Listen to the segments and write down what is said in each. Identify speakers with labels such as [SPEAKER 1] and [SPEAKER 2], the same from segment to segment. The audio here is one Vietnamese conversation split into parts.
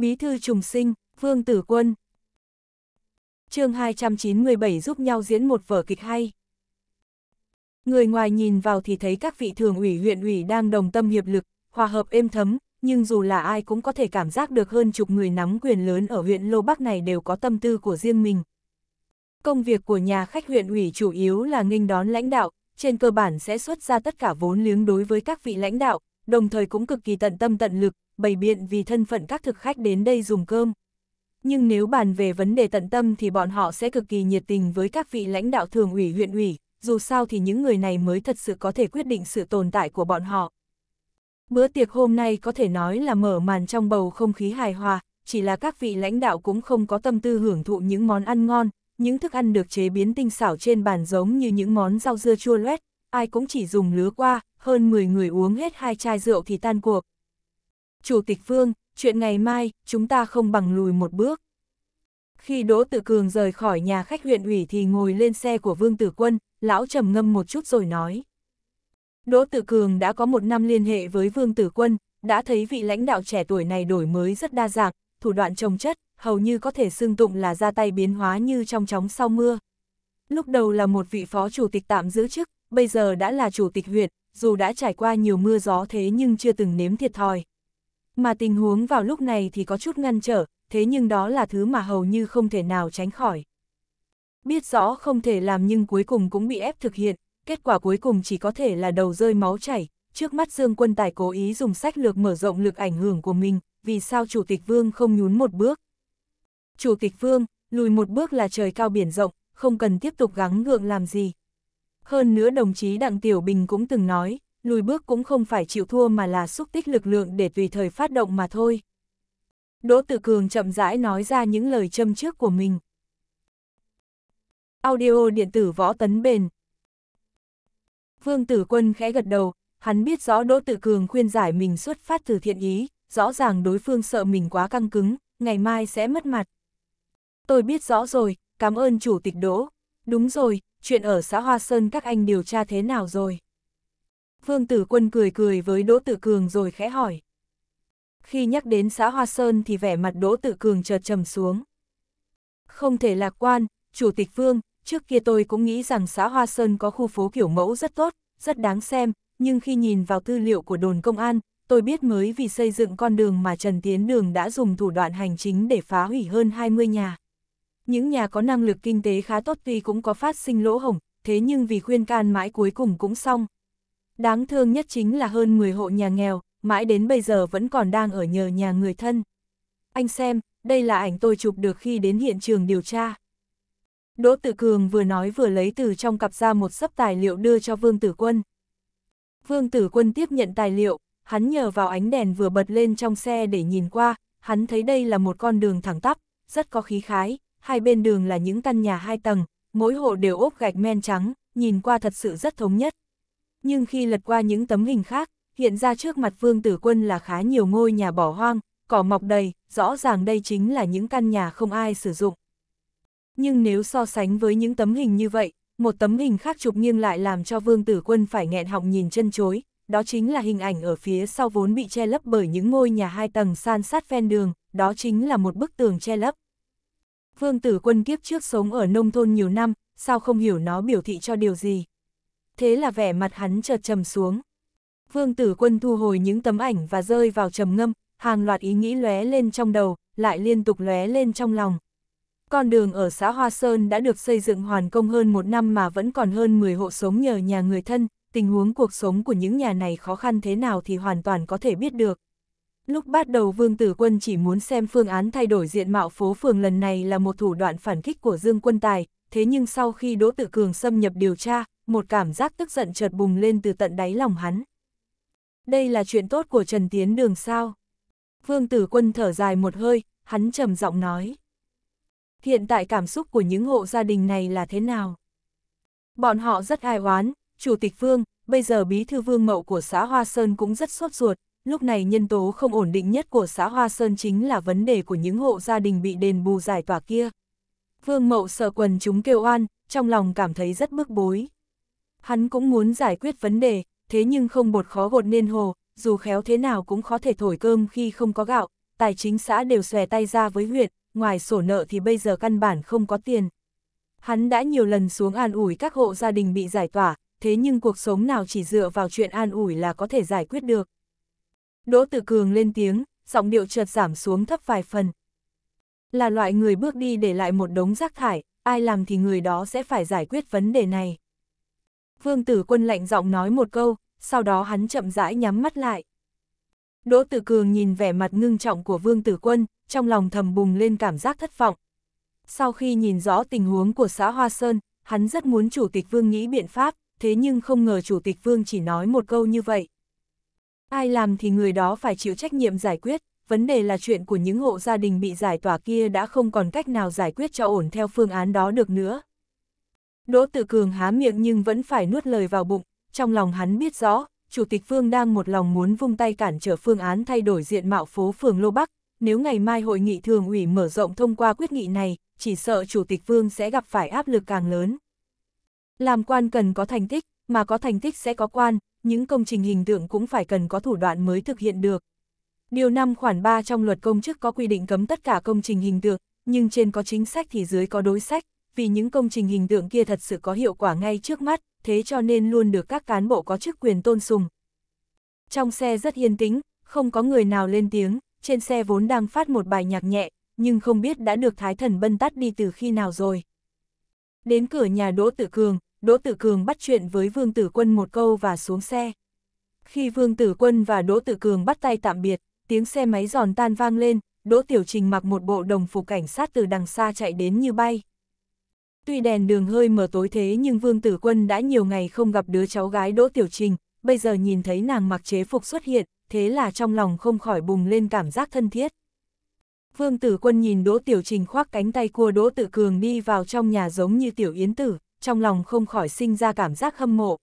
[SPEAKER 1] Bí thư trùng sinh, Vương Tử Quân. chương 297 giúp nhau diễn một vở kịch hay. Người ngoài nhìn vào thì thấy các vị thường ủy huyện ủy đang đồng tâm hiệp lực, hòa hợp êm thấm, nhưng dù là ai cũng có thể cảm giác được hơn chục người nắm quyền lớn ở huyện Lô Bắc này đều có tâm tư của riêng mình. Công việc của nhà khách huyện ủy chủ yếu là nghênh đón lãnh đạo, trên cơ bản sẽ xuất ra tất cả vốn liếng đối với các vị lãnh đạo, đồng thời cũng cực kỳ tận tâm tận lực, bày biện vì thân phận các thực khách đến đây dùng cơm. Nhưng nếu bàn về vấn đề tận tâm thì bọn họ sẽ cực kỳ nhiệt tình với các vị lãnh đạo thường ủy huyện ủy, dù sao thì những người này mới thật sự có thể quyết định sự tồn tại của bọn họ. Bữa tiệc hôm nay có thể nói là mở màn trong bầu không khí hài hòa, chỉ là các vị lãnh đạo cũng không có tâm tư hưởng thụ những món ăn ngon, những thức ăn được chế biến tinh xảo trên bàn giống như những món rau dưa chua loét, ai cũng chỉ dùng lứa qua, hơn 10 người uống hết hai chai rượu thì tan cuộc, Chủ tịch Vương, chuyện ngày mai, chúng ta không bằng lùi một bước. Khi Đỗ Tự Cường rời khỏi nhà khách huyện ủy thì ngồi lên xe của Vương Tử Quân, lão trầm ngâm một chút rồi nói. Đỗ Tự Cường đã có một năm liên hệ với Vương Tử Quân, đã thấy vị lãnh đạo trẻ tuổi này đổi mới rất đa dạng, thủ đoạn trồng chất, hầu như có thể xưng tụng là ra tay biến hóa như trong chóng sau mưa. Lúc đầu là một vị phó chủ tịch tạm giữ chức, bây giờ đã là chủ tịch huyện, dù đã trải qua nhiều mưa gió thế nhưng chưa từng nếm thiệt thòi. Mà tình huống vào lúc này thì có chút ngăn trở, thế nhưng đó là thứ mà hầu như không thể nào tránh khỏi. Biết rõ không thể làm nhưng cuối cùng cũng bị ép thực hiện, kết quả cuối cùng chỉ có thể là đầu rơi máu chảy. Trước mắt Dương Quân Tài cố ý dùng sách lược mở rộng lực ảnh hưởng của mình, vì sao Chủ tịch Vương không nhún một bước. Chủ tịch Vương, lùi một bước là trời cao biển rộng, không cần tiếp tục gắng gượng làm gì. Hơn nữa đồng chí Đặng Tiểu Bình cũng từng nói, lùi bước cũng không phải chịu thua mà là xúc tích lực lượng để tùy thời phát động mà thôi. Đỗ Tử Cường chậm rãi nói ra những lời châm trước của mình. Audio điện tử võ tấn bền. Vương Tử Quân khẽ gật đầu, hắn biết rõ Đỗ Tử Cường khuyên giải mình xuất phát từ thiện ý, rõ ràng đối phương sợ mình quá căng cứng, ngày mai sẽ mất mặt. Tôi biết rõ rồi, cảm ơn chủ tịch Đỗ. Đúng rồi, chuyện ở xã Hoa Sơn các anh điều tra thế nào rồi? Vương Tử Quân cười cười với Đỗ Tử Cường rồi khẽ hỏi. Khi nhắc đến xã Hoa Sơn thì vẻ mặt Đỗ Tử Cường chợt trầm xuống. Không thể lạc quan, Chủ tịch Vương, trước kia tôi cũng nghĩ rằng xã Hoa Sơn có khu phố kiểu mẫu rất tốt, rất đáng xem, nhưng khi nhìn vào tư liệu của đồn công an, tôi biết mới vì xây dựng con đường mà Trần Tiến Đường đã dùng thủ đoạn hành chính để phá hủy hơn 20 nhà. Những nhà có năng lực kinh tế khá tốt tuy cũng có phát sinh lỗ hổng, thế nhưng vì khuyên can mãi cuối cùng cũng xong, Đáng thương nhất chính là hơn 10 hộ nhà nghèo, mãi đến bây giờ vẫn còn đang ở nhờ nhà người thân. Anh xem, đây là ảnh tôi chụp được khi đến hiện trường điều tra. Đỗ Tử Cường vừa nói vừa lấy từ trong cặp ra một sấp tài liệu đưa cho Vương Tử Quân. Vương Tử Quân tiếp nhận tài liệu, hắn nhờ vào ánh đèn vừa bật lên trong xe để nhìn qua, hắn thấy đây là một con đường thẳng tắp, rất có khí khái, hai bên đường là những căn nhà hai tầng, mỗi hộ đều ốp gạch men trắng, nhìn qua thật sự rất thống nhất, nhưng khi lật qua những tấm hình khác, hiện ra trước mặt Vương Tử Quân là khá nhiều ngôi nhà bỏ hoang, cỏ mọc đầy, rõ ràng đây chính là những căn nhà không ai sử dụng. Nhưng nếu so sánh với những tấm hình như vậy, một tấm hình khác chụp nghiêng lại làm cho Vương Tử Quân phải nghẹn họng nhìn chân chối, đó chính là hình ảnh ở phía sau vốn bị che lấp bởi những ngôi nhà hai tầng san sát ven đường, đó chính là một bức tường che lấp. Vương Tử Quân kiếp trước sống ở nông thôn nhiều năm, sao không hiểu nó biểu thị cho điều gì, thế là vẻ mặt hắn chợt trầm xuống. Vương tử quân thu hồi những tấm ảnh và rơi vào trầm ngâm, hàng loạt ý nghĩ lóe lên trong đầu, lại liên tục lóe lên trong lòng. Con đường ở xã Hoa Sơn đã được xây dựng hoàn công hơn một năm mà vẫn còn hơn 10 hộ sống nhờ nhà người thân, tình huống cuộc sống của những nhà này khó khăn thế nào thì hoàn toàn có thể biết được. Lúc bắt đầu Vương Tử Quân chỉ muốn xem phương án thay đổi diện mạo phố phường lần này là một thủ đoạn phản kích của Dương Quân Tài, thế nhưng sau khi Đỗ Tự Cường xâm nhập điều tra, một cảm giác tức giận chợt bùng lên từ tận đáy lòng hắn. Đây là chuyện tốt của Trần Tiến Đường sao? Vương Tử Quân thở dài một hơi, hắn trầm giọng nói. Hiện tại cảm xúc của những hộ gia đình này là thế nào? Bọn họ rất ai oán, Chủ tịch Vương, bây giờ bí thư vương mậu của xã Hoa Sơn cũng rất sốt ruột, lúc này nhân tố không ổn định nhất của xã Hoa Sơn chính là vấn đề của những hộ gia đình bị đền bù giải tỏa kia. Vương mậu sợ quần chúng kêu oan, trong lòng cảm thấy rất bức bối. Hắn cũng muốn giải quyết vấn đề, thế nhưng không bột khó gột nên hồ, dù khéo thế nào cũng khó thể thổi cơm khi không có gạo, tài chính xã đều xòe tay ra với huyện, ngoài sổ nợ thì bây giờ căn bản không có tiền. Hắn đã nhiều lần xuống an ủi các hộ gia đình bị giải tỏa, thế nhưng cuộc sống nào chỉ dựa vào chuyện an ủi là có thể giải quyết được. Đỗ Tử Cường lên tiếng, giọng điệu chợt giảm xuống thấp vài phần. Là loại người bước đi để lại một đống rác thải, ai làm thì người đó sẽ phải giải quyết vấn đề này. Vương Tử Quân lạnh giọng nói một câu, sau đó hắn chậm rãi nhắm mắt lại. Đỗ Tử Cường nhìn vẻ mặt ngưng trọng của Vương Tử Quân, trong lòng thầm bùng lên cảm giác thất vọng. Sau khi nhìn rõ tình huống của xã Hoa Sơn, hắn rất muốn Chủ tịch Vương nghĩ biện pháp, thế nhưng không ngờ Chủ tịch Vương chỉ nói một câu như vậy. Ai làm thì người đó phải chịu trách nhiệm giải quyết, vấn đề là chuyện của những hộ gia đình bị giải tỏa kia đã không còn cách nào giải quyết cho ổn theo phương án đó được nữa. Đỗ Tử Cường há miệng nhưng vẫn phải nuốt lời vào bụng, trong lòng hắn biết rõ, Chủ tịch Phương đang một lòng muốn vung tay cản trở phương án thay đổi diện mạo phố phường Lô Bắc, nếu ngày mai hội nghị thường ủy mở rộng thông qua quyết nghị này, chỉ sợ Chủ tịch Phương sẽ gặp phải áp lực càng lớn. Làm quan cần có thành tích, mà có thành tích sẽ có quan, những công trình hình tượng cũng phải cần có thủ đoạn mới thực hiện được. Điều 5 khoản 3 trong luật công chức có quy định cấm tất cả công trình hình tượng, nhưng trên có chính sách thì dưới có đối sách, vì những công trình hình tượng kia thật sự có hiệu quả ngay trước mắt, thế cho nên luôn được các cán bộ có chức quyền tôn sùng. Trong xe rất yên tĩnh, không có người nào lên tiếng, trên xe vốn đang phát một bài nhạc nhẹ, nhưng không biết đã được Thái Thần Bân tắt đi từ khi nào rồi. Đến cửa nhà Đỗ Tử Cường, Đỗ Tử Cường bắt chuyện với Vương Tử Quân một câu và xuống xe. Khi Vương Tử Quân và Đỗ Tử Cường bắt tay tạm biệt, tiếng xe máy giòn tan vang lên, Đỗ Tiểu Trình mặc một bộ đồng phục cảnh sát từ đằng xa chạy đến như bay. Tuy đèn đường hơi mờ tối thế nhưng Vương Tử Quân đã nhiều ngày không gặp đứa cháu gái Đỗ Tiểu Trình, bây giờ nhìn thấy nàng mặc chế phục xuất hiện, thế là trong lòng không khỏi bùng lên cảm giác thân thiết. Vương Tử Quân nhìn Đỗ Tiểu Trình khoác cánh tay cua Đỗ Tự Cường đi vào trong nhà giống như Tiểu Yến Tử, trong lòng không khỏi sinh ra cảm giác hâm mộ.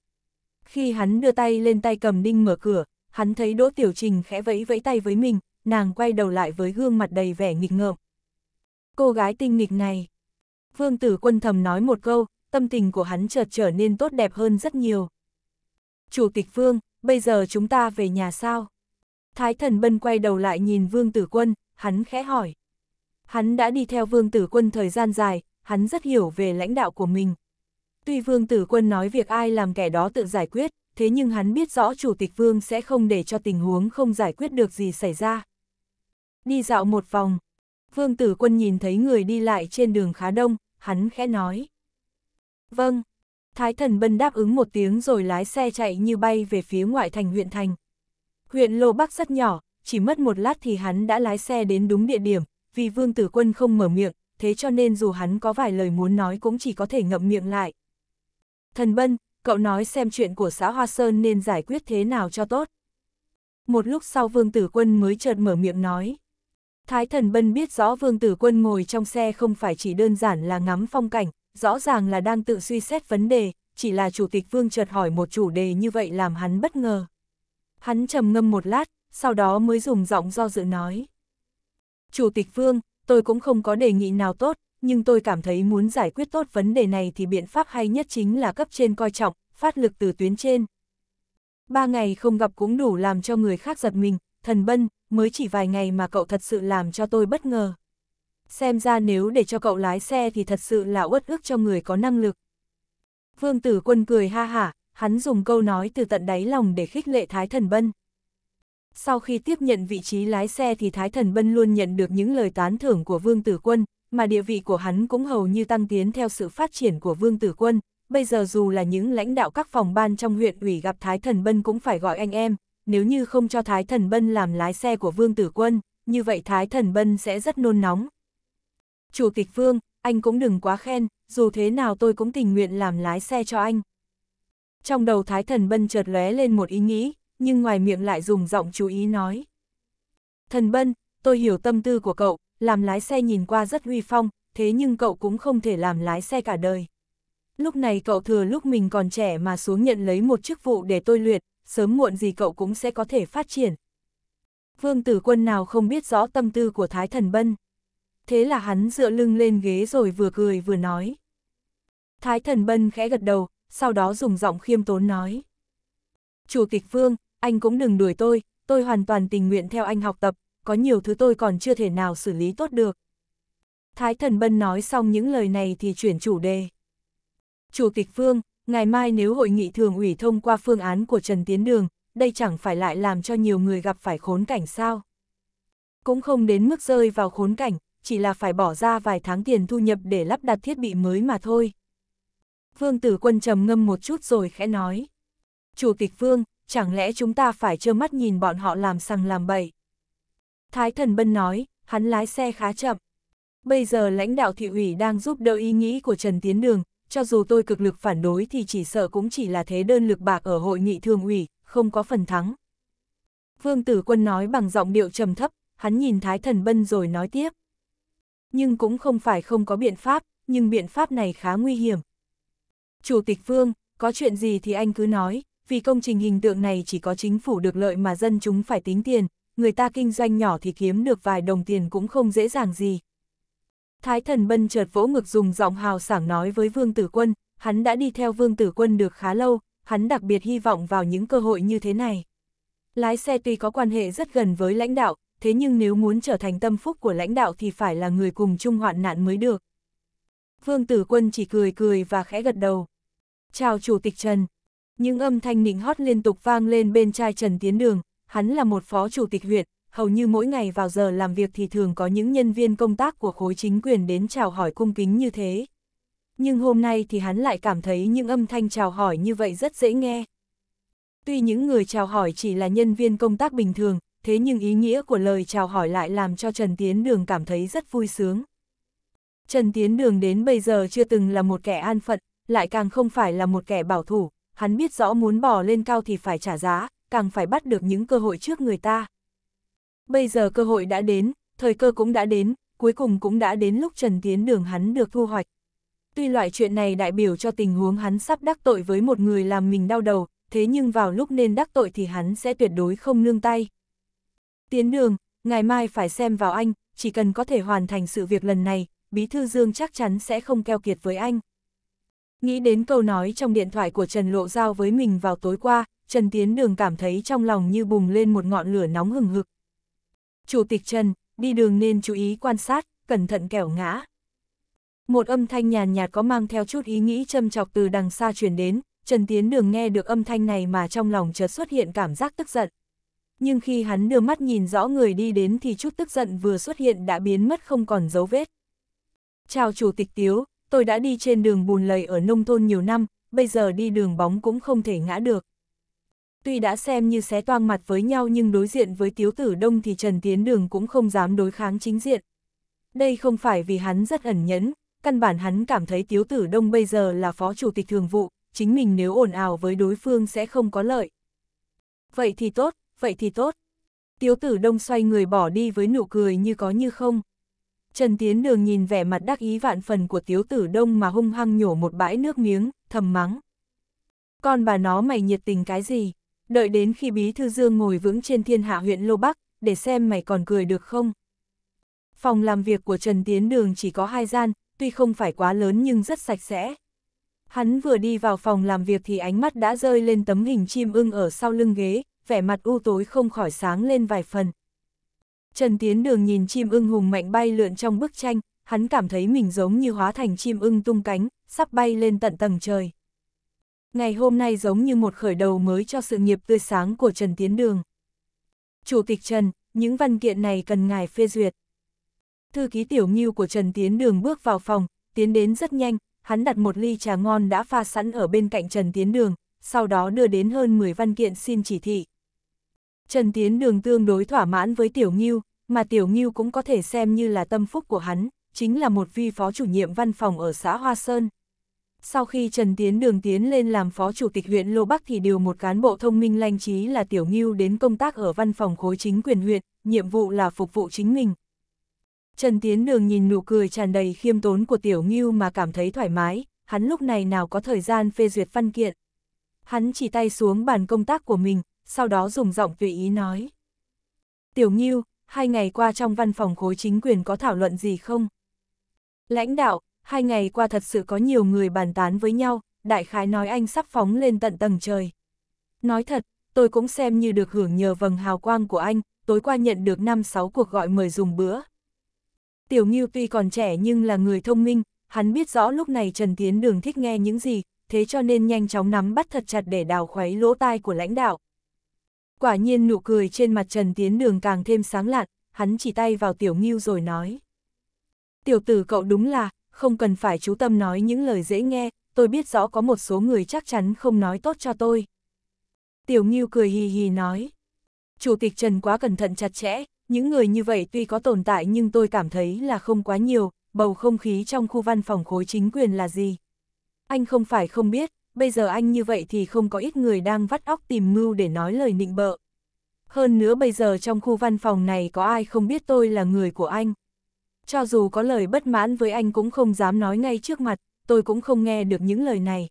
[SPEAKER 1] Khi hắn đưa tay lên tay cầm đinh mở cửa, hắn thấy Đỗ Tiểu Trình khẽ vẫy vẫy tay với mình, nàng quay đầu lại với gương mặt đầy vẻ nghịch ngợm. Cô gái tinh nghịch này, Vương tử quân thầm nói một câu, tâm tình của hắn chợt trở nên tốt đẹp hơn rất nhiều. Chủ tịch Vương, bây giờ chúng ta về nhà sao? Thái thần bân quay đầu lại nhìn vương tử quân, hắn khẽ hỏi. Hắn đã đi theo vương tử quân thời gian dài, hắn rất hiểu về lãnh đạo của mình. Tuy vương tử quân nói việc ai làm kẻ đó tự giải quyết, thế nhưng hắn biết rõ chủ tịch vương sẽ không để cho tình huống không giải quyết được gì xảy ra. Đi dạo một vòng, vương tử quân nhìn thấy người đi lại trên đường khá đông, hắn khẽ nói. Vâng, Thái Thần Bân đáp ứng một tiếng rồi lái xe chạy như bay về phía ngoại thành huyện thành. Huyện Lô Bắc rất nhỏ, chỉ mất một lát thì hắn đã lái xe đến đúng địa điểm, vì Vương Tử Quân không mở miệng, thế cho nên dù hắn có vài lời muốn nói cũng chỉ có thể ngậm miệng lại. Thần Bân, cậu nói xem chuyện của xã Hoa Sơn nên giải quyết thế nào cho tốt. Một lúc sau Vương Tử Quân mới chợt mở miệng nói. Thái thần bân biết rõ vương tử quân ngồi trong xe không phải chỉ đơn giản là ngắm phong cảnh, rõ ràng là đang tự suy xét vấn đề, chỉ là chủ tịch vương chợt hỏi một chủ đề như vậy làm hắn bất ngờ. Hắn trầm ngâm một lát, sau đó mới dùng giọng do dự nói. Chủ tịch vương, tôi cũng không có đề nghị nào tốt, nhưng tôi cảm thấy muốn giải quyết tốt vấn đề này thì biện pháp hay nhất chính là cấp trên coi trọng, phát lực từ tuyến trên. Ba ngày không gặp cũng đủ làm cho người khác giật mình, thần bân, mới chỉ vài ngày mà cậu thật sự làm cho tôi bất ngờ. Xem ra nếu để cho cậu lái xe thì thật sự là uất ức cho người có năng lực. Vương tử quân cười ha hả, hắn dùng câu nói từ tận đáy lòng để khích lệ Thái Thần Bân. Sau khi tiếp nhận vị trí lái xe thì Thái Thần Bân luôn nhận được những lời tán thưởng của Vương Tử Quân, mà địa vị của hắn cũng hầu như tăng tiến theo sự phát triển của Vương Tử Quân. Bây giờ dù là những lãnh đạo các phòng ban trong huyện ủy gặp Thái Thần Bân cũng phải gọi anh em, nếu như không cho Thái Thần Bân làm lái xe của Vương Tử Quân, như vậy Thái Thần Bân sẽ rất nôn nóng. Chủ tịch Vương, anh cũng đừng quá khen, dù thế nào tôi cũng tình nguyện làm lái xe cho anh. Trong đầu Thái Thần Bân chợt lóe lên một ý nghĩ, nhưng ngoài miệng lại dùng giọng chú ý nói. Thần Bân, tôi hiểu tâm tư của cậu, làm lái xe nhìn qua rất huy phong, thế nhưng cậu cũng không thể làm lái xe cả đời. Lúc này cậu thừa lúc mình còn trẻ mà xuống nhận lấy một chức vụ để tôi luyện, sớm muộn gì cậu cũng sẽ có thể phát triển. Vương tử quân nào không biết rõ tâm tư của Thái Thần Bân. Thế là hắn dựa lưng lên ghế rồi vừa cười vừa nói. Thái Thần Bân khẽ gật đầu, sau đó dùng giọng khiêm tốn nói. Chủ tịch Vương, anh cũng đừng đuổi tôi, tôi hoàn toàn tình nguyện theo anh học tập, có nhiều thứ tôi còn chưa thể nào xử lý tốt được. Thái Thần Bân nói xong những lời này thì chuyển chủ đề. Chủ tịch Vương, Ngày mai nếu hội nghị thường ủy thông qua phương án của Trần Tiến Đường, đây chẳng phải lại làm cho nhiều người gặp phải khốn cảnh sao? Cũng không đến mức rơi vào khốn cảnh, chỉ là phải bỏ ra vài tháng tiền thu nhập để lắp đặt thiết bị mới mà thôi. Vương Tử Quân trầm ngâm một chút rồi khẽ nói. Chủ tịch Vương, chẳng lẽ chúng ta phải trơ mắt nhìn bọn họ làm sằng làm bậy? Thái Thần Bân nói, hắn lái xe khá chậm. Bây giờ lãnh đạo thị ủy đang giúp đỡ ý nghĩ của Trần Tiến Đường, cho dù tôi cực lực phản đối thì chỉ sợ cũng chỉ là thế đơn lực bạc ở hội nghị thường ủy, không có phần thắng. Vương Tử Quân nói bằng giọng điệu trầm thấp, hắn nhìn Thái Thần Bân rồi nói tiếp. Nhưng cũng không phải không có biện pháp, nhưng biện pháp này khá nguy hiểm. Chủ tịch Vương, có chuyện gì thì anh cứ nói, vì công trình hình tượng này chỉ có chính phủ được lợi mà dân chúng phải tính tiền, người ta kinh doanh nhỏ thì kiếm được vài đồng tiền cũng không dễ dàng gì. Thái thần bân chợt vỗ ngực dùng giọng hào sảng nói với Vương Tử Quân, hắn đã đi theo Vương Tử Quân được khá lâu, hắn đặc biệt hy vọng vào những cơ hội như thế này. Lái xe tuy có quan hệ rất gần với lãnh đạo, thế nhưng nếu muốn trở thành tâm phúc của lãnh đạo thì phải là người cùng chung hoạn nạn mới được. Vương Tử Quân chỉ cười cười và khẽ gật đầu. Chào Chủ tịch Trần. Những âm thanh nịnh hót liên tục vang lên bên trai Trần Tiến Đường, hắn là một phó chủ tịch huyện, hầu như mỗi ngày vào giờ làm việc thì thường có những nhân viên công tác của khối chính quyền đến chào hỏi cung kính như thế. Nhưng hôm nay thì hắn lại cảm thấy những âm thanh chào hỏi như vậy rất dễ nghe. Tuy những người chào hỏi chỉ là nhân viên công tác bình thường, thế nhưng ý nghĩa của lời chào hỏi lại làm cho Trần Tiến Đường cảm thấy rất vui sướng. Trần Tiến Đường đến bây giờ chưa từng là một kẻ an phận, lại càng không phải là một kẻ bảo thủ, hắn biết rõ muốn bò lên cao thì phải trả giá, càng phải bắt được những cơ hội trước người ta. Bây giờ cơ hội đã đến, thời cơ cũng đã đến, cuối cùng cũng đã đến lúc Trần Tiến Đường hắn được thu hoạch. Tuy loại chuyện này đại biểu cho tình huống hắn sắp đắc tội với một người làm mình đau đầu, thế nhưng vào lúc nên đắc tội thì hắn sẽ tuyệt đối không nương tay. Tiến Đường, ngày mai phải xem vào anh, chỉ cần có thể hoàn thành sự việc lần này, Bí Thư Dương chắc chắn sẽ không keo kiệt với anh. Nghĩ đến câu nói trong điện thoại của Trần Lộ Giao với mình vào tối qua, Trần Tiến Đường cảm thấy trong lòng như bùng lên một ngọn lửa nóng hừng hực, Chủ tịch Trần, đi đường nên chú ý quan sát, cẩn thận kẻo ngã. Một âm thanh nhàn nhạt có mang theo chút ý nghĩ châm chọc từ đằng xa truyền đến, Trần Tiến Đường nghe được âm thanh này mà trong lòng chợt xuất hiện cảm giác tức giận. Nhưng khi hắn đưa mắt nhìn rõ người đi đến thì chút tức giận vừa xuất hiện đã biến mất không còn dấu vết. Chào Chủ tịch Tiếu, tôi đã đi trên đường bùn lầy ở nông thôn nhiều năm, bây giờ đi đường bóng cũng không thể ngã được. Tuy đã xem như xé toang mặt với nhau nhưng đối diện với Tiếu Tử Đông thì Trần Tiến Đường cũng không dám đối kháng chính diện. Đây không phải vì hắn rất ẩn nhẫn, căn bản hắn cảm thấy Tiếu Tử Đông bây giờ là phó chủ tịch thường vụ, chính mình nếu ồn ào với đối phương sẽ không có lợi. Vậy thì tốt, vậy thì tốt. Tiếu Tử Đông xoay người bỏ đi với nụ cười như có như không. Trần Tiến Đường nhìn vẻ mặt đắc ý vạn phần của Tiếu Tử Đông mà hung hăng nhổ một bãi nước miếng, thầm mắng. Con bà nó mày nhiệt tình cái gì? đợi đến khi Bí Thư Dương ngồi vững trên thiên hạ huyện Lô Bắc, để xem mày còn cười được không. Phòng làm việc của Trần Tiến Đường chỉ có hai gian, tuy không phải quá lớn nhưng rất sạch sẽ. Hắn vừa đi vào phòng làm việc thì ánh mắt đã rơi lên tấm hình chim ưng ở sau lưng ghế, vẻ mặt u tối không khỏi sáng lên vài phần. Trần Tiến Đường nhìn chim ưng hùng mạnh bay lượn trong bức tranh, hắn cảm thấy mình giống như hóa thành chim ưng tung cánh, sắp bay lên tận tầng trời ngày hôm nay giống như một khởi đầu mới cho sự nghiệp tươi sáng của Trần Tiến Đường. Chủ tịch Trần, những văn kiện này cần ngài phê duyệt. Thư ký tiểu nghiêu của Trần Tiến Đường bước vào phòng, tiến đến rất nhanh, hắn đặt một ly trà ngon đã pha sẵn ở bên cạnh Trần Tiến Đường, sau đó đưa đến hơn 10 văn kiện xin chỉ thị. Trần Tiến Đường tương đối thỏa mãn với Tiểu Nghiêu, mà Tiểu Nghiêu cũng có thể xem như là tâm phúc của hắn, chính là một vi phó chủ nhiệm văn phòng ở xã Hoa Sơn. Sau khi Trần Tiến Đường tiến lên làm phó chủ tịch huyện Lô Bắc thì điều một cán bộ thông minh lanh trí là Tiểu Ngưu đến công tác ở văn phòng khối chính quyền huyện, nhiệm vụ là phục vụ chính mình. Trần Tiến Đường nhìn nụ cười tràn đầy khiêm tốn của Tiểu Ngưu mà cảm thấy thoải mái, hắn lúc này nào có thời gian phê duyệt văn kiện. Hắn chỉ tay xuống bàn công tác của mình, sau đó dùng giọng tùy ý nói. Tiểu Ngưu, hai ngày qua trong văn phòng khối chính quyền có thảo luận gì không? Lãnh đạo, hai ngày qua thật sự có nhiều người bàn tán với nhau, đại khái nói anh sắp phóng lên tận tầng trời. Nói thật, tôi cũng xem như được hưởng nhờ vầng hào quang của anh, tối qua nhận được 5-6 cuộc gọi mời dùng bữa. Tiểu Ngưu tuy còn trẻ nhưng là người thông minh, hắn biết rõ lúc này Trần Tiến Đường thích nghe những gì, thế cho nên nhanh chóng nắm bắt thật chặt để đào khuấy lỗ tai của lãnh đạo. Quả nhiên nụ cười trên mặt Trần Tiến Đường càng thêm sáng lạn, hắn chỉ tay vào Tiểu Ngưu rồi nói. Tiểu tử cậu đúng là, không cần phải chú tâm nói những lời dễ nghe, tôi biết rõ có một số người chắc chắn không nói tốt cho tôi. Tiểu Ngưu cười hì hì nói. Chủ tịch Trần quá cẩn thận chặt chẽ, những người như vậy tuy có tồn tại nhưng tôi cảm thấy là không quá nhiều, bầu không khí trong khu văn phòng khối chính quyền là gì. Anh không phải không biết, bây giờ anh như vậy thì không có ít người đang vắt óc tìm mưu để nói lời nịnh bợ. Hơn nữa bây giờ trong khu văn phòng này có ai không biết tôi là người của anh cho dù có lời bất mãn với anh cũng không dám nói ngay trước mặt, tôi cũng không nghe được những lời này.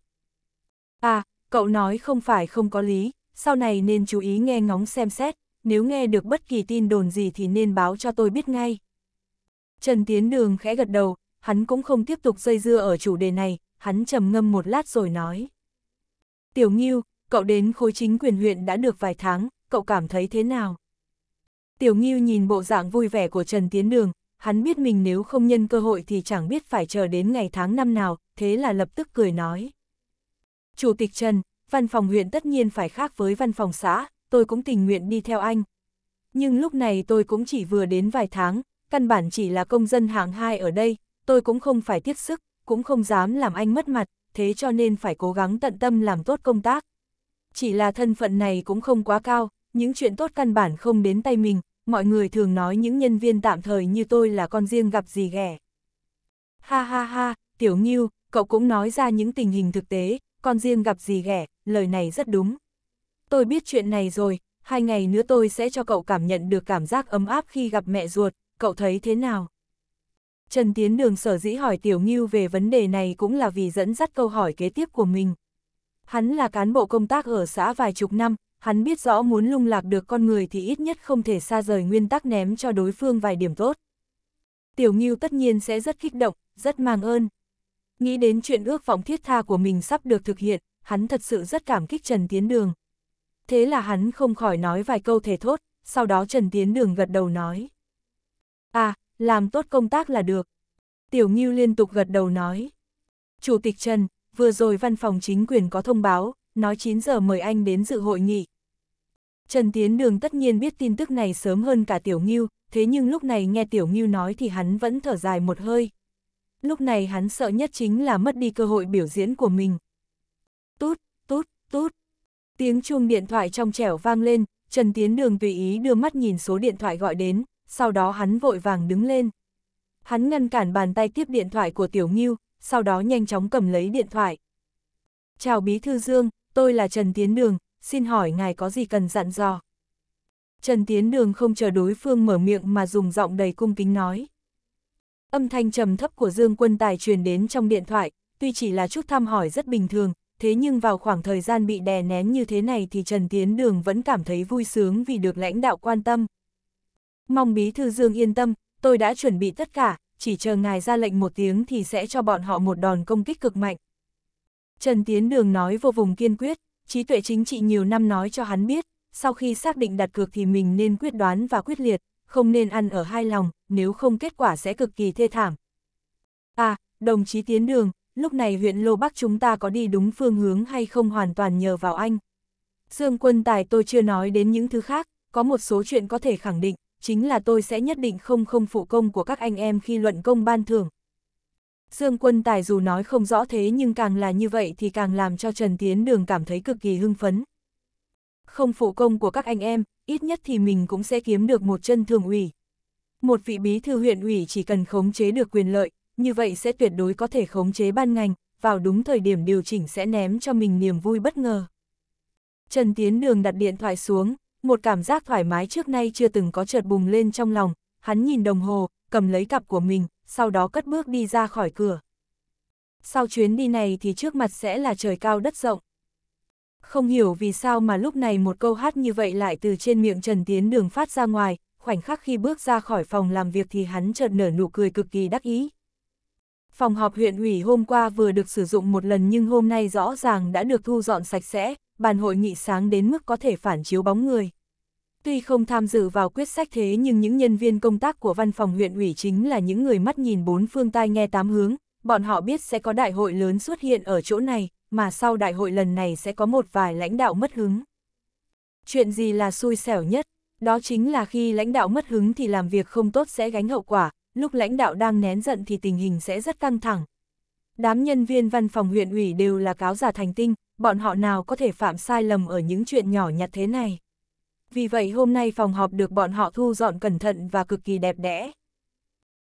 [SPEAKER 1] À, cậu nói không phải không có lý, sau này nên chú ý nghe ngóng xem xét, nếu nghe được bất kỳ tin đồn gì thì nên báo cho tôi biết ngay. Trần Tiến Đường khẽ gật đầu, hắn cũng không tiếp tục dây dưa ở chủ đề này, hắn trầm ngâm một lát rồi nói. Tiểu Nghiêu, cậu đến khối chính quyền huyện đã được vài tháng, cậu cảm thấy thế nào? Tiểu Nghiêu nhìn bộ dạng vui vẻ của Trần Tiến Đường, hắn biết mình nếu không nhân cơ hội thì chẳng biết phải chờ đến ngày tháng năm nào, thế là lập tức cười nói. Chủ tịch Trần, văn phòng huyện tất nhiên phải khác với văn phòng xã, tôi cũng tình nguyện đi theo anh. Nhưng lúc này tôi cũng chỉ vừa đến vài tháng, căn bản chỉ là công dân hạng hai ở đây, tôi cũng không phải tiếc sức, cũng không dám làm anh mất mặt, thế cho nên phải cố gắng tận tâm làm tốt công tác. Chỉ là thân phận này cũng không quá cao, những chuyện tốt căn bản không đến tay mình, mọi người thường nói những nhân viên tạm thời như tôi là con riêng gặp gì ghẻ. Ha ha ha, Tiểu Ngưu, cậu cũng nói ra những tình hình thực tế, con riêng gặp gì ghẻ, lời này rất đúng. Tôi biết chuyện này rồi, hai ngày nữa tôi sẽ cho cậu cảm nhận được cảm giác ấm áp khi gặp mẹ ruột, cậu thấy thế nào? Trần Tiến Đường sở dĩ hỏi Tiểu Ngưu về vấn đề này cũng là vì dẫn dắt câu hỏi kế tiếp của mình. Hắn là cán bộ công tác ở xã vài chục năm, hắn biết rõ muốn lung lạc được con người thì ít nhất không thể xa rời nguyên tắc ném cho đối phương vài điểm tốt. Tiểu Ngưu tất nhiên sẽ rất kích động, rất mang ơn. Nghĩ đến chuyện ước vọng thiết tha của mình sắp được thực hiện, hắn thật sự rất cảm kích Trần Tiến Đường. Thế là hắn không khỏi nói vài câu thể thốt, sau đó Trần Tiến Đường gật đầu nói. À, làm tốt công tác là được. Tiểu Ngưu liên tục gật đầu nói. Chủ tịch Trần, vừa rồi văn phòng chính quyền có thông báo, nói 9 giờ mời anh đến dự hội nghị. Trần Tiến Đường tất nhiên biết tin tức này sớm hơn cả Tiểu Ngưu, thế nhưng lúc này nghe Tiểu Ngưu nói thì hắn vẫn thở dài một hơi. Lúc này hắn sợ nhất chính là mất đi cơ hội biểu diễn của mình. Tút, tút, tút. Tiếng chuông điện thoại trong trẻo vang lên, Trần Tiến Đường tùy ý đưa mắt nhìn số điện thoại gọi đến, sau đó hắn vội vàng đứng lên. Hắn ngăn cản bàn tay tiếp điện thoại của Tiểu Ngưu, sau đó nhanh chóng cầm lấy điện thoại. Chào Bí Thư Dương, tôi là Trần Tiến Đường, xin hỏi ngài có gì cần dặn dò. Trần Tiến Đường không chờ đối phương mở miệng mà dùng giọng đầy cung kính nói. Âm thanh trầm thấp của Dương Quân Tài truyền đến trong điện thoại, tuy chỉ là chút thăm hỏi rất bình thường, thế nhưng vào khoảng thời gian bị đè nén như thế này thì Trần Tiến Đường vẫn cảm thấy vui sướng vì được lãnh đạo quan tâm. Mong bí thư Dương yên tâm, tôi đã chuẩn bị tất cả, chỉ chờ ngài ra lệnh một tiếng thì sẽ cho bọn họ một đòn công kích cực mạnh. Trần Tiến Đường nói vô vùng kiên quyết, trí tuệ chính trị nhiều năm nói cho hắn biết, sau khi xác định đặt cược thì mình nên quyết đoán và quyết liệt, không nên ăn ở hai lòng, nếu không kết quả sẽ cực kỳ thê thảm. À, đồng chí Tiến Đường, lúc này huyện Lô Bắc chúng ta có đi đúng phương hướng hay không hoàn toàn nhờ vào anh. Dương quân tài tôi chưa nói đến những thứ khác, có một số chuyện có thể khẳng định, chính là tôi sẽ nhất định không không phụ công của các anh em khi luận công ban thưởng, Dương quân tài dù nói không rõ thế nhưng càng là như vậy thì càng làm cho Trần Tiến Đường cảm thấy cực kỳ hưng phấn. Không phụ công của các anh em, ít nhất thì mình cũng sẽ kiếm được một chân thường ủy. Một vị bí thư huyện ủy chỉ cần khống chế được quyền lợi, như vậy sẽ tuyệt đối có thể khống chế ban ngành, vào đúng thời điểm điều chỉnh sẽ ném cho mình niềm vui bất ngờ. Trần Tiến Đường đặt điện thoại xuống, một cảm giác thoải mái trước nay chưa từng có chợt bùng lên trong lòng, hắn nhìn đồng hồ, cầm lấy cặp của mình, sau đó cất bước đi ra khỏi cửa. Sau chuyến đi này thì trước mặt sẽ là trời cao đất rộng. Không hiểu vì sao mà lúc này một câu hát như vậy lại từ trên miệng Trần Tiến Đường phát ra ngoài, khoảnh khắc khi bước ra khỏi phòng làm việc thì hắn chợt nở nụ cười cực kỳ đắc ý. Phòng họp huyện ủy hôm qua vừa được sử dụng một lần nhưng hôm nay rõ ràng đã được thu dọn sạch sẽ, bàn hội nghị sáng đến mức có thể phản chiếu bóng người. Tuy không tham dự vào quyết sách thế nhưng những nhân viên công tác của văn phòng huyện ủy chính là những người mắt nhìn bốn phương tai nghe tám hướng, bọn họ biết sẽ có đại hội lớn xuất hiện ở chỗ này, mà sau đại hội lần này sẽ có một vài lãnh đạo mất hứng. Chuyện gì là xui xẻo nhất? Đó chính là khi lãnh đạo mất hứng thì làm việc không tốt sẽ gánh hậu quả, lúc lãnh đạo đang nén giận thì tình hình sẽ rất căng thẳng. Đám nhân viên văn phòng huyện ủy đều là cáo giả thành tinh, bọn họ nào có thể phạm sai lầm ở những chuyện nhỏ nhặt thế này vì vậy hôm nay phòng họp được bọn họ thu dọn cẩn thận và cực kỳ đẹp đẽ.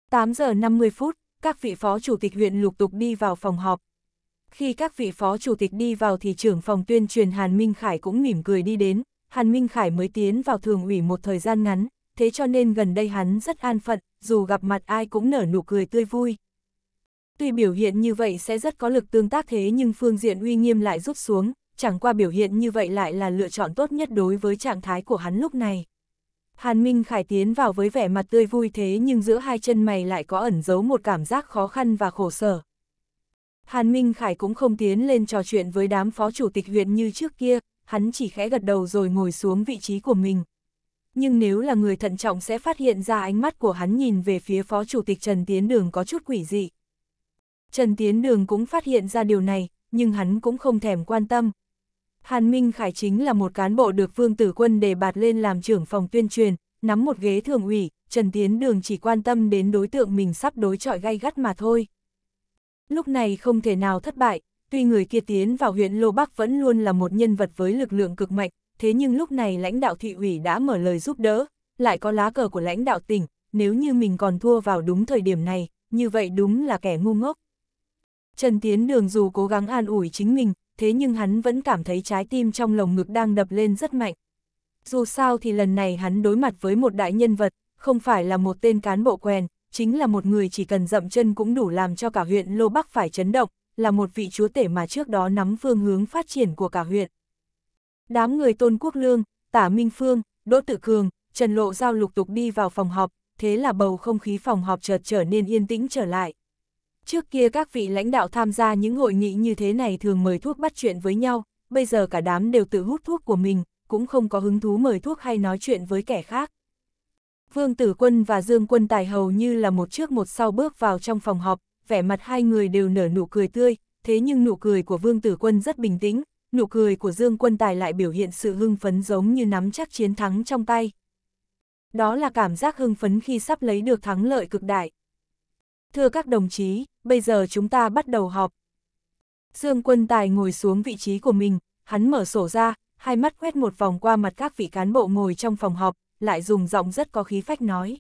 [SPEAKER 1] 8 giờ 50 phút, các vị phó chủ tịch huyện lục tục đi vào phòng họp. Khi các vị phó chủ tịch đi vào thì trưởng phòng tuyên truyền Hàn Minh Khải cũng mỉm cười đi đến, Hàn Minh Khải mới tiến vào thường ủy một thời gian ngắn, thế cho nên gần đây hắn rất an phận, dù gặp mặt ai cũng nở nụ cười tươi vui. Tuy biểu hiện như vậy sẽ rất có lực tương tác thế nhưng phương diện uy nghiêm lại rút xuống, chẳng qua biểu hiện như vậy lại là lựa chọn tốt nhất đối với trạng thái của hắn lúc này. Hàn Minh Khải tiến vào với vẻ mặt tươi vui thế nhưng giữa hai chân mày lại có ẩn giấu một cảm giác khó khăn và khổ sở. Hàn Minh Khải cũng không tiến lên trò chuyện với đám phó chủ tịch huyện như trước kia, hắn chỉ khẽ gật đầu rồi ngồi xuống vị trí của mình. Nhưng nếu là người thận trọng sẽ phát hiện ra ánh mắt của hắn nhìn về phía phó chủ tịch Trần Tiến Đường có chút quỷ dị. Trần Tiến Đường cũng phát hiện ra điều này, nhưng hắn cũng không thèm quan tâm, Hàn Minh Khải chính là một cán bộ được Vương Tử Quân đề bạt lên làm trưởng phòng tuyên truyền, nắm một ghế thường ủy, Trần Tiến Đường chỉ quan tâm đến đối tượng mình sắp đối chọi gay gắt mà thôi. Lúc này không thể nào thất bại, tuy người kia tiến vào huyện Lô Bắc vẫn luôn là một nhân vật với lực lượng cực mạnh, thế nhưng lúc này lãnh đạo thị ủy đã mở lời giúp đỡ, lại có lá cờ của lãnh đạo tỉnh, nếu như mình còn thua vào đúng thời điểm này, như vậy đúng là kẻ ngu ngốc. Trần Tiến Đường dù cố gắng an ủi chính mình, thế nhưng hắn vẫn cảm thấy trái tim trong lồng ngực đang đập lên rất mạnh. Dù sao thì lần này hắn đối mặt với một đại nhân vật, không phải là một tên cán bộ quen, chính là một người chỉ cần dậm chân cũng đủ làm cho cả huyện Lô Bắc phải chấn động, là một vị chúa tể mà trước đó nắm phương hướng phát triển của cả huyện. Đám người Tôn Quốc Lương, Tả Minh Phương, Đỗ Tự Cường, Trần Lộ Giao lục tục đi vào phòng họp, thế là bầu không khí phòng họp chợt trở nên yên tĩnh trở lại. Trước kia các vị lãnh đạo tham gia những hội nghị như thế này thường mời thuốc bắt chuyện với nhau, bây giờ cả đám đều tự hút thuốc của mình, cũng không có hứng thú mời thuốc hay nói chuyện với kẻ khác. Vương Tử Quân và Dương Quân Tài hầu như là một trước một sau bước vào trong phòng họp, vẻ mặt hai người đều nở nụ cười tươi, thế nhưng nụ cười của Vương Tử Quân rất bình tĩnh, nụ cười của Dương Quân Tài lại biểu hiện sự hưng phấn giống như nắm chắc chiến thắng trong tay. Đó là cảm giác hưng phấn khi sắp lấy được thắng lợi cực đại. Thưa các đồng chí, bây giờ chúng ta bắt đầu họp. Dương Quân Tài ngồi xuống vị trí của mình, hắn mở sổ ra, hai mắt quét một vòng qua mặt các vị cán bộ ngồi trong phòng họp, lại dùng giọng rất có khí phách nói.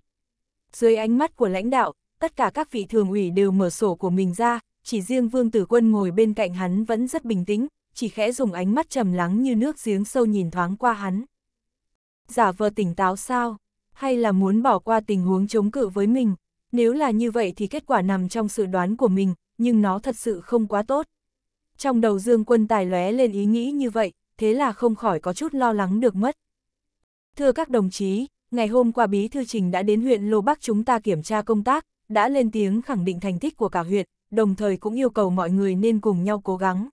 [SPEAKER 1] Dưới ánh mắt của lãnh đạo, tất cả các vị thường ủy đều mở sổ của mình ra, chỉ riêng Vương Tử Quân ngồi bên cạnh hắn vẫn rất bình tĩnh, chỉ khẽ dùng ánh mắt trầm lắng như nước giếng sâu nhìn thoáng qua hắn. Giả vờ tỉnh táo sao? Hay là muốn bỏ qua tình huống chống cự với mình? Nếu là như vậy thì kết quả nằm trong sự đoán của mình, nhưng nó thật sự không quá tốt. Trong đầu Dương Quân Tài lóe lên ý nghĩ như vậy, thế là không khỏi có chút lo lắng được mất. Thưa các đồng chí, ngày hôm qua Bí Thư Trình đã đến huyện Lô Bắc chúng ta kiểm tra công tác, đã lên tiếng khẳng định thành tích của cả huyện, đồng thời cũng yêu cầu mọi người nên cùng nhau cố gắng.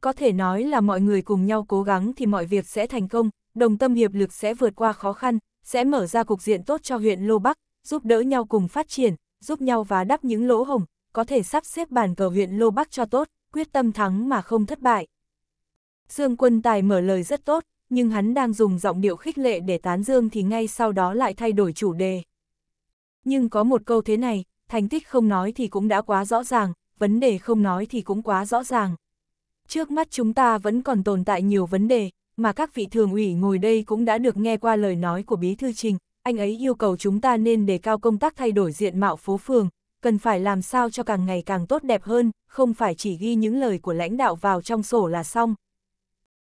[SPEAKER 1] Có thể nói là mọi người cùng nhau cố gắng thì mọi việc sẽ thành công, đồng tâm hiệp lực sẽ vượt qua khó khăn, sẽ mở ra cục diện tốt cho huyện Lô Bắc, giúp đỡ nhau cùng phát triển, giúp nhau vá đắp những lỗ hồng, có thể sắp xếp bàn cờ huyện Lô Bắc cho tốt, quyết tâm thắng mà không thất bại. Dương Quân Tài mở lời rất tốt, nhưng hắn đang dùng giọng điệu khích lệ để tán dương thì ngay sau đó lại thay đổi chủ đề. Nhưng có một câu thế này, thành tích không nói thì cũng đã quá rõ ràng, vấn đề không nói thì cũng quá rõ ràng. Trước mắt chúng ta vẫn còn tồn tại nhiều vấn đề, mà các vị thường ủy ngồi đây cũng đã được nghe qua lời nói của Bí Thư Trình, anh ấy yêu cầu chúng ta nên đề cao công tác thay đổi diện mạo phố phường, cần phải làm sao cho càng ngày càng tốt đẹp hơn, không phải chỉ ghi những lời của lãnh đạo vào trong sổ là xong.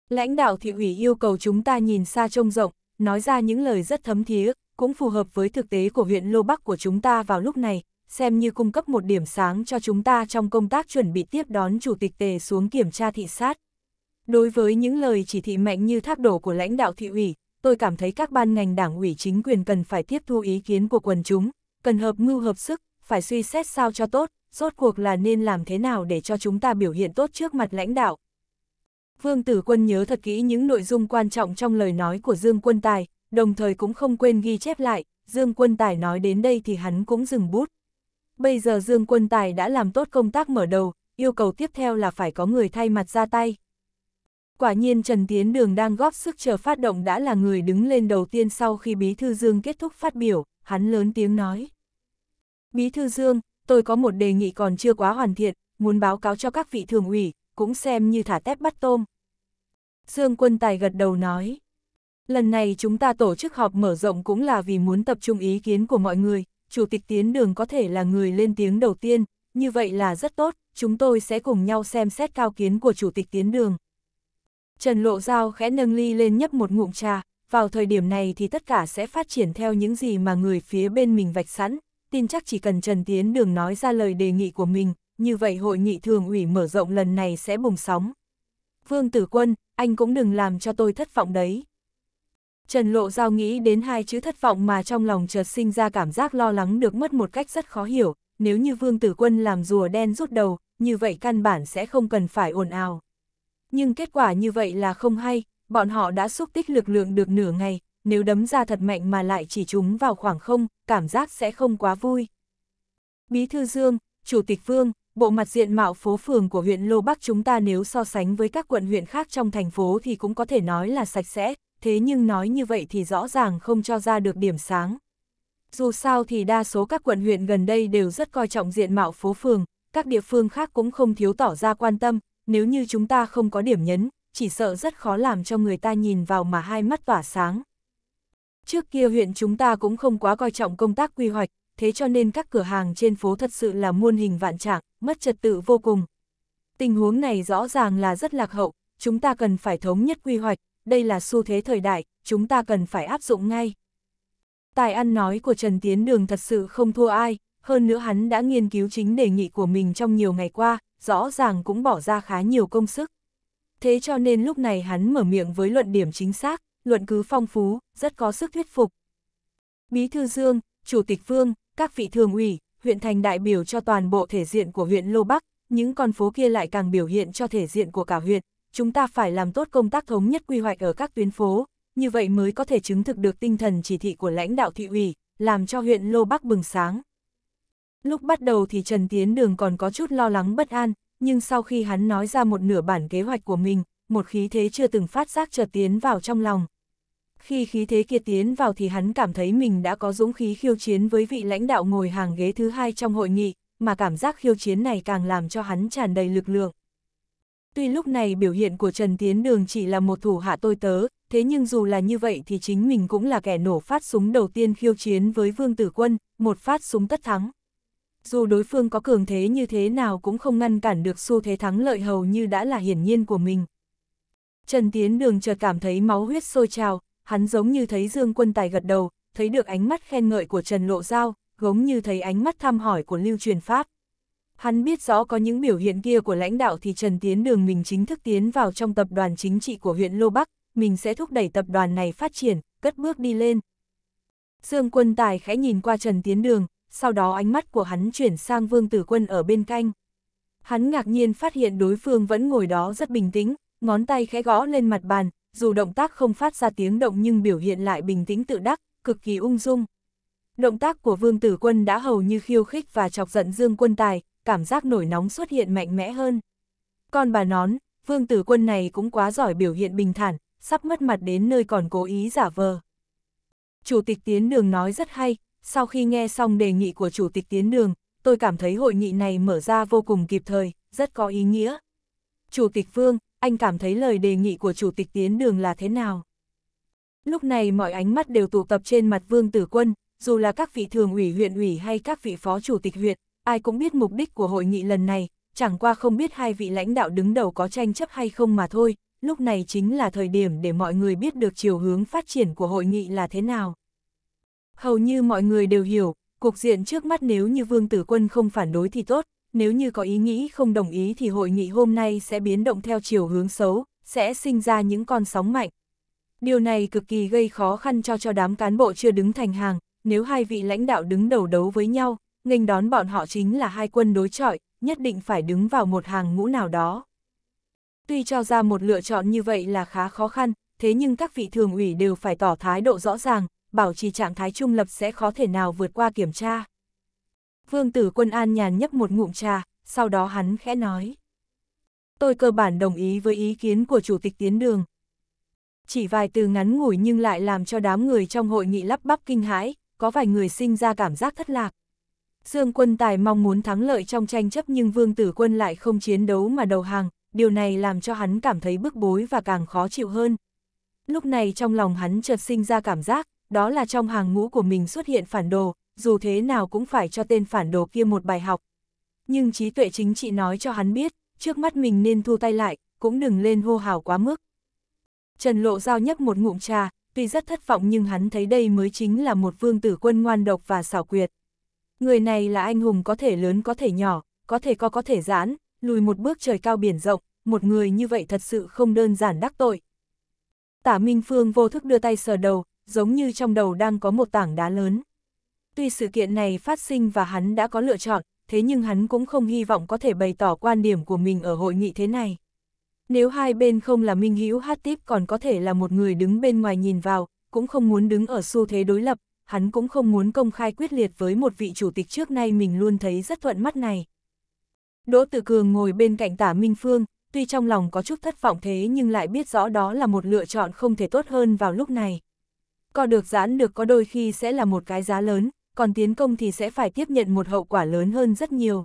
[SPEAKER 1] Lãnh đạo thị ủy yêu cầu chúng ta nhìn xa trông rộng, nói ra những lời rất thấm thía, cũng phù hợp với thực tế của huyện Lô Bắc của chúng ta vào lúc này, xem như cung cấp một điểm sáng cho chúng ta trong công tác chuẩn bị tiếp đón Chủ tịch Tề xuống kiểm tra thị sát. Đối với những lời chỉ thị mạnh như tháp đổ của lãnh đạo thị ủy, tôi cảm thấy các ban ngành đảng ủy chính quyền cần phải tiếp thu ý kiến của quần chúng, cần hợp mưu hợp sức, phải suy xét sao cho tốt, rốt cuộc là nên làm thế nào để cho chúng ta biểu hiện tốt trước mặt lãnh đạo. Vương Tử Quân nhớ thật kỹ những nội dung quan trọng trong lời nói của Dương Quân Tài, đồng thời cũng không quên ghi chép lại, Dương Quân Tài nói đến đây thì hắn cũng dừng bút. Bây giờ Dương Quân Tài đã làm tốt công tác mở đầu, yêu cầu tiếp theo là phải có người thay mặt ra tay. Quả nhiên Trần Tiến Đường đang góp sức chờ phát động đã là người đứng lên đầu tiên sau khi Bí Thư Dương kết thúc phát biểu, hắn lớn tiếng nói. Bí Thư Dương, tôi có một đề nghị còn chưa quá hoàn thiện, muốn báo cáo cho các vị thường ủy, cũng xem như thả tép bắt tôm. Dương Quân Tài gật đầu nói. Lần này chúng ta tổ chức họp mở rộng cũng là vì muốn tập trung ý kiến của mọi người, Chủ tịch Tiến Đường có thể là người lên tiếng đầu tiên, như vậy là rất tốt, chúng tôi sẽ cùng nhau xem xét cao kiến của Chủ tịch Tiến Đường. Trần Lộ Giao khẽ nâng ly lên nhấp một ngụm trà, vào thời điểm này thì tất cả sẽ phát triển theo những gì mà người phía bên mình vạch sẵn, tin chắc chỉ cần Trần Tiến Đường nói ra lời đề nghị của mình, như vậy hội nghị thường ủy mở rộng lần này sẽ bùng sóng. Vương Tử Quân, anh cũng đừng làm cho tôi thất vọng đấy. Trần Lộ Giao nghĩ đến hai chữ thất vọng mà trong lòng chợt sinh ra cảm giác lo lắng được mất một cách rất khó hiểu, nếu như Vương Tử Quân làm rùa đen rút đầu, như vậy căn bản sẽ không cần phải ồn ào nhưng kết quả như vậy là không hay, bọn họ đã xúc tích lực lượng được nửa ngày, nếu đấm ra thật mạnh mà lại chỉ trúng vào khoảng không, cảm giác sẽ không quá vui. Bí thư Dương, Chủ tịch Vương, bộ mặt diện mạo phố phường của huyện Lô Bắc chúng ta nếu so sánh với các quận huyện khác trong thành phố thì cũng có thể nói là sạch sẽ, thế nhưng nói như vậy thì rõ ràng không cho ra được điểm sáng. Dù sao thì đa số các quận huyện gần đây đều rất coi trọng diện mạo phố phường, các địa phương khác cũng không thiếu tỏ ra quan tâm, nếu như chúng ta không có điểm nhấn, chỉ sợ rất khó làm cho người ta nhìn vào mà hai mắt tỏa sáng. Trước kia huyện chúng ta cũng không quá coi trọng công tác quy hoạch, thế cho nên các cửa hàng trên phố thật sự là muôn hình vạn trạng, mất trật tự vô cùng. Tình huống này rõ ràng là rất lạc hậu, chúng ta cần phải thống nhất quy hoạch, đây là xu thế thời đại, chúng ta cần phải áp dụng ngay. Tài ăn nói của Trần Tiến Đường thật sự không thua ai, hơn nữa hắn đã nghiên cứu chính đề nghị của mình trong nhiều ngày qua, rõ ràng cũng bỏ ra khá nhiều công sức. Thế cho nên lúc này hắn mở miệng với luận điểm chính xác, luận cứ phong phú, rất có sức thuyết phục. Bí thư Dương, Chủ tịch Vương, các vị thường ủy, huyện thành đại biểu cho toàn bộ thể diện của huyện Lô Bắc, những con phố kia lại càng biểu hiện cho thể diện của cả huyện, chúng ta phải làm tốt công tác thống nhất quy hoạch ở các tuyến phố, như vậy mới có thể chứng thực được tinh thần chỉ thị của lãnh đạo thị ủy, làm cho huyện Lô Bắc bừng sáng. Lúc bắt đầu thì Trần Tiến Đường còn có chút lo lắng bất an, nhưng sau khi hắn nói ra một nửa bản kế hoạch của mình, một khí thế chưa từng phát giác chợt tiến vào trong lòng. Khi khí thế kia tiến vào thì hắn cảm thấy mình đã có dũng khí khiêu chiến với vị lãnh đạo ngồi hàng ghế thứ hai trong hội nghị, mà cảm giác khiêu chiến này càng làm cho hắn tràn đầy lực lượng. Tuy lúc này biểu hiện của Trần Tiến Đường chỉ là một thủ hạ tôi tớ, thế nhưng dù là như vậy thì chính mình cũng là kẻ nổ phát súng đầu tiên khiêu chiến với Vương Tử Quân, một phát súng tất thắng dù đối phương có cường thế như thế nào cũng không ngăn cản được xu thế thắng lợi hầu như đã là hiển nhiên của mình. Trần Tiến Đường chợt cảm thấy máu huyết sôi trào, hắn giống như thấy Dương Quân Tài gật đầu, thấy được ánh mắt khen ngợi của Trần Lộ Giao, giống như thấy ánh mắt thăm hỏi của Lưu Truyền Pháp. Hắn biết rõ có những biểu hiện kia của lãnh đạo thì Trần Tiến Đường mình chính thức tiến vào trong tập đoàn chính trị của huyện Lô Bắc, mình sẽ thúc đẩy tập đoàn này phát triển, cất bước đi lên. Dương Quân Tài khẽ nhìn qua Trần Tiến Đường, sau đó ánh mắt của hắn chuyển sang vương tử quân ở bên canh. Hắn ngạc nhiên phát hiện đối phương vẫn ngồi đó rất bình tĩnh, ngón tay khẽ gõ lên mặt bàn, dù động tác không phát ra tiếng động nhưng biểu hiện lại bình tĩnh tự đắc, cực kỳ ung dung. Động tác của vương tử quân đã hầu như khiêu khích và chọc giận dương quân tài, cảm giác nổi nóng xuất hiện mạnh mẽ hơn. Còn bà nón, vương tử quân này cũng quá giỏi biểu hiện bình thản, sắp mất mặt đến nơi còn cố ý giả vờ. Chủ tịch tiến đường nói rất hay, sau khi nghe xong đề nghị của Chủ tịch Tiến Đường, tôi cảm thấy hội nghị này mở ra vô cùng kịp thời, rất có ý nghĩa. Chủ tịch Vương, anh cảm thấy lời đề nghị của Chủ tịch Tiến Đường là thế nào? Lúc này mọi ánh mắt đều tụ tập trên mặt Vương Tử Quân, dù là các vị thường ủy huyện ủy hay các vị phó chủ tịch huyện, ai cũng biết mục đích của hội nghị lần này, chẳng qua không biết hai vị lãnh đạo đứng đầu có tranh chấp hay không mà thôi, lúc này chính là thời điểm để mọi người biết được chiều hướng phát triển của hội nghị là thế nào. Hầu như mọi người đều hiểu, cục diện trước mắt nếu như Vương Tử Quân không phản đối thì tốt, nếu như có ý nghĩ không đồng ý thì hội nghị hôm nay sẽ biến động theo chiều hướng xấu, sẽ sinh ra những con sóng mạnh. Điều này cực kỳ gây khó khăn cho cho đám cán bộ chưa đứng thành hàng, nếu hai vị lãnh đạo đứng đầu đấu với nhau, nghênh đón bọn họ chính là hai quân đối chọi, nhất định phải đứng vào một hàng ngũ nào đó. Tuy cho ra một lựa chọn như vậy là khá khó khăn, thế nhưng các vị thường ủy đều phải tỏ thái độ rõ ràng, bảo trì trạng thái trung lập sẽ khó thể nào vượt qua kiểm tra. Vương tử quân an nhàn nhấp một ngụm trà, sau đó hắn khẽ nói. Tôi cơ bản đồng ý với ý kiến của Chủ tịch Tiến Đường. Chỉ vài từ ngắn ngủi nhưng lại làm cho đám người trong hội nghị lắp bắp kinh hãi, có vài người sinh ra cảm giác thất lạc. Dương quân tài mong muốn thắng lợi trong tranh chấp nhưng vương tử quân lại không chiến đấu mà đầu hàng, điều này làm cho hắn cảm thấy bức bối và càng khó chịu hơn. Lúc này trong lòng hắn chợt sinh ra cảm giác, đó là trong hàng ngũ của mình xuất hiện phản đồ, dù thế nào cũng phải cho tên phản đồ kia một bài học. Nhưng trí tuệ chính trị nói cho hắn biết, trước mắt mình nên thu tay lại, cũng đừng lên hô hào quá mức. Trần Lộ Giao nhấp một ngụm trà, tuy rất thất vọng nhưng hắn thấy đây mới chính là một vương tử quân ngoan độc và xảo quyệt. Người này là anh hùng có thể lớn có thể nhỏ, có thể co có thể giãn, lùi một bước trời cao biển rộng, một người như vậy thật sự không đơn giản đắc tội. Tả Minh Phương vô thức đưa tay sờ đầu, giống như trong đầu đang có một tảng đá lớn. Tuy sự kiện này phát sinh và hắn đã có lựa chọn, thế nhưng hắn cũng không hy vọng có thể bày tỏ quan điểm của mình ở hội nghị thế này. Nếu hai bên không là Minh Hữu Hát Tiếp còn có thể là một người đứng bên ngoài nhìn vào, cũng không muốn đứng ở xu thế đối lập, hắn cũng không muốn công khai quyết liệt với một vị chủ tịch trước nay mình luôn thấy rất thuận mắt này. Đỗ Tử Cường ngồi bên cạnh tả Minh Phương, tuy trong lòng có chút thất vọng thế nhưng lại biết rõ đó là một lựa chọn không thể tốt hơn vào lúc này co được giãn được có đôi khi sẽ là một cái giá lớn, còn tiến công thì sẽ phải tiếp nhận một hậu quả lớn hơn rất nhiều.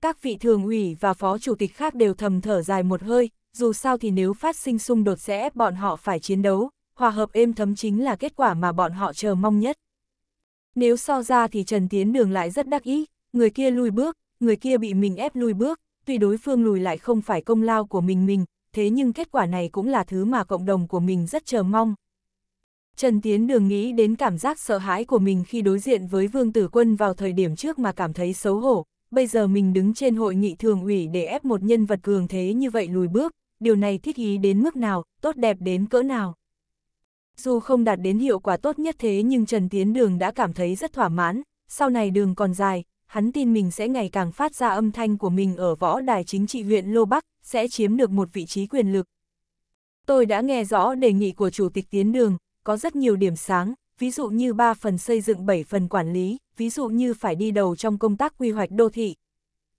[SPEAKER 1] Các vị thường ủy và phó chủ tịch khác đều thầm thở dài một hơi, dù sao thì nếu phát sinh xung đột sẽ ép bọn họ phải chiến đấu, hòa hợp êm thấm chính là kết quả mà bọn họ chờ mong nhất. Nếu so ra thì Trần Tiến Đường lại rất đắc ý, người kia lùi bước, người kia bị mình ép lùi bước, tuy đối phương lùi lại không phải công lao của mình mình, thế nhưng kết quả này cũng là thứ mà cộng đồng của mình rất chờ mong. Trần Tiến Đường nghĩ đến cảm giác sợ hãi của mình khi đối diện với Vương Tử Quân vào thời điểm trước mà cảm thấy xấu hổ. Bây giờ mình đứng trên hội nghị thường ủy để ép một nhân vật cường thế như vậy lùi bước, điều này thiết ý đến mức nào, tốt đẹp đến cỡ nào. Dù không đạt đến hiệu quả tốt nhất thế nhưng Trần Tiến Đường đã cảm thấy rất thỏa mãn, sau này đường còn dài, hắn tin mình sẽ ngày càng phát ra âm thanh của mình ở võ đài chính trị huyện Lô Bắc, sẽ chiếm được một vị trí quyền lực. Tôi đã nghe rõ đề nghị của Chủ tịch Tiến Đường, có rất nhiều điểm sáng, ví dụ như 3 phần xây dựng 7 phần quản lý, ví dụ như phải đi đầu trong công tác quy hoạch đô thị.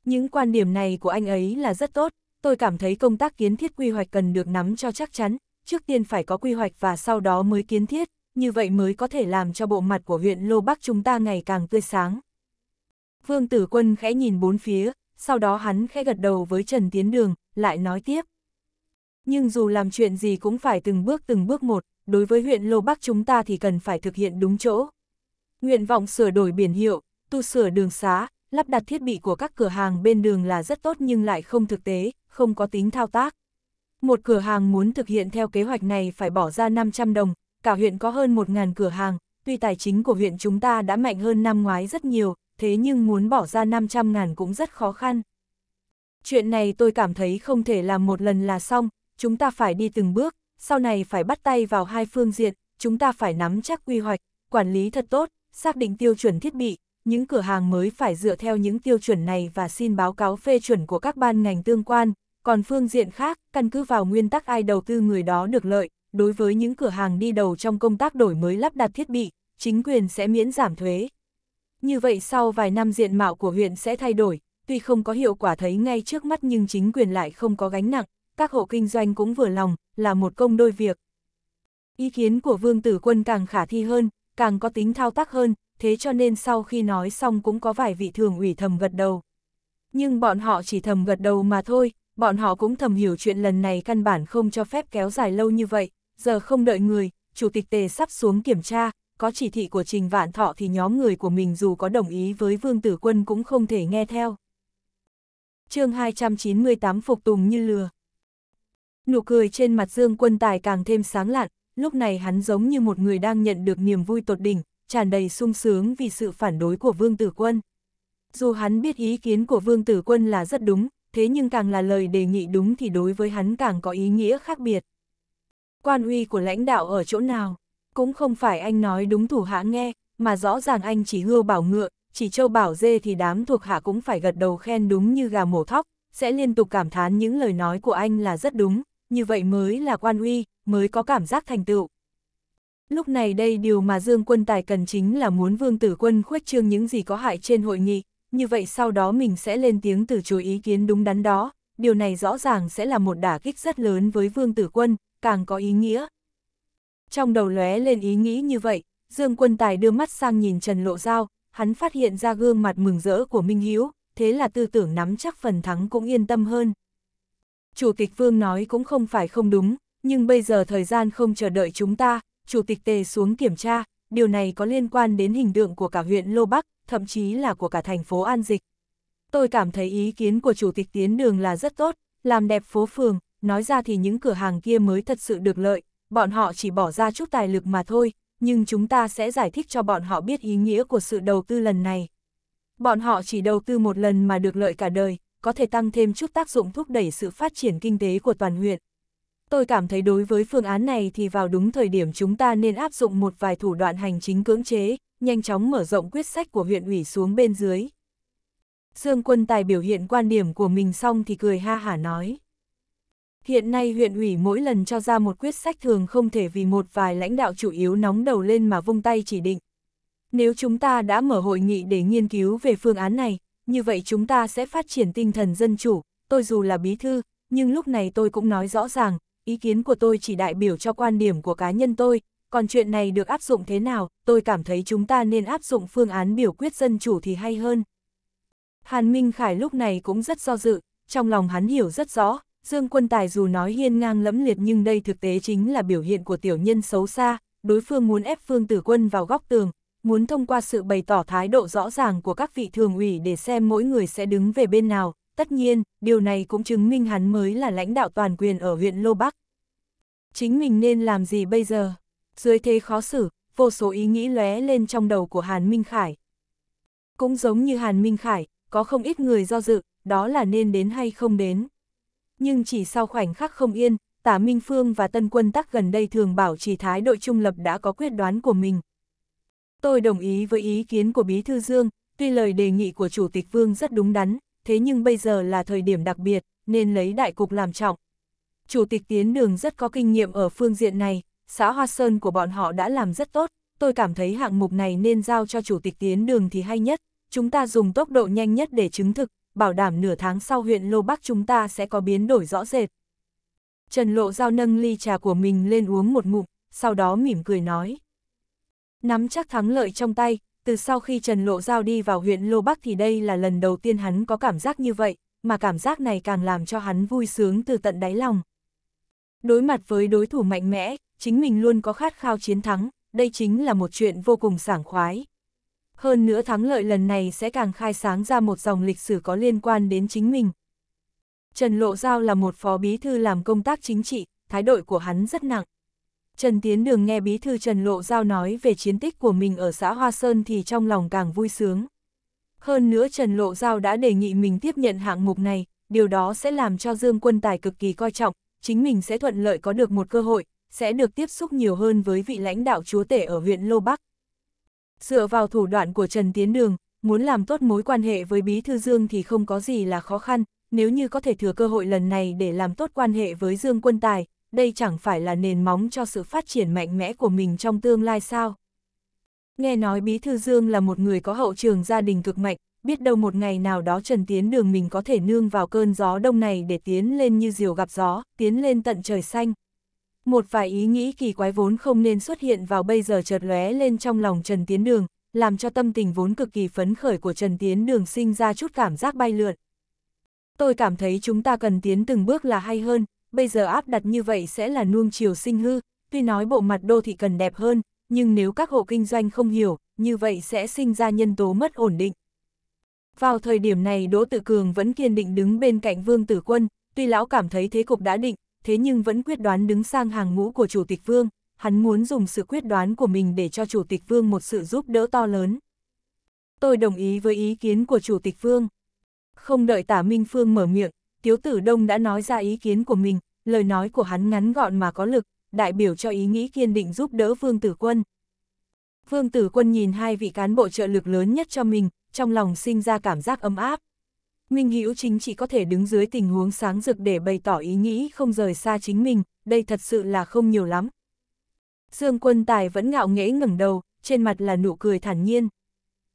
[SPEAKER 1] Những quan điểm này của anh ấy là rất tốt, tôi cảm thấy công tác kiến thiết quy hoạch cần được nắm cho chắc chắn, trước tiên phải có quy hoạch và sau đó mới kiến thiết, như vậy mới có thể làm cho bộ mặt của huyện Lô Bắc chúng ta ngày càng tươi sáng. Vương Tử Quân khẽ nhìn bốn phía, sau đó hắn khẽ gật đầu với Trần Tiến Đường, lại nói tiếp. Nhưng dù làm chuyện gì cũng phải từng bước từng bước một, đối với huyện Lô Bắc chúng ta thì cần phải thực hiện đúng chỗ. Nguyện vọng sửa đổi biển hiệu, tu sửa đường xá, lắp đặt thiết bị của các cửa hàng bên đường là rất tốt nhưng lại không thực tế, không có tính thao tác. Một cửa hàng muốn thực hiện theo kế hoạch này phải bỏ ra 500 đồng, cả huyện có hơn 1.000 cửa hàng, tuy tài chính của huyện chúng ta đã mạnh hơn năm ngoái rất nhiều, thế nhưng muốn bỏ ra 500 ngàn cũng rất khó khăn. Chuyện này tôi cảm thấy không thể làm một lần là xong, chúng ta phải đi từng bước, sau này phải bắt tay vào hai phương diện, chúng ta phải nắm chắc quy hoạch, quản lý thật tốt, xác định tiêu chuẩn thiết bị, những cửa hàng mới phải dựa theo những tiêu chuẩn này và xin báo cáo phê chuẩn của các ban ngành tương quan, còn phương diện khác, căn cứ vào nguyên tắc ai đầu tư người đó được lợi, đối với những cửa hàng đi đầu trong công tác đổi mới lắp đặt thiết bị, chính quyền sẽ miễn giảm thuế. Như vậy sau vài năm diện mạo của huyện sẽ thay đổi, tuy không có hiệu quả thấy ngay trước mắt nhưng chính quyền lại không có gánh nặng, các hộ kinh doanh cũng vừa lòng, là một công đôi việc. Ý kiến của Vương Tử Quân càng khả thi hơn, càng có tính thao tác hơn, thế cho nên sau khi nói xong cũng có vài vị thường ủy thầm gật đầu. Nhưng bọn họ chỉ thầm gật đầu mà thôi, bọn họ cũng thầm hiểu chuyện lần này căn bản không cho phép kéo dài lâu như vậy, giờ không đợi người, Chủ tịch Tề sắp xuống kiểm tra, có chỉ thị của Trình Vạn Thọ thì nhóm người của mình dù có đồng ý với Vương Tử Quân cũng không thể nghe theo. chương 298 Phục Tùng như lừa Nụ cười trên mặt Dương Quân Tài càng thêm sáng lạn, lúc này hắn giống như một người đang nhận được niềm vui tột đỉnh, tràn đầy sung sướng vì sự phản đối của Vương Tử Quân. Dù hắn biết ý kiến của Vương Tử Quân là rất đúng, thế nhưng càng là lời đề nghị đúng thì đối với hắn càng có ý nghĩa khác biệt. Quan uy của lãnh đạo ở chỗ nào? Cũng không phải anh nói đúng thủ hạ nghe, mà rõ ràng anh chỉ hưa bảo ngựa, chỉ châu bảo dê thì đám thuộc hạ cũng phải gật đầu khen đúng như gà mổ thóc, sẽ liên tục cảm thán những lời nói của anh là rất đúng, như vậy mới là quan uy, mới có cảm giác thành tựu. Lúc này đây điều mà Dương Quân Tài cần chính là muốn Vương Tử Quân khuếch trương những gì có hại trên hội nghị, như vậy sau đó mình sẽ lên tiếng từ chối ý kiến đúng đắn đó, điều này rõ ràng sẽ là một đả kích rất lớn với Vương Tử Quân, càng có ý nghĩa. Trong đầu lóe lên ý nghĩ như vậy, Dương Quân Tài đưa mắt sang nhìn Trần Lộ Giao, hắn phát hiện ra gương mặt mừng rỡ của Minh Hiếu, thế là tư tưởng nắm chắc phần thắng cũng yên tâm hơn. Chủ tịch Vương nói cũng không phải không đúng, nhưng bây giờ thời gian không chờ đợi chúng ta, Chủ tịch Tề xuống kiểm tra, điều này có liên quan đến hình tượng của cả huyện Lô Bắc, thậm chí là của cả thành phố An Dịch. Tôi cảm thấy ý kiến của Chủ tịch Tiến Đường là rất tốt, làm đẹp phố phường, nói ra thì những cửa hàng kia mới thật sự được lợi, bọn họ chỉ bỏ ra chút tài lực mà thôi, nhưng chúng ta sẽ giải thích cho bọn họ biết ý nghĩa của sự đầu tư lần này. Bọn họ chỉ đầu tư một lần mà được lợi cả đời, có thể tăng thêm chút tác dụng thúc đẩy sự phát triển kinh tế của toàn huyện. Tôi cảm thấy đối với phương án này thì vào đúng thời điểm chúng ta nên áp dụng một vài thủ đoạn hành chính cưỡng chế, nhanh chóng mở rộng quyết sách của huyện ủy xuống bên dưới. Dương Quân Tài biểu hiện quan điểm của mình xong thì cười ha hả nói. Hiện nay huyện ủy mỗi lần cho ra một quyết sách thường không thể vì một vài lãnh đạo chủ yếu nóng đầu lên mà vung tay chỉ định. Nếu chúng ta đã mở hội nghị để nghiên cứu về phương án này, như vậy chúng ta sẽ phát triển tinh thần dân chủ, tôi dù là bí thư, nhưng lúc này tôi cũng nói rõ ràng, ý kiến của tôi chỉ đại biểu cho quan điểm của cá nhân tôi, còn chuyện này được áp dụng thế nào, tôi cảm thấy chúng ta nên áp dụng phương án biểu quyết dân chủ thì hay hơn. Hàn Minh Khải lúc này cũng rất do dự, trong lòng hắn hiểu rất rõ, Dương Quân Tài dù nói hiên ngang lẫm liệt nhưng đây thực tế chính là biểu hiện của tiểu nhân xấu xa, đối phương muốn ép Phương Tử Quân vào góc tường, muốn thông qua sự bày tỏ thái độ rõ ràng của các vị thường ủy để xem mỗi người sẽ đứng về bên nào, tất nhiên, điều này cũng chứng minh hắn mới là lãnh đạo toàn quyền ở huyện Lô Bắc. Chính mình nên làm gì bây giờ? Dưới thế khó xử, vô số ý nghĩ lóe lên trong đầu của Hàn Minh Khải. Cũng giống như Hàn Minh Khải, có không ít người do dự, đó là nên đến hay không đến. Nhưng chỉ sau khoảnh khắc không yên, Tả Minh Phương và Tân Quân Tắc gần đây thường bảo trì thái độ trung lập đã có quyết đoán của mình, Tôi đồng ý với ý kiến của Bí Thư Dương, tuy lời đề nghị của Chủ tịch Vương rất đúng đắn, thế nhưng bây giờ là thời điểm đặc biệt, nên lấy đại cục làm trọng. Chủ tịch Tiến Đường rất có kinh nghiệm ở phương diện này, xã Hoa Sơn của bọn họ đã làm rất tốt, tôi cảm thấy hạng mục này nên giao cho Chủ tịch Tiến Đường thì hay nhất, chúng ta dùng tốc độ nhanh nhất để chứng thực, bảo đảm nửa tháng sau huyện Lô Bắc chúng ta sẽ có biến đổi rõ rệt. Trần Lộ Giao nâng ly trà của mình lên uống một ngụm, sau đó mỉm cười nói. Nắm chắc thắng lợi trong tay, từ sau khi Trần Lộ Giao đi vào huyện Lô Bắc thì đây là lần đầu tiên hắn có cảm giác như vậy, mà cảm giác này càng làm cho hắn vui sướng từ tận đáy lòng. Đối mặt với đối thủ mạnh mẽ, chính mình luôn có khát khao chiến thắng, đây chính là một chuyện vô cùng sảng khoái. Hơn nữa thắng lợi lần này sẽ càng khai sáng ra một dòng lịch sử có liên quan đến chính mình. Trần Lộ Giao là một phó bí thư làm công tác chính trị, thái độ của hắn rất nặng. Trần Tiến Đường nghe bí thư Trần Lộ Giao nói về chiến tích của mình ở xã Hoa Sơn thì trong lòng càng vui sướng. Hơn nữa Trần Lộ Giao đã đề nghị mình tiếp nhận hạng mục này, điều đó sẽ làm cho Dương Quân Tài cực kỳ coi trọng, chính mình sẽ thuận lợi có được một cơ hội, sẽ được tiếp xúc nhiều hơn với vị lãnh đạo chúa tể ở huyện Lô Bắc. Dựa vào thủ đoạn của Trần Tiến Đường, muốn làm tốt mối quan hệ với Bí Thư Dương thì không có gì là khó khăn, nếu như có thể thừa cơ hội lần này để làm tốt quan hệ với Dương Quân Tài, đây chẳng phải là nền móng cho sự phát triển mạnh mẽ của mình trong tương lai sao. Nghe nói Bí Thư Dương là một người có hậu trường gia đình cực mạnh, biết đâu một ngày nào đó Trần Tiến đường mình có thể nương vào cơn gió đông này để tiến lên như diều gặp gió, tiến lên tận trời xanh. Một vài ý nghĩ kỳ quái vốn không nên xuất hiện vào bây giờ chợt lóe lên trong lòng Trần Tiến đường, làm cho tâm tình vốn cực kỳ phấn khởi của Trần Tiến đường sinh ra chút cảm giác bay lượn. Tôi cảm thấy chúng ta cần tiến từng bước là hay hơn, bây giờ áp đặt như vậy sẽ là nuông chiều sinh hư, tuy nói bộ mặt đô thị cần đẹp hơn, nhưng nếu các hộ kinh doanh không hiểu, như vậy sẽ sinh ra nhân tố mất ổn định. Vào thời điểm này Đỗ Tự Cường vẫn kiên định đứng bên cạnh Vương Tử Quân, tuy lão cảm thấy thế cục đã định, thế nhưng vẫn quyết đoán đứng sang hàng ngũ của Chủ tịch Vương, hắn muốn dùng sự quyết đoán của mình để cho Chủ tịch Vương một sự giúp đỡ to lớn. Tôi đồng ý với ý kiến của Chủ tịch Vương. Không đợi tả Minh Phương mở miệng, Tiếu Tử Đông đã nói ra ý kiến của mình, lời nói của hắn ngắn gọn mà có lực, đại biểu cho ý nghĩ kiên định giúp đỡ Vương Tử Quân. Vương Tử Quân nhìn hai vị cán bộ trợ lực lớn nhất cho mình, trong lòng sinh ra cảm giác ấm áp. Minh Hữu chính chỉ có thể đứng dưới tình huống sáng rực để bày tỏ ý nghĩ không rời xa chính mình, đây thật sự là không nhiều lắm. Dương Quân Tài vẫn ngạo nghễ ngẩng đầu, trên mặt là nụ cười thản nhiên.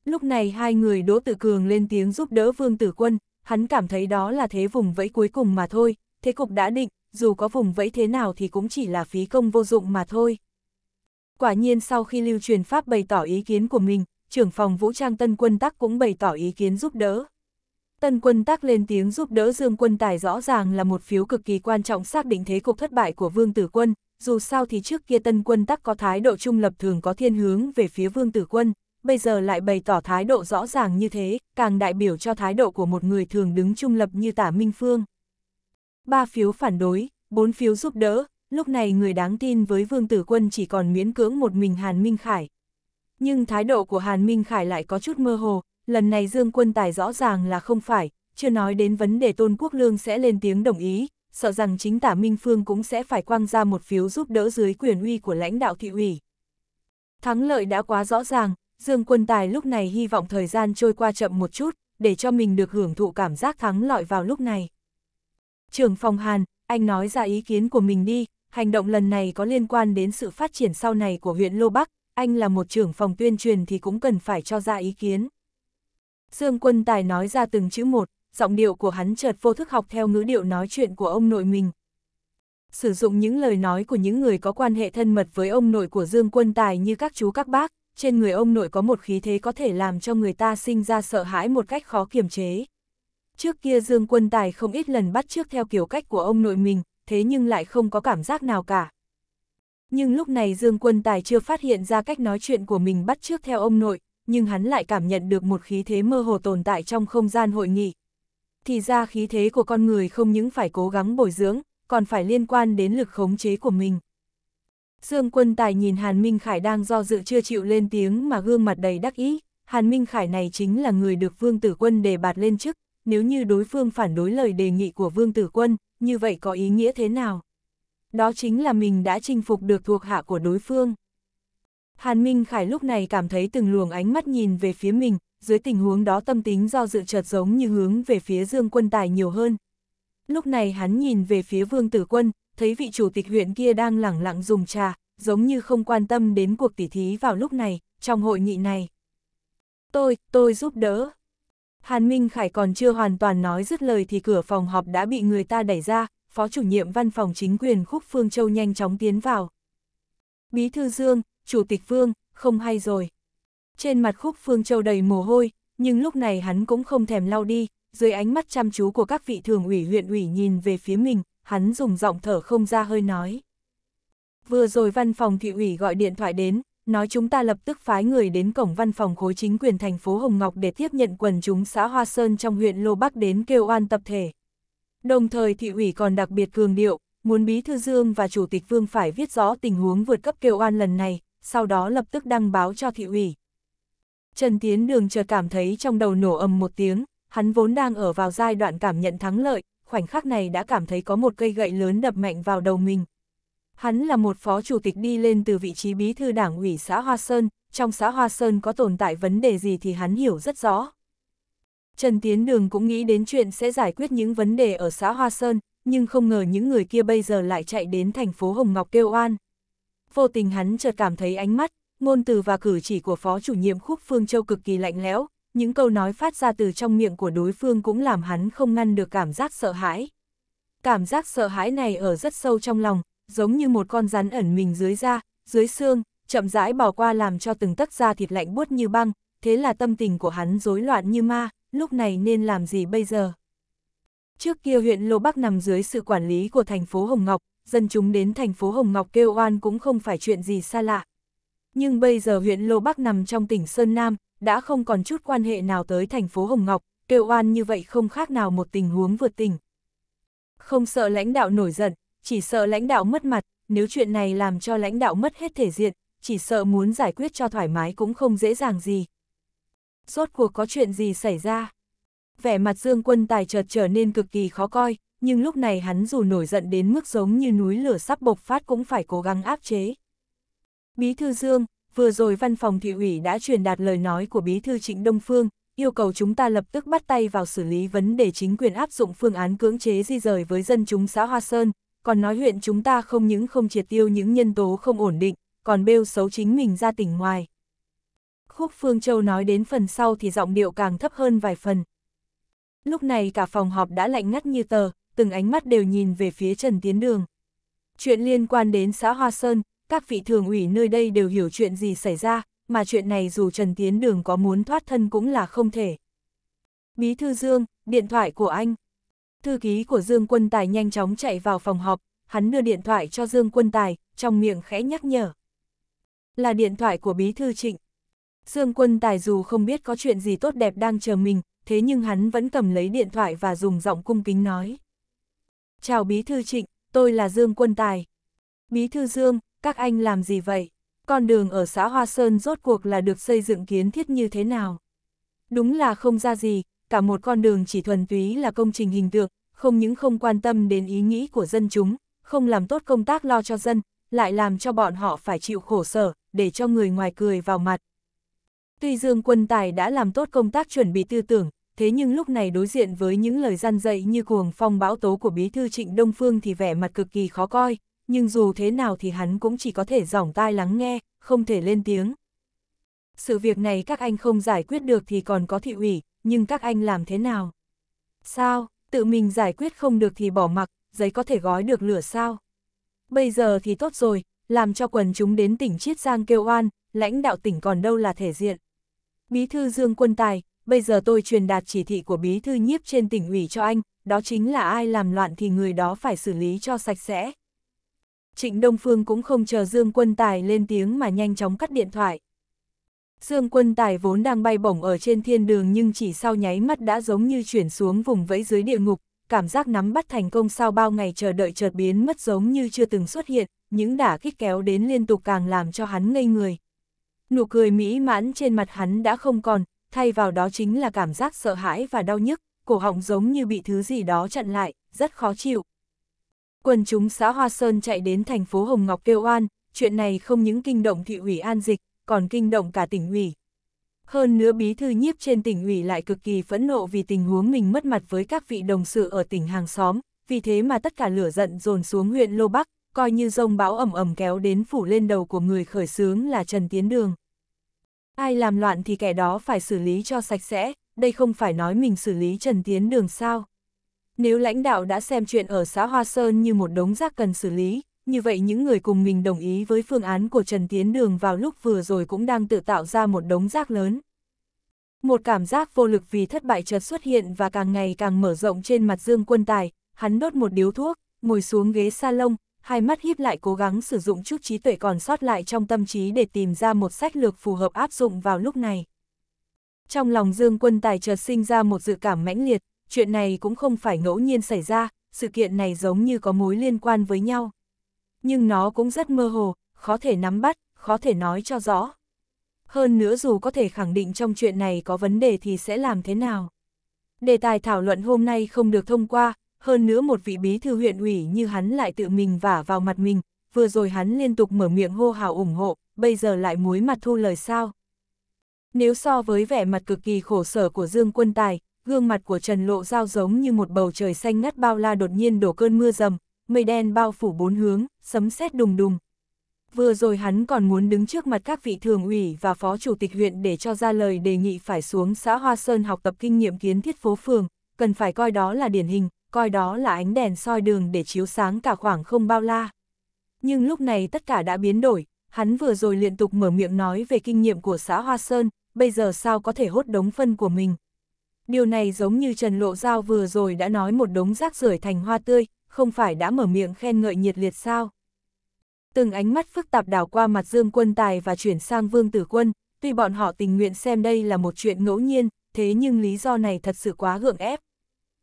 [SPEAKER 1] Lúc này hai người Đỗ Tử Cường lên tiếng giúp đỡ Vương Tử Quân, hắn cảm thấy đó là thế vùng vẫy cuối cùng mà thôi, thế cục đã định, dù có vùng vẫy thế nào thì cũng chỉ là phí công vô dụng mà thôi. Quả nhiên sau khi lưu truyền Pháp bày tỏ ý kiến của mình, trưởng phòng vũ trang Tân Quân Tắc cũng bày tỏ ý kiến giúp đỡ. Tân Quân Tắc lên tiếng giúp đỡ Dương Quân Tài rõ ràng là một phiếu cực kỳ quan trọng xác định thế cục thất bại của Vương Tử Quân, dù sao thì trước kia Tân Quân Tắc có thái độ trung lập thường có thiên hướng về phía Vương Tử Quân, bây giờ lại bày tỏ thái độ rõ ràng như thế, càng đại biểu cho thái độ của một người thường đứng trung lập như tả Minh Phương. Ba phiếu phản đối, bốn phiếu giúp đỡ, lúc này người đáng tin với Vương Tử Quân chỉ còn miễn cưỡng một mình Hàn Minh Khải. Nhưng thái độ của Hàn Minh Khải lại có chút mơ hồ, lần này Dương Quân Tài rõ ràng là không phải, chưa nói đến vấn đề Tôn Quốc Lương sẽ lên tiếng đồng ý, sợ rằng chính tả Minh Phương cũng sẽ phải quăng ra một phiếu giúp đỡ dưới quyền uy của lãnh đạo thị ủy. Thắng lợi đã quá rõ ràng, Dương Quân Tài lúc này hy vọng thời gian trôi qua chậm một chút, để cho mình được hưởng thụ cảm giác thắng lợi vào lúc này. Trưởng phòng Hàn, anh nói ra ý kiến của mình đi, hành động lần này có liên quan đến sự phát triển sau này của huyện Lô Bắc, anh là một trưởng phòng tuyên truyền thì cũng cần phải cho ra ý kiến. Dương Quân Tài nói ra từng chữ một, giọng điệu của hắn chợt vô thức học theo ngữ điệu nói chuyện của ông nội mình. Sử dụng những lời nói của những người có quan hệ thân mật với ông nội của Dương Quân Tài như các chú các bác, trên người ông nội có một khí thế có thể làm cho người ta sinh ra sợ hãi một cách khó kiềm chế. Trước kia Dương Quân Tài không ít lần bắt trước theo kiểu cách của ông nội mình, thế nhưng lại không có cảm giác nào cả. Nhưng lúc này Dương Quân Tài chưa phát hiện ra cách nói chuyện của mình bắt trước theo ông nội, nhưng hắn lại cảm nhận được một khí thế mơ hồ tồn tại trong không gian hội nghị. Thì ra khí thế của con người không những phải cố gắng bồi dưỡng, còn phải liên quan đến lực khống chế của mình. Dương Quân Tài nhìn Hàn Minh Khải đang do dự chưa chịu lên tiếng mà gương mặt đầy đắc ý, Hàn Minh Khải này chính là người được Vương Tử Quân đề bạt lên chức, nếu như đối phương phản đối lời đề nghị của Vương Tử Quân, như vậy có ý nghĩa thế nào? Đó chính là mình đã chinh phục được thuộc hạ của đối phương. Hàn Minh Khải lúc này cảm thấy từng luồng ánh mắt nhìn về phía mình, dưới tình huống đó tâm tính do dự chợt giống như hướng về phía Dương Quân Tài nhiều hơn. Lúc này hắn nhìn về phía Vương Tử Quân, thấy vị chủ tịch huyện kia đang lẳng lặng dùng trà, giống như không quan tâm đến cuộc tỉ thí vào lúc này, trong hội nghị này. Tôi, tôi giúp đỡ. Hàn Minh Khải còn chưa hoàn toàn nói dứt lời thì cửa phòng họp đã bị người ta đẩy ra, phó chủ nhiệm văn phòng chính quyền Khúc Phương Châu nhanh chóng tiến vào. Bí thư Dương, chủ tịch Vương, không hay rồi. Trên mặt Khúc Phương Châu đầy mồ hôi, nhưng lúc này hắn cũng không thèm lau đi, dưới ánh mắt chăm chú của các vị thường ủy huyện ủy nhìn về phía mình, hắn dùng giọng thở không ra hơi nói. Vừa rồi văn phòng thị ủy gọi điện thoại đến, nói chúng ta lập tức phái người đến cổng văn phòng khối chính quyền thành phố Hồng Ngọc để tiếp nhận quần chúng xã Hoa Sơn trong huyện Lô Bắc đến kêu oan tập thể. Đồng thời thị ủy còn đặc biệt cường điệu, muốn Bí Thư Dương và Chủ tịch Vương phải viết rõ tình huống vượt cấp kêu oan lần này, sau đó lập tức đăng báo cho thị ủy. Trần Tiến Đường chờ cảm thấy trong đầu nổ ầm một tiếng, hắn vốn đang ở vào giai đoạn cảm nhận thắng lợi, khoảnh khắc này đã cảm thấy có một cây gậy lớn đập mạnh vào đầu mình. Hắn là một phó chủ tịch đi lên từ vị trí bí thư đảng ủy xã Hoa Sơn, trong xã Hoa Sơn có tồn tại vấn đề gì thì hắn hiểu rất rõ. Trần Tiến Đường cũng nghĩ đến chuyện sẽ giải quyết những vấn đề ở xã Hoa Sơn, nhưng không ngờ những người kia bây giờ lại chạy đến thành phố Hồng Ngọc kêu oan. Vô tình hắn chợt cảm thấy ánh mắt, ngôn từ và cử chỉ của phó chủ nhiệm khúc Phương Châu cực kỳ lạnh lẽo, những câu nói phát ra từ trong miệng của đối phương cũng làm hắn không ngăn được cảm giác sợ hãi. Cảm giác sợ hãi này ở rất sâu trong lòng, giống như một con rắn ẩn mình dưới da, dưới xương, chậm rãi bỏ qua làm cho từng tấc da thịt lạnh buốt như băng, thế là tâm tình của hắn rối loạn như ma, lúc này nên làm gì bây giờ? Trước kia huyện Lô Bắc nằm dưới sự quản lý của thành phố Hồng Ngọc, dân chúng đến thành phố Hồng Ngọc kêu oan cũng không phải chuyện gì xa lạ. Nhưng bây giờ huyện Lô Bắc nằm trong tỉnh Sơn Nam, đã không còn chút quan hệ nào tới thành phố Hồng Ngọc, kêu oan như vậy không khác nào một tình huống vượt tình. Không sợ lãnh đạo nổi giận, chỉ sợ lãnh đạo mất mặt, nếu chuyện này làm cho lãnh đạo mất hết thể diện, chỉ sợ muốn giải quyết cho thoải mái cũng không dễ dàng gì. Rốt cuộc có chuyện gì xảy ra? Vẻ mặt Dương Quân Tài chợt trở nên cực kỳ khó coi, nhưng lúc này hắn dù nổi giận đến mức giống như núi lửa sắp bộc phát cũng phải cố gắng áp chế. Bí thư Dương, vừa rồi văn phòng thị ủy đã truyền đạt lời nói của Bí thư Trịnh Đông Phương, yêu cầu chúng ta lập tức bắt tay vào xử lý vấn đề chính quyền áp dụng phương án cưỡng chế di rời với dân chúng xã Hoa Sơn, còn nói huyện chúng ta không những không triệt tiêu những nhân tố không ổn định, còn bêu xấu chính mình ra tỉnh ngoài. Khúc Phương Châu nói đến phần sau thì giọng điệu càng thấp hơn vài phần. Lúc này cả phòng họp đã lạnh ngắt như tờ, từng ánh mắt đều nhìn về phía Trần Tiến Đường. Chuyện liên quan đến xã Hoa Sơn, các vị thường ủy nơi đây đều hiểu chuyện gì xảy ra, mà chuyện này dù Trần Tiến Đường có muốn thoát thân cũng là không thể. Bí thư Dương, điện thoại của anh. Thư ký của Dương Quân Tài nhanh chóng chạy vào phòng họp, hắn đưa điện thoại cho Dương Quân Tài, trong miệng khẽ nhắc nhở. Là điện thoại của bí thư trịnh. Dương Quân Tài dù không biết có chuyện gì tốt đẹp đang chờ mình, thế nhưng hắn vẫn cầm lấy điện thoại và dùng giọng cung kính nói. Chào bí thư trịnh, tôi là Dương Quân Tài. Bí thư Dương, các anh làm gì vậy? Con đường ở xã Hoa Sơn rốt cuộc là được xây dựng kiến thiết như thế nào? Đúng là không ra gì, cả một con đường chỉ thuần túy là công trình hình tượng, không những không quan tâm đến ý nghĩ của dân chúng, không làm tốt công tác lo cho dân, lại làm cho bọn họ phải chịu khổ sở, để cho người ngoài cười vào mặt. Tuy Dương Quân Tài đã làm tốt công tác chuẩn bị tư tưởng, thế nhưng lúc này đối diện với những lời gian dạy như cuồng phong bão tố của bí thư trịnh Đông Phương thì vẻ mặt cực kỳ khó coi, nhưng dù thế nào thì hắn cũng chỉ có thể giỏng tai lắng nghe, không thể lên tiếng. Sự việc này các anh không giải quyết được thì còn có thị ủy, nhưng các anh làm thế nào? Sao, tự mình giải quyết không được thì bỏ mặc, giấy có thể gói được lửa sao? Bây giờ thì tốt rồi, làm cho quần chúng đến tỉnh Chiết Giang kêu oan, lãnh đạo tỉnh còn đâu là thể diện. Bí thư Dương Quân Tài, bây giờ tôi truyền đạt chỉ thị của bí thư nhiếp trên tỉnh ủy cho anh, đó chính là ai làm loạn thì người đó phải xử lý cho sạch sẽ. Trịnh Đông Phương cũng không chờ Dương Quân Tài lên tiếng mà nhanh chóng cắt điện thoại. Dương Quân Tài vốn đang bay bổng ở trên thiên đường nhưng chỉ sau nháy mắt đã giống như chuyển xuống vùng vẫy dưới địa ngục, cảm giác nắm bắt thành công sau bao ngày chờ đợi chợt biến mất giống như chưa từng xuất hiện, những đả kích kéo đến liên tục càng làm cho hắn ngây người. Nụ cười mỹ mãn trên mặt hắn đã không còn, thay vào đó chính là cảm giác sợ hãi và đau nhức, cổ họng giống như bị thứ gì đó chặn lại, rất khó chịu quần chúng xã Hoa Sơn chạy đến thành phố Hồng Ngọc kêu oan, chuyện này không những kinh động thị ủy An Dịch, còn kinh động cả tỉnh ủy. Hơn nữa bí thư nhiếp trên tỉnh ủy lại cực kỳ phẫn nộ vì tình huống mình mất mặt với các vị đồng sự ở tỉnh hàng xóm, vì thế mà tất cả lửa giận dồn xuống huyện Lô Bắc, coi như rông bão ẩm ẩm kéo đến phủ lên đầu của người khởi xướng là Trần Tiến Đường. Ai làm loạn thì kẻ đó phải xử lý cho sạch sẽ, đây không phải nói mình xử lý Trần Tiến Đường sao? Nếu lãnh đạo đã xem chuyện ở xã Hoa Sơn như một đống rác cần xử lý, như vậy những người cùng mình đồng ý với phương án của Trần Tiến Đường vào lúc vừa rồi cũng đang tự tạo ra một đống rác lớn. Một cảm giác vô lực vì thất bại chợt xuất hiện và càng ngày càng mở rộng trên mặt Dương Quân Tài, hắn đốt một điếu thuốc, ngồi xuống ghế salon, hai mắt híp lại cố gắng sử dụng chút trí tuệ còn sót lại trong tâm trí để tìm ra một sách lược phù hợp áp dụng vào lúc này. Trong lòng Dương Quân Tài chợt sinh ra một dự cảm mãnh liệt, chuyện này cũng không phải ngẫu nhiên xảy ra, sự kiện này giống như có mối liên quan với nhau. Nhưng nó cũng rất mơ hồ, khó thể nắm bắt, khó thể nói cho rõ. Hơn nữa dù có thể khẳng định trong chuyện này có vấn đề thì sẽ làm thế nào. Đề tài thảo luận hôm nay không được thông qua, hơn nữa một vị bí thư huyện ủy như hắn lại tự mình vả vào mặt mình, vừa rồi hắn liên tục mở miệng hô hào ủng hộ, bây giờ lại muối mặt thu lời sao. Nếu so với vẻ mặt cực kỳ khổ sở của Dương Quân Tài, gương mặt của Trần Lộ Giao giống như một bầu trời xanh ngắt bao la đột nhiên đổ cơn mưa rầm, mây đen bao phủ bốn hướng, sấm sét đùng đùng. Vừa rồi hắn còn muốn đứng trước mặt các vị thường ủy và phó chủ tịch huyện để cho ra lời đề nghị phải xuống xã Hoa Sơn học tập kinh nghiệm kiến thiết phố phường, cần phải coi đó là điển hình, coi đó là ánh đèn soi đường để chiếu sáng cả khoảng không bao la. Nhưng lúc này tất cả đã biến đổi, hắn vừa rồi liên tục mở miệng nói về kinh nghiệm của xã Hoa Sơn, bây giờ sao có thể hốt đống phân của mình điều này giống như Trần Lộ Giao vừa rồi đã nói một đống rác rưởi thành hoa tươi, không phải đã mở miệng khen ngợi nhiệt liệt sao. Từng ánh mắt phức tạp đảo qua mặt Dương Quân Tài và chuyển sang Vương Tử Quân, tuy bọn họ tình nguyện xem đây là một chuyện ngẫu nhiên, thế nhưng lý do này thật sự quá gượng ép.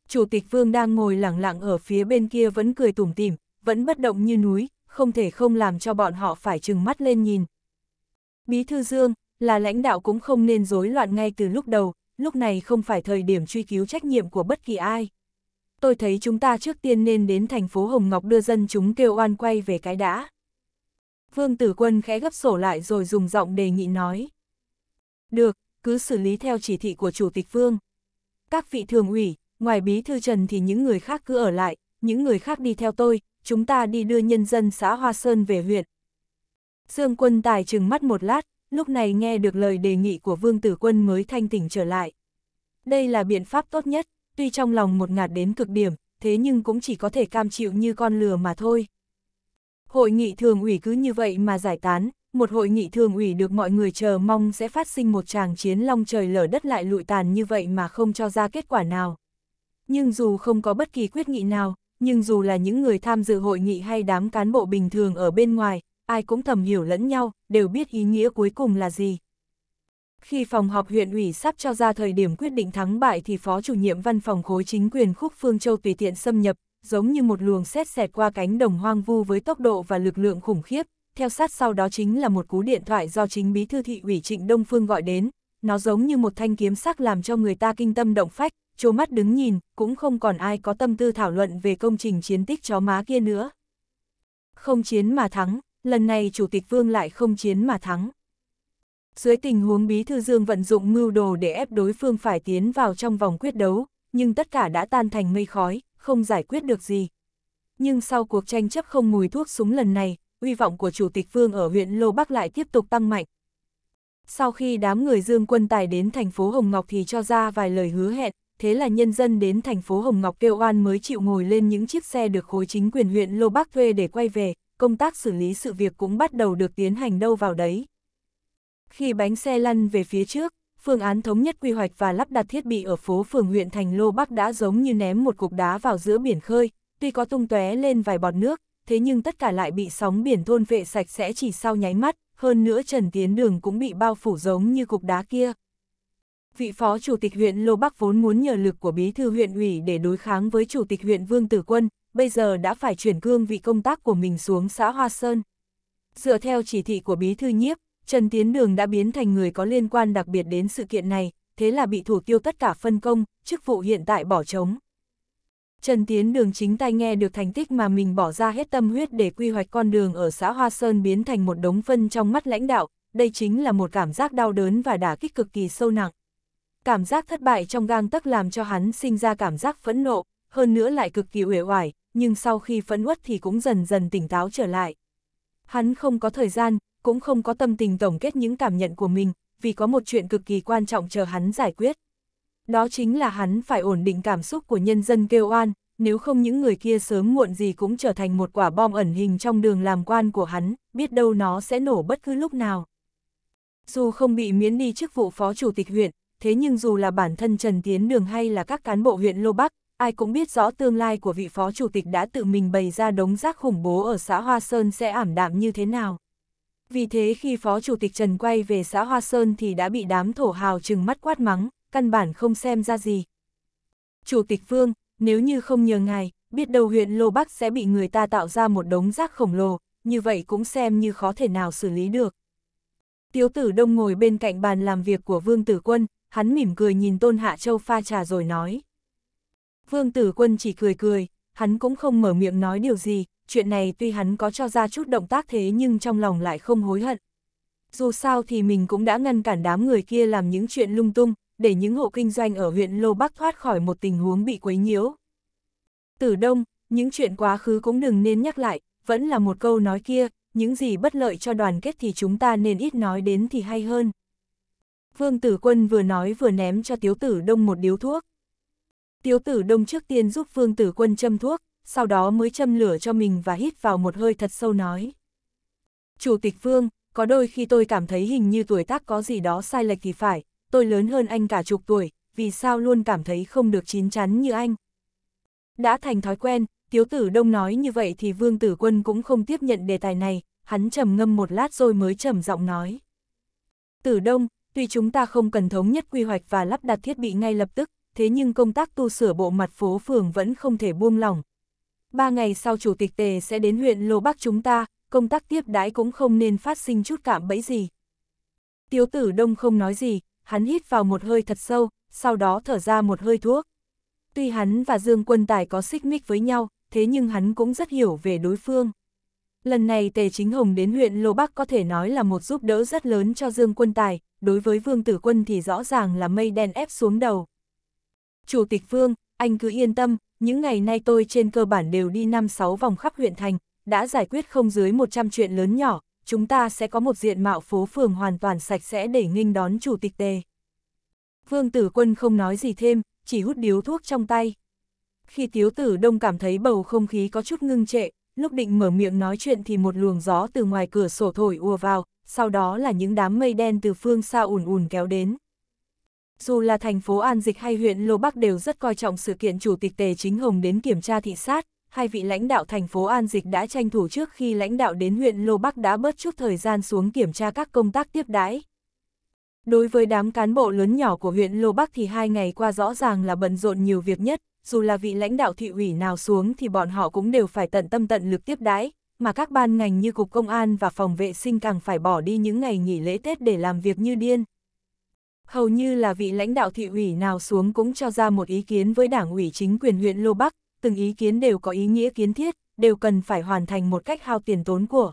[SPEAKER 1] Chủ tịch Vương đang ngồi lặng lặng ở phía bên kia vẫn cười tủm tỉm, vẫn bất động như núi, không thể không làm cho bọn họ phải trừng mắt lên nhìn. Bí thư Dương, là lãnh đạo cũng không nên rối loạn ngay từ lúc đầu, lúc này không phải thời điểm truy cứu trách nhiệm của bất kỳ ai. Tôi thấy chúng ta trước tiên nên đến thành phố Hồng Ngọc đưa dân chúng kêu oan quay về cái đã. Vương Tử Quân khẽ gấp sổ lại rồi dùng giọng đề nghị nói. Được, cứ xử lý theo chỉ thị của Chủ tịch Vương. Các vị thường ủy, ngoài bí thư Trần thì những người khác cứ ở lại, những người khác đi theo tôi, chúng ta đi đưa nhân dân xã Hoa Sơn về huyện. Dương quân tài trừng mắt một lát, lúc này nghe được lời đề nghị của Vương Tử Quân mới thanh tỉnh trở lại. Đây là biện pháp tốt nhất, tuy trong lòng một ngạt đến cực điểm, thế nhưng cũng chỉ có thể cam chịu như con lừa mà thôi. Hội nghị thường ủy cứ như vậy mà giải tán, một hội nghị thường ủy được mọi người chờ mong sẽ phát sinh một tràng chiến long trời lở đất lại lụi tàn như vậy mà không cho ra kết quả nào. Nhưng dù không có bất kỳ quyết nghị nào, nhưng dù là những người tham dự hội nghị hay đám cán bộ bình thường ở bên ngoài, ai cũng thầm hiểu lẫn nhau, đều biết ý nghĩa cuối cùng là gì. Khi phòng họp huyện ủy sắp cho ra thời điểm quyết định thắng bại thì phó chủ nhiệm văn phòng khối chính quyền khúc Phương Châu tùy tiện xâm nhập, giống như một luồng xét xẹt qua cánh đồng hoang vu với tốc độ và lực lượng khủng khiếp, theo sát sau đó chính là một cú điện thoại do chính bí thư thị ủy Trịnh Đông Phương gọi đến, nó giống như một thanh kiếm sắc làm cho người ta kinh tâm động phách, chố mắt đứng nhìn, cũng không còn ai có tâm tư thảo luận về công trình chiến tích chó má kia nữa. Không chiến mà thắng, lần này Chủ tịch Vương lại không chiến mà thắng. Dưới tình huống Bí Thư Dương vận dụng mưu đồ để ép đối phương phải tiến vào trong vòng quyết đấu, nhưng tất cả đã tan thành mây khói, không giải quyết được gì. Nhưng sau cuộc tranh chấp không mùi thuốc súng lần này, uy vọng của Chủ tịch Vương ở huyện Lô Bắc lại tiếp tục tăng mạnh. Sau khi đám người Dương quân tài đến thành phố Hồng Ngọc thì cho ra vài lời hứa hẹn, thế là nhân dân đến thành phố Hồng Ngọc kêu oan mới chịu ngồi lên những chiếc xe được khối chính quyền huyện Lô Bắc thuê để quay về, công tác xử lý sự việc cũng bắt đầu được tiến hành đâu vào đấy. Khi bánh xe lăn về phía trước, phương án thống nhất quy hoạch và lắp đặt thiết bị ở phố phường huyện Thành Lô Bắc đã giống như ném một cục đá vào giữa biển khơi, tuy có tung tóe lên vài bọt nước, thế nhưng tất cả lại bị sóng biển thôn vệ sạch sẽ chỉ sau nháy mắt, hơn nữa Trần Tiến Đường cũng bị bao phủ giống như cục đá kia. Vị phó chủ tịch huyện Lô Bắc vốn muốn nhờ lực của bí thư huyện ủy để đối kháng với chủ tịch huyện Vương Tử Quân, bây giờ đã phải chuyển cương vị công tác của mình xuống xã Hoa Sơn. Dựa theo chỉ thị của bí thư nhiếp, Trần Tiến Đường đã biến thành người có liên quan đặc biệt đến sự kiện này, thế là bị thủ tiêu tất cả phân công, chức vụ hiện tại bỏ trống. Trần Tiến Đường chính tay nghe được thành tích mà mình bỏ ra hết tâm huyết để quy hoạch con đường ở xã Hoa Sơn biến thành một đống phân trong mắt lãnh đạo, đây chính là một cảm giác đau đớn và đả kích cực kỳ sâu nặng. Cảm giác thất bại trong gang tấc làm cho hắn sinh ra cảm giác phẫn nộ, hơn nữa lại cực kỳ uể oải, nhưng sau khi phẫn uất thì cũng dần dần tỉnh táo trở lại. Hắn không có thời gian, cũng không có tâm tình tổng kết những cảm nhận của mình, vì có một chuyện cực kỳ quan trọng chờ hắn giải quyết. Đó chính là hắn phải ổn định cảm xúc của nhân dân kêu oan, nếu không những người kia sớm muộn gì cũng trở thành một quả bom ẩn hình trong đường làm quan của hắn, biết đâu nó sẽ nổ bất cứ lúc nào. Dù không bị miễn đi chức vụ phó chủ tịch huyện, thế nhưng dù là bản thân Trần Tiến Đường hay là các cán bộ huyện Lô Bắc, ai cũng biết rõ tương lai của vị phó chủ tịch đã tự mình bày ra đống rác khủng bố ở xã Hoa Sơn sẽ ảm đạm như thế nào. Vì thế khi phó chủ tịch Trần quay về xã Hoa Sơn thì đã bị đám thổ hào trừng mắt quát mắng, căn bản không xem ra gì. Chủ tịch Vương, nếu như không nhờ ngài, biết đâu huyện Lô Bắc sẽ bị người ta tạo ra một đống rác khổng lồ, như vậy cũng xem như khó thể nào xử lý được. Tiếu tử đông ngồi bên cạnh bàn làm việc của Vương Tử Quân, hắn mỉm cười nhìn Tôn Hạ Châu pha trà rồi nói. Vương Tử Quân chỉ cười cười, hắn cũng không mở miệng nói điều gì, chuyện này tuy hắn có cho ra chút động tác thế nhưng trong lòng lại không hối hận. Dù sao thì mình cũng đã ngăn cản đám người kia làm những chuyện lung tung, để những hộ kinh doanh ở huyện Lô Bắc thoát khỏi một tình huống bị quấy nhiễu. Tử Đông, những chuyện quá khứ cũng đừng nên nhắc lại, vẫn là một câu nói kia, những gì bất lợi cho đoàn kết thì chúng ta nên ít nói đến thì hay hơn. Vương Tử Quân vừa nói vừa ném cho Tiếu Tử Đông một điếu thuốc. Tiếu tử đông trước tiên giúp phương tử quân châm thuốc, sau đó mới châm lửa cho mình và hít vào một hơi thật sâu nói. Chủ tịch Phương, có đôi khi tôi cảm thấy hình như tuổi tác có gì đó sai lệch thì phải, tôi lớn hơn anh cả chục tuổi, vì sao luôn cảm thấy không được chín chắn như anh. Đã thành thói quen, Tiếu Tử Đông nói như vậy thì Vương Tử Quân cũng không tiếp nhận đề tài này, hắn trầm ngâm một lát rồi mới trầm giọng nói. Tử Đông, tuy chúng ta không cần thống nhất quy hoạch và lắp đặt thiết bị ngay lập tức, thế nhưng công tác tu sửa bộ mặt phố phường vẫn không thể buông lỏng. Ba ngày sau Chủ tịch Tề sẽ đến huyện Lô Bắc chúng ta, công tác tiếp đãi cũng không nên phát sinh chút cảm bẫy gì. Tiếu tử đông không nói gì, hắn hít vào một hơi thật sâu, sau đó thở ra một hơi thuốc. Tuy hắn và Dương Quân Tài có xích mích với nhau, thế nhưng hắn cũng rất hiểu về đối phương. Lần này Tề Chính Hồng đến huyện Lô Bắc có thể nói là một giúp đỡ rất lớn cho Dương Quân Tài, đối với Vương Tử Quân thì rõ ràng là mây đen ép xuống đầu. Chủ tịch Vương, anh cứ yên tâm, những ngày nay tôi trên cơ bản đều đi 5-6 vòng khắp huyện thành, đã giải quyết không dưới 100 chuyện lớn nhỏ, chúng ta sẽ có một diện mạo phố phường hoàn toàn sạch sẽ để nghênh đón chủ tịch tề. Vương tử quân không nói gì thêm, chỉ hút điếu thuốc trong tay. Khi tiếu tử đông cảm thấy bầu không khí có chút ngưng trệ, lúc định mở miệng nói chuyện thì một luồng gió từ ngoài cửa sổ thổi ùa vào, sau đó là những đám mây đen từ phương xa ùn ùn kéo đến dù là thành phố An Dịch hay huyện Lô Bắc đều rất coi trọng sự kiện Chủ tịch Tề Chính Hồng đến kiểm tra thị sát, hai vị lãnh đạo thành phố An Dịch đã tranh thủ trước khi lãnh đạo đến huyện Lô Bắc đã bớt chút thời gian xuống kiểm tra các công tác tiếp đãi. Đối với đám cán bộ lớn nhỏ của huyện Lô Bắc thì hai ngày qua rõ ràng là bận rộn nhiều việc nhất, dù là vị lãnh đạo thị ủy nào xuống thì bọn họ cũng đều phải tận tâm tận lực tiếp đãi, mà các ban ngành như Cục Công an và Phòng Vệ sinh càng phải bỏ đi những ngày nghỉ lễ Tết để làm việc như điên, hầu như là vị lãnh đạo thị ủy nào xuống cũng cho ra một ý kiến với đảng ủy chính quyền huyện Lô Bắc, từng ý kiến đều có ý nghĩa kiến thiết, đều cần phải hoàn thành một cách hao tiền tốn của.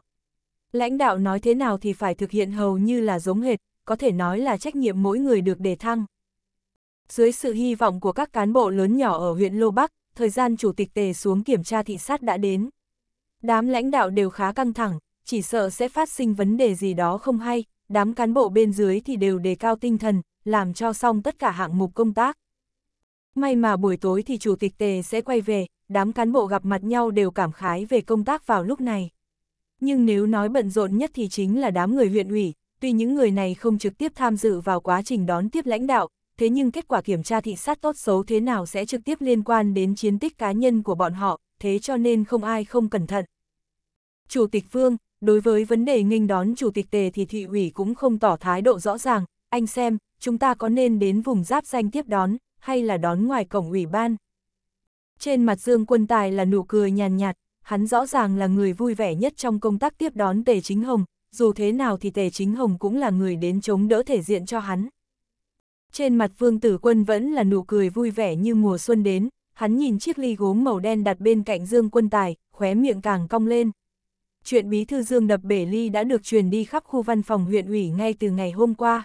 [SPEAKER 1] Lãnh đạo nói thế nào thì phải thực hiện hầu như là giống hệt, có thể nói là trách nhiệm mỗi người được đề thăng. Dưới sự hy vọng của các cán bộ lớn nhỏ ở huyện Lô Bắc, thời gian chủ tịch tề xuống kiểm tra thị sát đã đến. Đám lãnh đạo đều khá căng thẳng, chỉ sợ sẽ phát sinh vấn đề gì đó không hay, đám cán bộ bên dưới thì đều đề cao tinh thần, làm cho xong tất cả hạng mục công tác. May mà buổi tối thì chủ tịch tề sẽ quay về, đám cán bộ gặp mặt nhau đều cảm khái về công tác vào lúc này. Nhưng nếu nói bận rộn nhất thì chính là đám người huyện ủy, tuy những người này không trực tiếp tham dự vào quá trình đón tiếp lãnh đạo, thế nhưng kết quả kiểm tra thị sát tốt xấu thế nào sẽ trực tiếp liên quan đến chiến tích cá nhân của bọn họ, thế cho nên không ai không cẩn thận. Chủ tịch Vương, đối với vấn đề nghênh đón Chủ tịch Tề thì thị ủy cũng không tỏ thái độ rõ ràng, anh xem, chúng ta có nên đến vùng giáp danh tiếp đón, hay là đón ngoài cổng ủy ban. Trên mặt Dương Quân Tài là nụ cười nhàn nhạt, hắn rõ ràng là người vui vẻ nhất trong công tác tiếp đón Tề Chính Hồng, dù thế nào thì Tề Chính Hồng cũng là người đến chống đỡ thể diện cho hắn. Trên mặt Vương Tử Quân vẫn là nụ cười vui vẻ như mùa xuân đến, hắn nhìn chiếc ly gốm màu đen đặt bên cạnh Dương Quân Tài, khóe miệng càng cong lên chuyện bí thư Dương đập bể ly đã được truyền đi khắp khu văn phòng huyện ủy ngay từ ngày hôm qua.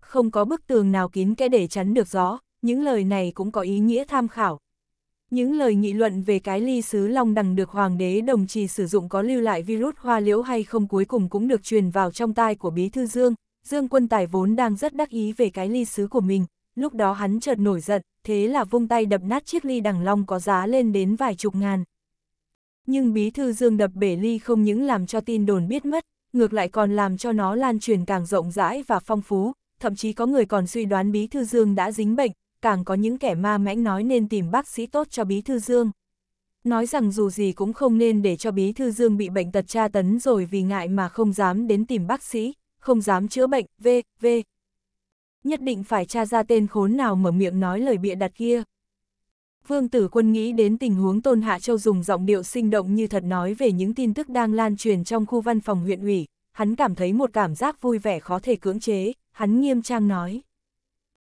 [SPEAKER 1] Không có bức tường nào kín kẽ để chắn được gió, những lời này cũng có ý nghĩa tham khảo. Những lời nghị luận về cái ly sứ long đằng được hoàng đế đồng trì sử dụng có lưu lại virus hoa liễu hay không cuối cùng cũng được truyền vào trong tai của bí thư Dương. Dương quân tài vốn đang rất đắc ý về cái ly sứ của mình, lúc đó hắn chợt nổi giận, thế là vung tay đập nát chiếc ly đằng long có giá lên đến vài chục ngàn. Nhưng bí thư Dương đập bể ly không những làm cho tin đồn biết mất, ngược lại còn làm cho nó lan truyền càng rộng rãi và phong phú, thậm chí có người còn suy đoán bí thư Dương đã dính bệnh, càng có những kẻ ma mãnh nói nên tìm bác sĩ tốt cho bí thư Dương. Nói rằng dù gì cũng không nên để cho bí thư Dương bị bệnh tật tra tấn rồi vì ngại mà không dám đến tìm bác sĩ, không dám chữa bệnh, v, v. Nhất định phải tra ra tên khốn nào mở miệng nói lời bịa đặt kia. Vương Tử Quân nghĩ đến tình huống Tôn Hạ Châu dùng giọng điệu sinh động như thật nói về những tin tức đang lan truyền trong khu văn phòng huyện ủy, hắn cảm thấy một cảm giác vui vẻ khó thể cưỡng chế, hắn nghiêm trang nói.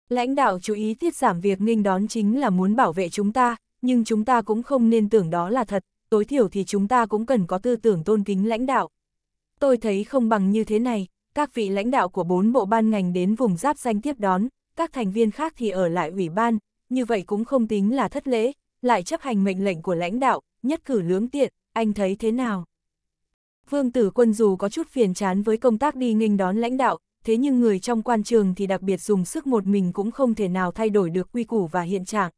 [SPEAKER 1] Lãnh đạo chú ý tiết giảm việc nghênh đón chính là muốn bảo vệ chúng ta, nhưng chúng ta cũng không nên tưởng đó là thật, tối thiểu thì chúng ta cũng cần có tư tưởng tôn kính lãnh đạo. Tôi thấy không bằng như thế này, các vị lãnh đạo của bốn bộ ban ngành đến vùng giáp danh tiếp đón, các thành viên khác thì ở lại ủy ban, như vậy cũng không tính là thất lễ, lại chấp hành mệnh lệnh của lãnh đạo, nhất cử lưỡng tiện, anh thấy thế nào? Vương tử quân dù có chút phiền chán với công tác đi nghênh đón lãnh đạo, thế nhưng người trong quan trường thì đặc biệt dùng sức một mình cũng không thể nào thay đổi được quy củ và hiện trạng.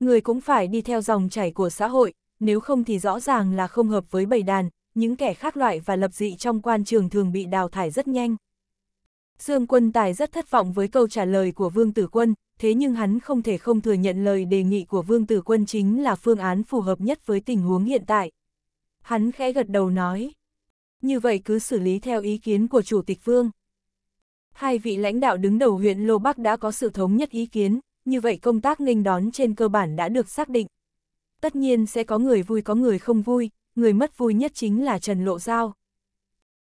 [SPEAKER 1] Người cũng phải đi theo dòng chảy của xã hội, nếu không thì rõ ràng là không hợp với bầy đàn, những kẻ khác loại và lập dị trong quan trường thường bị đào thải rất nhanh. Dương quân tài rất thất vọng với câu trả lời của Vương Tử Quân, thế nhưng hắn không thể không thừa nhận lời đề nghị của Vương Tử Quân chính là phương án phù hợp nhất với tình huống hiện tại. Hắn khẽ gật đầu nói. Như vậy cứ xử lý theo ý kiến của Chủ tịch Vương. Hai vị lãnh đạo đứng đầu huyện Lô Bắc đã có sự thống nhất ý kiến, như vậy công tác nghênh đón trên cơ bản đã được xác định. Tất nhiên sẽ có người vui có người không vui, người mất vui nhất chính là Trần Lộ Giao.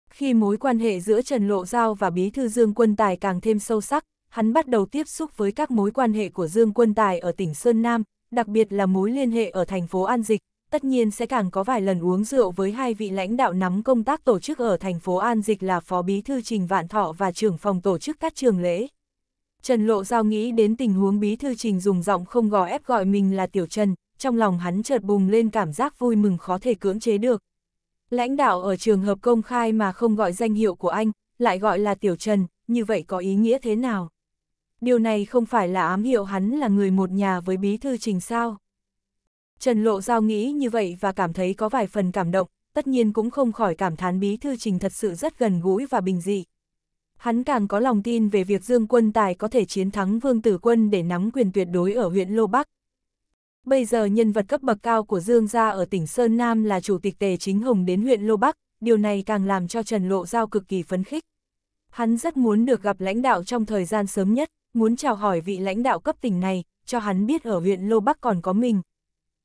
[SPEAKER 1] Khi mối quan hệ giữa Trần Lộ Giao và Bí Thư Dương Quân Tài càng thêm sâu sắc, hắn bắt đầu tiếp xúc với các mối quan hệ của Dương Quân Tài ở tỉnh Sơn Nam, đặc biệt là mối liên hệ ở thành phố An Dịch, tất nhiên sẽ càng có vài lần uống rượu với hai vị lãnh đạo nắm công tác tổ chức ở thành phố An Dịch là Phó Bí Thư Trình Vạn Thọ và trưởng phòng tổ chức các trường lễ. Trần Lộ Giao nghĩ đến tình huống Bí Thư Trình dùng giọng không gò ép gọi mình là Tiểu Trần, trong lòng hắn chợt bùng lên cảm giác vui mừng khó thể cưỡng chế được. Lãnh đạo ở trường hợp công khai mà không gọi danh hiệu của anh, lại gọi là Tiểu Trần, như vậy có ý nghĩa thế nào? điều này không phải là ám hiệu hắn là người một nhà với bí thư trình sao. Trần Lộ Giao nghĩ như vậy và cảm thấy có vài phần cảm động, tất nhiên cũng không khỏi cảm thán bí thư trình thật sự rất gần gũi và bình dị. Hắn càng có lòng tin về việc Dương Quân Tài có thể chiến thắng Vương Tử Quân để nắm quyền tuyệt đối ở huyện Lô Bắc. Bây giờ nhân vật cấp bậc cao của Dương gia ở tỉnh Sơn Nam là chủ tịch Tề Chính Hồng đến huyện Lô Bắc, điều này càng làm cho Trần Lộ Giao cực kỳ phấn khích. Hắn rất muốn được gặp lãnh đạo trong thời gian sớm nhất muốn chào hỏi vị lãnh đạo cấp tỉnh này, cho hắn biết ở huyện Lô Bắc còn có mình.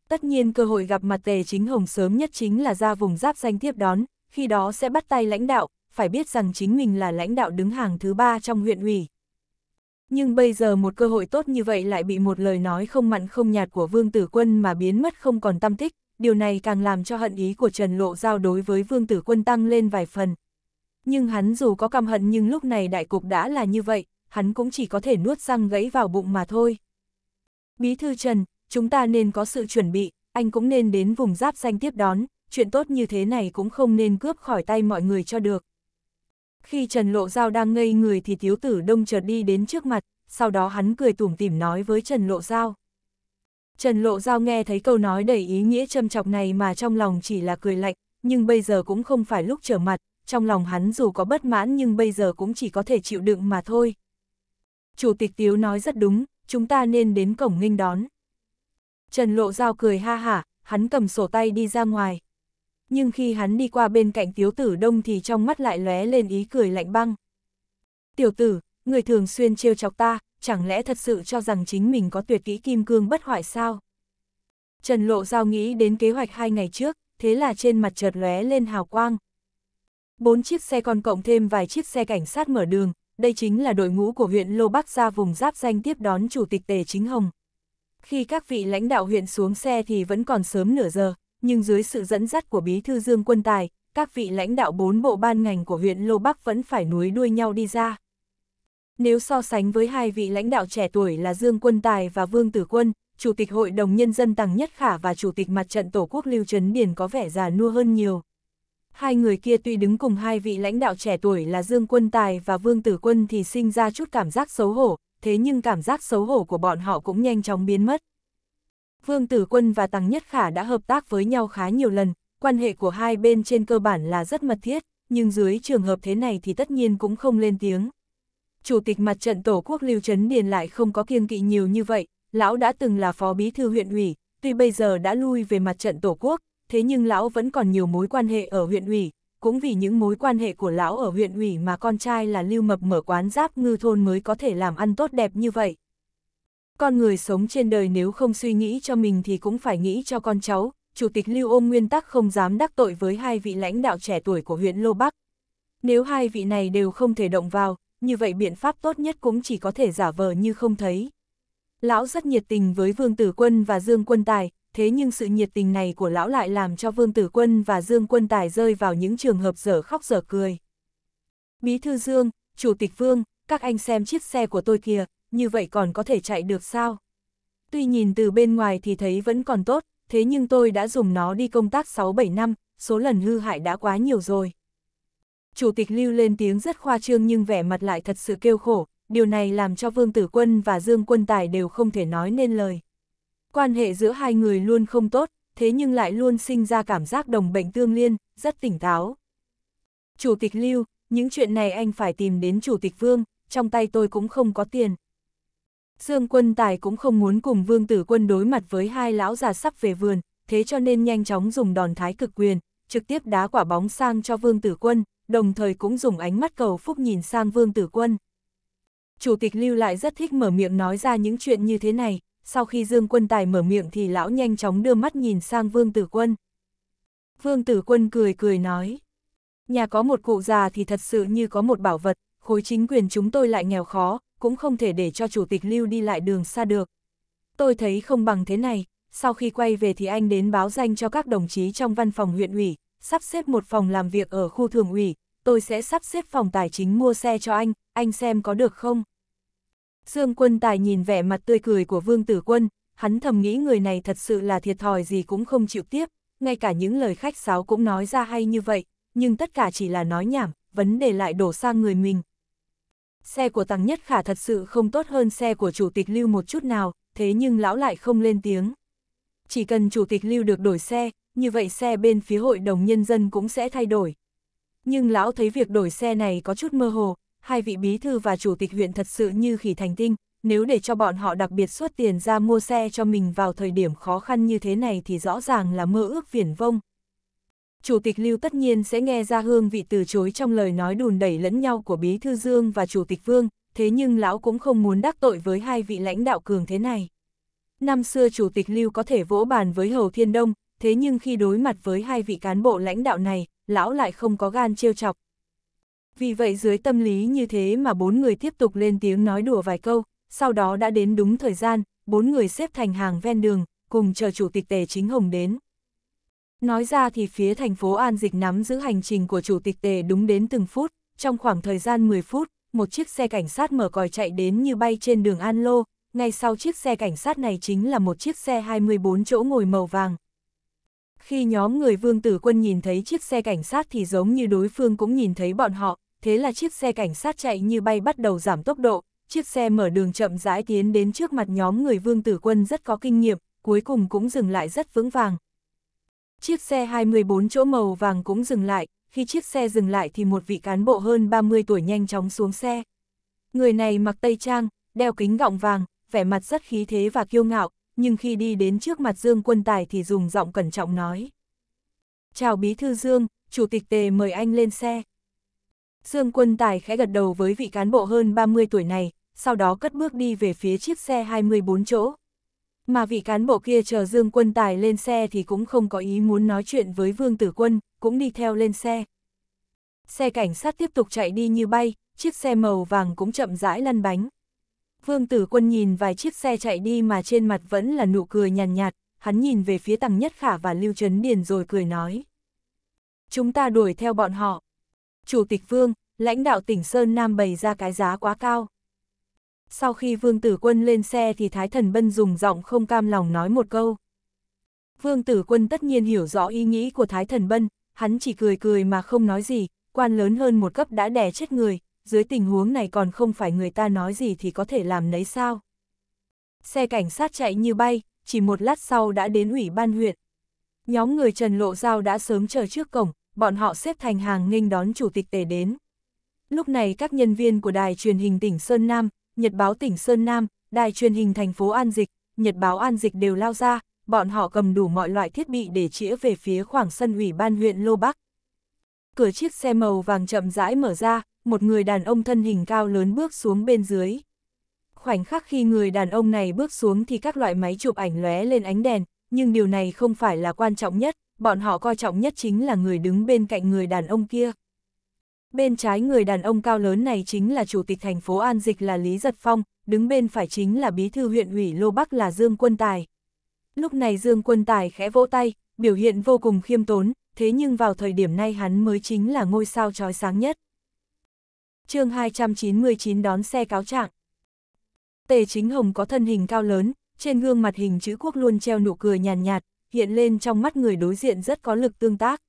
[SPEAKER 1] Tất nhiên cơ hội gặp mặt Tề Chính Hồng sớm nhất chính là ra vùng giáp danh tiếp đón, khi đó sẽ bắt tay lãnh đạo, phải biết rằng chính mình là lãnh đạo đứng hàng thứ ba trong huyện ủy. Nhưng bây giờ một cơ hội tốt như vậy lại bị một lời nói không mặn không nhạt của Vương Tử Quân mà biến mất không còn tâm tích, điều này càng làm cho hận ý của Trần Lộ Giao đối với Vương Tử Quân tăng lên vài phần. Nhưng hắn dù có căm hận nhưng lúc này đại cục đã là như vậy, hắn cũng chỉ có thể nuốt răng gãy vào bụng mà thôi. Bí thư Trần, chúng ta nên có sự chuẩn bị, anh cũng nên đến vùng giáp danh tiếp đón, chuyện tốt như thế này cũng không nên cướp khỏi tay mọi người cho được. Khi Trần Lộ Giao đang ngây người thì thiếu Tử Đông chợt đi đến trước mặt, sau đó hắn cười tủm tỉm nói với Trần Lộ Giao. Trần Lộ Giao nghe thấy câu nói đầy ý nghĩa châm chọc này mà trong lòng chỉ là cười lạnh, nhưng bây giờ cũng không phải lúc trở mặt, trong lòng hắn dù có bất mãn nhưng bây giờ cũng chỉ có thể chịu đựng mà thôi. Chủ tịch Tiếu nói rất đúng, chúng ta nên đến cổng nghênh đón. Trần Lộ Giao cười ha hả, hắn cầm sổ tay đi ra ngoài. Nhưng khi hắn đi qua bên cạnh Tiếu Tử Đông thì trong mắt lại lóe lên ý cười lạnh băng. Tiểu tử, người thường xuyên trêu chọc ta, chẳng lẽ thật sự cho rằng chính mình có tuyệt kỹ kim cương bất hoại sao? Trần Lộ Giao nghĩ đến kế hoạch hai ngày trước, thế là trên mặt chợt lóe lên hào quang. Bốn chiếc xe còn cộng thêm vài chiếc xe cảnh sát mở đường, đây chính là đội ngũ của huyện Lô Bắc ra vùng giáp danh tiếp đón Chủ tịch Tề Chính Hồng. Khi các vị lãnh đạo huyện xuống xe thì vẫn còn sớm nửa giờ, nhưng dưới sự dẫn dắt của Bí Thư Dương Quân Tài, các vị lãnh đạo bốn bộ ban ngành của huyện Lô Bắc vẫn phải núi đuôi nhau đi ra. Nếu so sánh với hai vị lãnh đạo trẻ tuổi là Dương Quân Tài và Vương Tử Quân, Chủ tịch Hội đồng Nhân dân Tăng Nhất Khả và Chủ tịch Mặt trận Tổ quốc Lưu Trấn Điền có vẻ già nua hơn nhiều. Hai người kia tuy đứng cùng hai vị lãnh đạo trẻ tuổi là Dương Quân Tài và Vương Tử Quân thì sinh ra chút cảm giác xấu hổ, thế nhưng cảm giác xấu hổ của bọn họ cũng nhanh chóng biến mất. Vương Tử Quân và Tăng Nhất Khả đã hợp tác với nhau khá nhiều lần, quan hệ của hai bên trên cơ bản là rất mật thiết, nhưng dưới trường hợp thế này thì tất nhiên cũng không lên tiếng. Chủ tịch mặt trận Tổ quốc Lưu Trấn Điền lại không có kiêng kỵ nhiều như vậy, lão đã từng là phó bí thư huyện ủy, tuy bây giờ đã lui về mặt trận Tổ quốc, thế nhưng lão vẫn còn nhiều mối quan hệ ở huyện ủy, cũng vì những mối quan hệ của lão ở huyện ủy mà con trai là Lưu Mập mở quán giáp ngư thôn mới có thể làm ăn tốt đẹp như vậy. Con người sống trên đời nếu không suy nghĩ cho mình thì cũng phải nghĩ cho con cháu, Chủ tịch Lưu ôm nguyên tắc không dám đắc tội với hai vị lãnh đạo trẻ tuổi của huyện Lô Bắc. Nếu hai vị này đều không thể động vào, như vậy biện pháp tốt nhất cũng chỉ có thể giả vờ như không thấy. Lão rất nhiệt tình với Vương Tử Quân và Dương Quân Tài, thế nhưng sự nhiệt tình này của lão lại làm cho Vương Tử Quân và Dương Quân Tài rơi vào những trường hợp dở khóc dở cười. Bí thư Dương, Chủ tịch Vương, các anh xem chiếc xe của tôi kìa, như vậy còn có thể chạy được sao? Tuy nhìn từ bên ngoài thì thấy vẫn còn tốt, thế nhưng tôi đã dùng nó đi công tác 6-7 năm, số lần hư hại đã quá nhiều rồi. Chủ tịch Lưu lên tiếng rất khoa trương nhưng vẻ mặt lại thật sự kêu khổ, điều này làm cho Vương Tử Quân và Dương Quân Tài đều không thể nói nên lời. Quan hệ giữa hai người luôn không tốt, thế nhưng lại luôn sinh ra cảm giác đồng bệnh tương liên, rất tỉnh táo. Chủ tịch Lưu, những chuyện này anh phải tìm đến Chủ tịch Vương, trong tay tôi cũng không có tiền. Dương quân tài cũng không muốn cùng Vương Tử Quân đối mặt với hai lão già sắp về vườn, thế cho nên nhanh chóng dùng đòn thái cực quyền, trực tiếp đá quả bóng sang cho Vương Tử Quân, đồng thời cũng dùng ánh mắt cầu phúc nhìn sang Vương Tử Quân. Chủ tịch Lưu lại rất thích mở miệng nói ra những chuyện như thế này, sau khi Dương Quân Tài mở miệng thì lão nhanh chóng đưa mắt nhìn sang Vương Tử Quân. Vương Tử Quân cười cười nói, nhà có một cụ già thì thật sự như có một bảo vật, khối chính quyền chúng tôi lại nghèo khó, cũng không thể để cho Chủ tịch Lưu đi lại đường xa được. Tôi thấy không bằng thế này, sau khi quay về thì anh đến báo danh cho các đồng chí trong văn phòng huyện ủy, sắp xếp một phòng làm việc ở khu thường ủy, tôi sẽ sắp xếp phòng tài chính mua xe cho anh, anh xem có được không? Dương quân tài nhìn vẻ mặt tươi cười của vương tử quân, hắn thầm nghĩ người này thật sự là thiệt thòi gì cũng không chịu tiếp, ngay cả những lời khách sáo cũng nói ra hay như vậy, nhưng tất cả chỉ là nói nhảm, vấn đề lại đổ sang người mình. Xe của Tăng Nhất Khả thật sự không tốt hơn xe của Chủ tịch Lưu một chút nào, thế nhưng lão lại không lên tiếng. Chỉ cần Chủ tịch Lưu được đổi xe, như vậy xe bên phía hội đồng nhân dân cũng sẽ thay đổi. Nhưng lão thấy việc đổi xe này có chút mơ hồ, hai vị bí thư và chủ tịch huyện thật sự như khỉ thành tinh, nếu để cho bọn họ đặc biệt xuất tiền ra mua xe cho mình vào thời điểm khó khăn như thế này thì rõ ràng là mơ ước viển vông. Chủ tịch Lưu tất nhiên sẽ nghe ra hương vị từ chối trong lời nói đùn đẩy lẫn nhau của Bí Thư Dương và Chủ tịch Vương, thế nhưng lão cũng không muốn đắc tội với hai vị lãnh đạo cường thế này. Năm xưa Chủ tịch Lưu có thể vỗ bàn với Hầu Thiên Đông, thế nhưng khi đối mặt với hai vị cán bộ lãnh đạo này, lão lại không có gan trêu chọc, vì vậy dưới tâm lý như thế mà bốn người tiếp tục lên tiếng nói đùa vài câu, sau đó đã đến đúng thời gian, bốn người xếp thành hàng ven đường, cùng chờ chủ tịch tề chính hồng đến. Nói ra thì phía thành phố An Dịch nắm giữ hành trình của chủ tịch tề đúng đến từng phút, trong khoảng thời gian 10 phút, một chiếc xe cảnh sát mở còi chạy đến như bay trên đường An Lô, ngay sau chiếc xe cảnh sát này chính là một chiếc xe 24 chỗ ngồi màu vàng. Khi nhóm người vương tử quân nhìn thấy chiếc xe cảnh sát thì giống như đối phương cũng nhìn thấy bọn họ, thế là chiếc xe cảnh sát chạy như bay bắt đầu giảm tốc độ, chiếc xe mở đường chậm rãi tiến đến trước mặt nhóm người Vương Tử Quân rất có kinh nghiệm, cuối cùng cũng dừng lại rất vững vàng. Chiếc xe 24 chỗ màu vàng cũng dừng lại, khi chiếc xe dừng lại thì một vị cán bộ hơn 30 tuổi nhanh chóng xuống xe. Người này mặc tây trang, đeo kính gọng vàng, vẻ mặt rất khí thế và kiêu ngạo, nhưng khi đi đến trước mặt Dương Quân Tài thì dùng giọng cẩn trọng nói. Chào Bí Thư Dương, Chủ tịch Tề mời anh lên xe. Dương quân tài khẽ gật đầu với vị cán bộ hơn 30 tuổi này, sau đó cất bước đi về phía chiếc xe 24 chỗ. Mà vị cán bộ kia chờ Dương quân tài lên xe thì cũng không có ý muốn nói chuyện với Vương Tử Quân, cũng đi theo lên xe. Xe cảnh sát tiếp tục chạy đi như bay, chiếc xe màu vàng cũng chậm rãi lăn bánh. Vương Tử Quân nhìn vài chiếc xe chạy đi mà trên mặt vẫn là nụ cười nhàn nhạt, nhạt, hắn nhìn về phía Tằng Nhất Khả và Lưu Trấn Điền rồi cười nói. Chúng ta đuổi theo bọn họ, Chủ tịch Vương, lãnh đạo tỉnh Sơn Nam bày ra cái giá quá cao. Sau khi Vương Tử Quân lên xe thì Thái Thần Bân dùng giọng không cam lòng nói một câu. Vương Tử Quân tất nhiên hiểu rõ ý nghĩ của Thái Thần Bân, hắn chỉ cười cười mà không nói gì, quan lớn hơn một cấp đã đè chết người, dưới tình huống này còn không phải người ta nói gì thì có thể làm nấy sao. Xe cảnh sát chạy như bay, chỉ một lát sau đã đến ủy ban huyện. Nhóm người Trần Lộ Giao đã sớm chờ trước cổng, bọn họ xếp thành hàng nghênh đón chủ tịch tể đến. Lúc này các nhân viên của đài truyền hình tỉnh Sơn Nam, Nhật báo tỉnh Sơn Nam, đài truyền hình thành phố An Dịch, Nhật báo An Dịch đều lao ra, bọn họ cầm đủ mọi loại thiết bị để chĩa về phía khoảng sân ủy ban huyện Lô Bắc. Cửa chiếc xe màu vàng chậm rãi mở ra, một người đàn ông thân hình cao lớn bước xuống bên dưới. Khoảnh khắc khi người đàn ông này bước xuống thì các loại máy chụp ảnh lóe lên ánh đèn, nhưng điều này không phải là quan trọng nhất, bọn họ coi trọng nhất chính là người đứng bên cạnh người đàn ông kia. Bên trái người đàn ông cao lớn này chính là chủ tịch thành phố An Dịch là Lý Giật Phong, đứng bên phải chính là bí thư huyện ủy Lô Bắc là Dương Quân Tài. Lúc này Dương Quân Tài khẽ vỗ tay, biểu hiện vô cùng khiêm tốn, thế nhưng vào thời điểm nay hắn mới chính là ngôi sao chói sáng nhất. chương 299 đón xe cáo trạng. Tề Chính Hồng có thân hình cao lớn, trên gương mặt hình chữ quốc luôn treo nụ cười nhàn nhạt, nhạt, hiện lên trong mắt người đối diện rất có lực tương tác.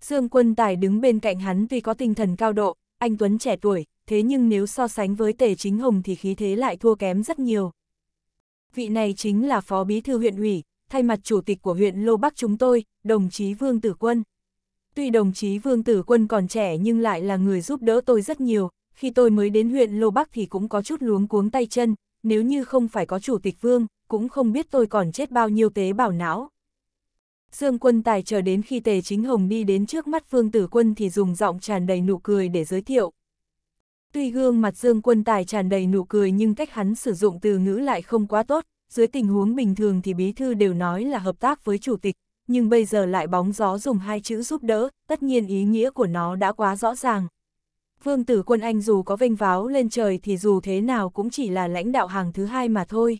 [SPEAKER 1] Dương Quân Tài đứng bên cạnh hắn tuy có tinh thần cao độ, anh Tuấn trẻ tuổi, thế nhưng nếu so sánh với Tề Chính Hồng thì khí thế lại thua kém rất nhiều. Vị này chính là Phó Bí Thư huyện ủy, thay mặt Chủ tịch của huyện Lô Bắc chúng tôi, đồng chí Vương Tử Quân. Tuy đồng chí Vương Tử Quân còn trẻ nhưng lại là người giúp đỡ tôi rất nhiều, khi tôi mới đến huyện Lô Bắc thì cũng có chút luống cuống tay chân, nếu như không phải có Chủ tịch Vương, cũng không biết tôi còn chết bao nhiêu tế bào não. Dương quân tài chờ đến khi Tề Chính Hồng đi đến trước mắt Phương Tử Quân thì dùng giọng tràn đầy nụ cười để giới thiệu. Tuy gương mặt Dương quân tài tràn đầy nụ cười nhưng cách hắn sử dụng từ ngữ lại không quá tốt, dưới tình huống bình thường thì bí thư đều nói là hợp tác với chủ tịch, nhưng bây giờ lại bóng gió dùng hai chữ giúp đỡ, tất nhiên ý nghĩa của nó đã quá rõ ràng. Phương tử quân anh dù có vinh váo lên trời thì dù thế nào cũng chỉ là lãnh đạo hàng thứ hai mà thôi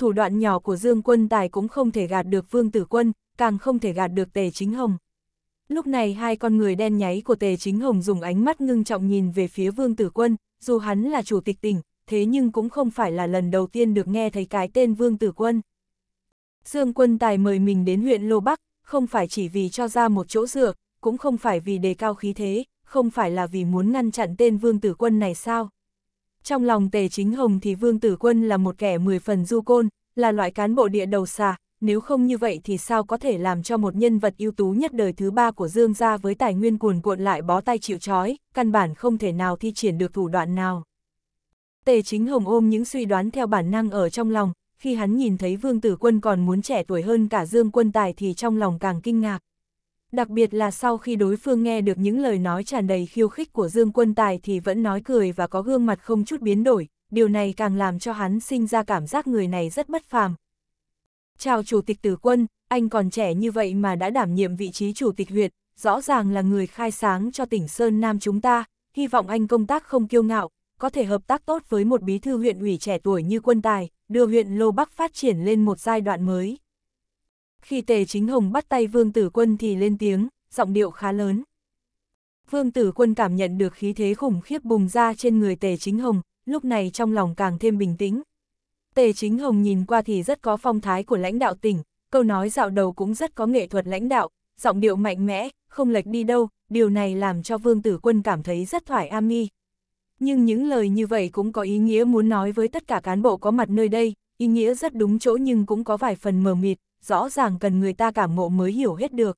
[SPEAKER 1] thủ đoạn nhỏ của Dương Quân Tài cũng không thể gạt được Vương Tử Quân, càng không thể gạt được Tề Chính Hồng. Lúc này hai con người đen nháy của Tề Chính Hồng dùng ánh mắt ngưng trọng nhìn về phía Vương Tử Quân, dù hắn là chủ tịch tỉnh, thế nhưng cũng không phải là lần đầu tiên được nghe thấy cái tên Vương Tử Quân. Dương Quân Tài mời mình đến huyện Lô Bắc, không phải chỉ vì cho ra một chỗ dựa, cũng không phải vì đề cao khí thế, không phải là vì muốn ngăn chặn tên Vương Tử Quân này sao? trong lòng tề chính hồng thì Vương Tử Quân là một kẻ mười phần du côn, là loại cán bộ địa đầu xà, nếu không như vậy thì sao có thể làm cho một nhân vật ưu tú nhất đời thứ ba của Dương gia với tài nguyên cuồn cuộn lại bó tay chịu trói, căn bản không thể nào thi triển được thủ đoạn nào. Tề chính hồng ôm những suy đoán theo bản năng ở trong lòng, khi hắn nhìn thấy Vương Tử Quân còn muốn trẻ tuổi hơn cả Dương Quân Tài thì trong lòng càng kinh ngạc đặc biệt là sau khi đối phương nghe được những lời nói tràn đầy khiêu khích của Dương Quân Tài thì vẫn nói cười và có gương mặt không chút biến đổi, điều này càng làm cho hắn sinh ra cảm giác người này rất bất phàm. Chào Chủ tịch Tử Quân, anh còn trẻ như vậy mà đã đảm nhiệm vị trí Chủ tịch huyện, rõ ràng là người khai sáng cho tỉnh Sơn Nam chúng ta, hy vọng anh công tác không kiêu ngạo, có thể hợp tác tốt với một bí thư huyện ủy trẻ tuổi như Quân Tài, đưa huyện Lô Bắc phát triển lên một giai đoạn mới. Khi Tề Chính Hồng bắt tay Vương Tử Quân thì lên tiếng, giọng điệu khá lớn. Vương Tử Quân cảm nhận được khí thế khủng khiếp bùng ra trên người Tề Chính Hồng, lúc này trong lòng càng thêm bình tĩnh. Tề Chính Hồng nhìn qua thì rất có phong thái của lãnh đạo tỉnh, câu nói dạo đầu cũng rất có nghệ thuật lãnh đạo, giọng điệu mạnh mẽ, không lệch đi đâu, điều này làm cho Vương Tử Quân cảm thấy rất thoải am ami. Nhưng những lời như vậy cũng có ý nghĩa muốn nói với tất cả cán bộ có mặt nơi đây, ý nghĩa rất đúng chỗ nhưng cũng có vài phần mờ mịt, rõ ràng cần người ta cảm ngộ mới hiểu hết được.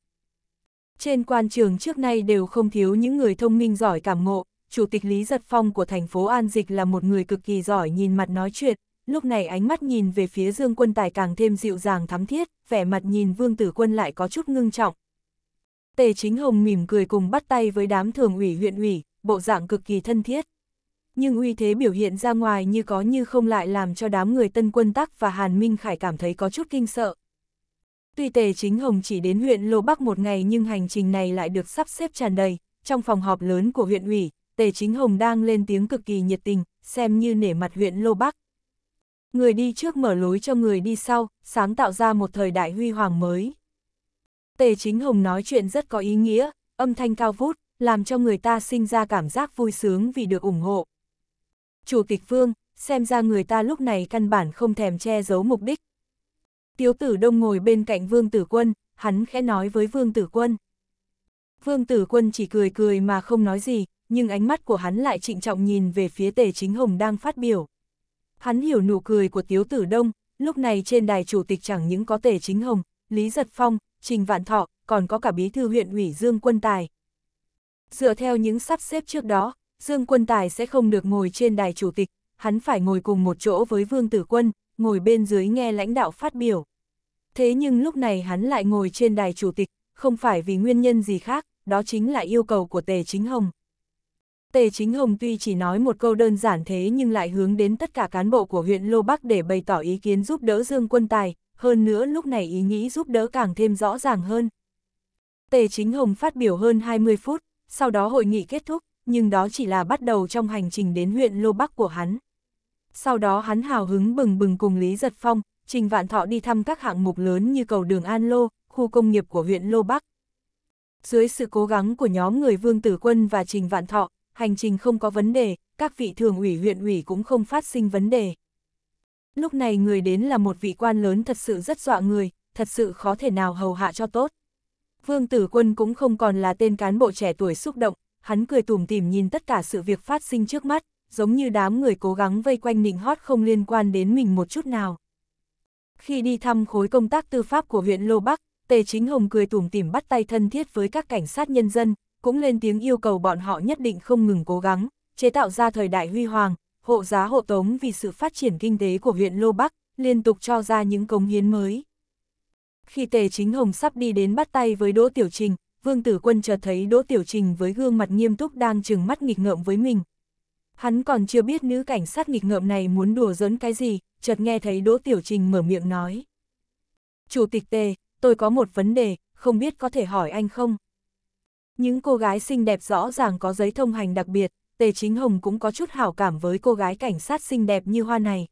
[SPEAKER 1] Trên quan trường trước nay đều không thiếu những người thông minh giỏi cảm ngộ, Chủ tịch Lý Giật Phong của thành phố An Dịch là một người cực kỳ giỏi nhìn mặt nói chuyện, lúc này ánh mắt nhìn về phía Dương Quân Tài càng thêm dịu dàng thắm thiết, vẻ mặt nhìn Vương Tử Quân lại có chút ngưng trọng. Tề Chính Hồng mỉm cười cùng bắt tay với đám thường ủy huyện ủy, bộ dạng cực kỳ thân thiết. Nhưng uy thế biểu hiện ra ngoài như có như không lại làm cho đám người Tân Quân Tắc và Hàn Minh Khải cảm thấy có chút kinh sợ. Tuy Tề Chính Hồng chỉ đến huyện Lô Bắc một ngày nhưng hành trình này lại được sắp xếp tràn đầy, trong phòng họp lớn của huyện ủy, Tề Chính Hồng đang lên tiếng cực kỳ nhiệt tình, xem như nể mặt huyện Lô Bắc. Người đi trước mở lối cho người đi sau, sáng tạo ra một thời đại huy hoàng mới. Tề Chính Hồng nói chuyện rất có ý nghĩa, âm thanh cao vút, làm cho người ta sinh ra cảm giác vui sướng vì được ủng hộ. Chủ tịch Vương, xem ra người ta lúc này căn bản không thèm che giấu mục đích, Tiếu tử đông ngồi bên cạnh vương tử quân, hắn khẽ nói với vương tử quân. Vương tử quân chỉ cười cười mà không nói gì, nhưng ánh mắt của hắn lại trịnh trọng nhìn về phía tề chính hồng đang phát biểu. Hắn hiểu nụ cười của tiếu tử đông, lúc này trên đài chủ tịch chẳng những có tề chính hồng, Lý Giật Phong, Trình Vạn Thọ, còn có cả bí thư huyện ủy Dương Quân Tài. Dựa theo những sắp xếp trước đó, Dương Quân Tài sẽ không được ngồi trên đài chủ tịch, hắn phải ngồi cùng một chỗ với Vương Tử Quân, ngồi bên dưới nghe lãnh đạo phát biểu. Thế nhưng lúc này hắn lại ngồi trên đài chủ tịch, không phải vì nguyên nhân gì khác, đó chính là yêu cầu của Tề Chính Hồng. Tề Chính Hồng tuy chỉ nói một câu đơn giản thế nhưng lại hướng đến tất cả cán bộ của huyện Lô Bắc để bày tỏ ý kiến giúp đỡ Dương Quân Tài, hơn nữa lúc này ý nghĩ giúp đỡ càng thêm rõ ràng hơn. Tề Chính Hồng phát biểu hơn 20 phút, sau đó hội nghị kết thúc, nhưng đó chỉ là bắt đầu trong hành trình đến huyện Lô Bắc của hắn sau đó hắn hào hứng bừng bừng cùng Lý Giật Phong, Trình Vạn Thọ đi thăm các hạng mục lớn như cầu đường An Lô, khu công nghiệp của huyện Lô Bắc. Dưới sự cố gắng của nhóm người Vương Tử Quân và Trình Vạn Thọ, hành trình không có vấn đề, các vị thường ủy huyện ủy cũng không phát sinh vấn đề. Lúc này người đến là một vị quan lớn thật sự rất dọa người, thật sự khó thể nào hầu hạ cho tốt. Vương Tử Quân cũng không còn là tên cán bộ trẻ tuổi xúc động, hắn cười tủm tỉm nhìn tất cả sự việc phát sinh trước mắt, giống như đám người cố gắng vây quanh nịnh hót không liên quan đến mình một chút nào. Khi đi thăm khối công tác tư pháp của huyện Lô Bắc, Tề Chính Hồng cười tủm tỉm bắt tay thân thiết với các cảnh sát nhân dân, cũng lên tiếng yêu cầu bọn họ nhất định không ngừng cố gắng, chế tạo ra thời đại huy hoàng, hộ giá hộ tống vì sự phát triển kinh tế của huyện Lô Bắc, liên tục cho ra những cống hiến mới. Khi Tề Chính Hồng sắp đi đến bắt tay với Đỗ Tiểu Trình, Vương Tử Quân chợt thấy Đỗ Tiểu Trình với gương mặt nghiêm túc đang trừng mắt nghịch ngợm với mình, Hắn còn chưa biết nữ cảnh sát nghịch ngợm này muốn đùa giỡn cái gì, chợt nghe thấy Đỗ Tiểu Trình mở miệng nói. Chủ tịch Tề, tôi có một vấn đề, không biết có thể hỏi anh không? Những cô gái xinh đẹp rõ ràng có giấy thông hành đặc biệt, Tề Chính Hồng cũng có chút hảo cảm với cô gái cảnh sát xinh đẹp như hoa này.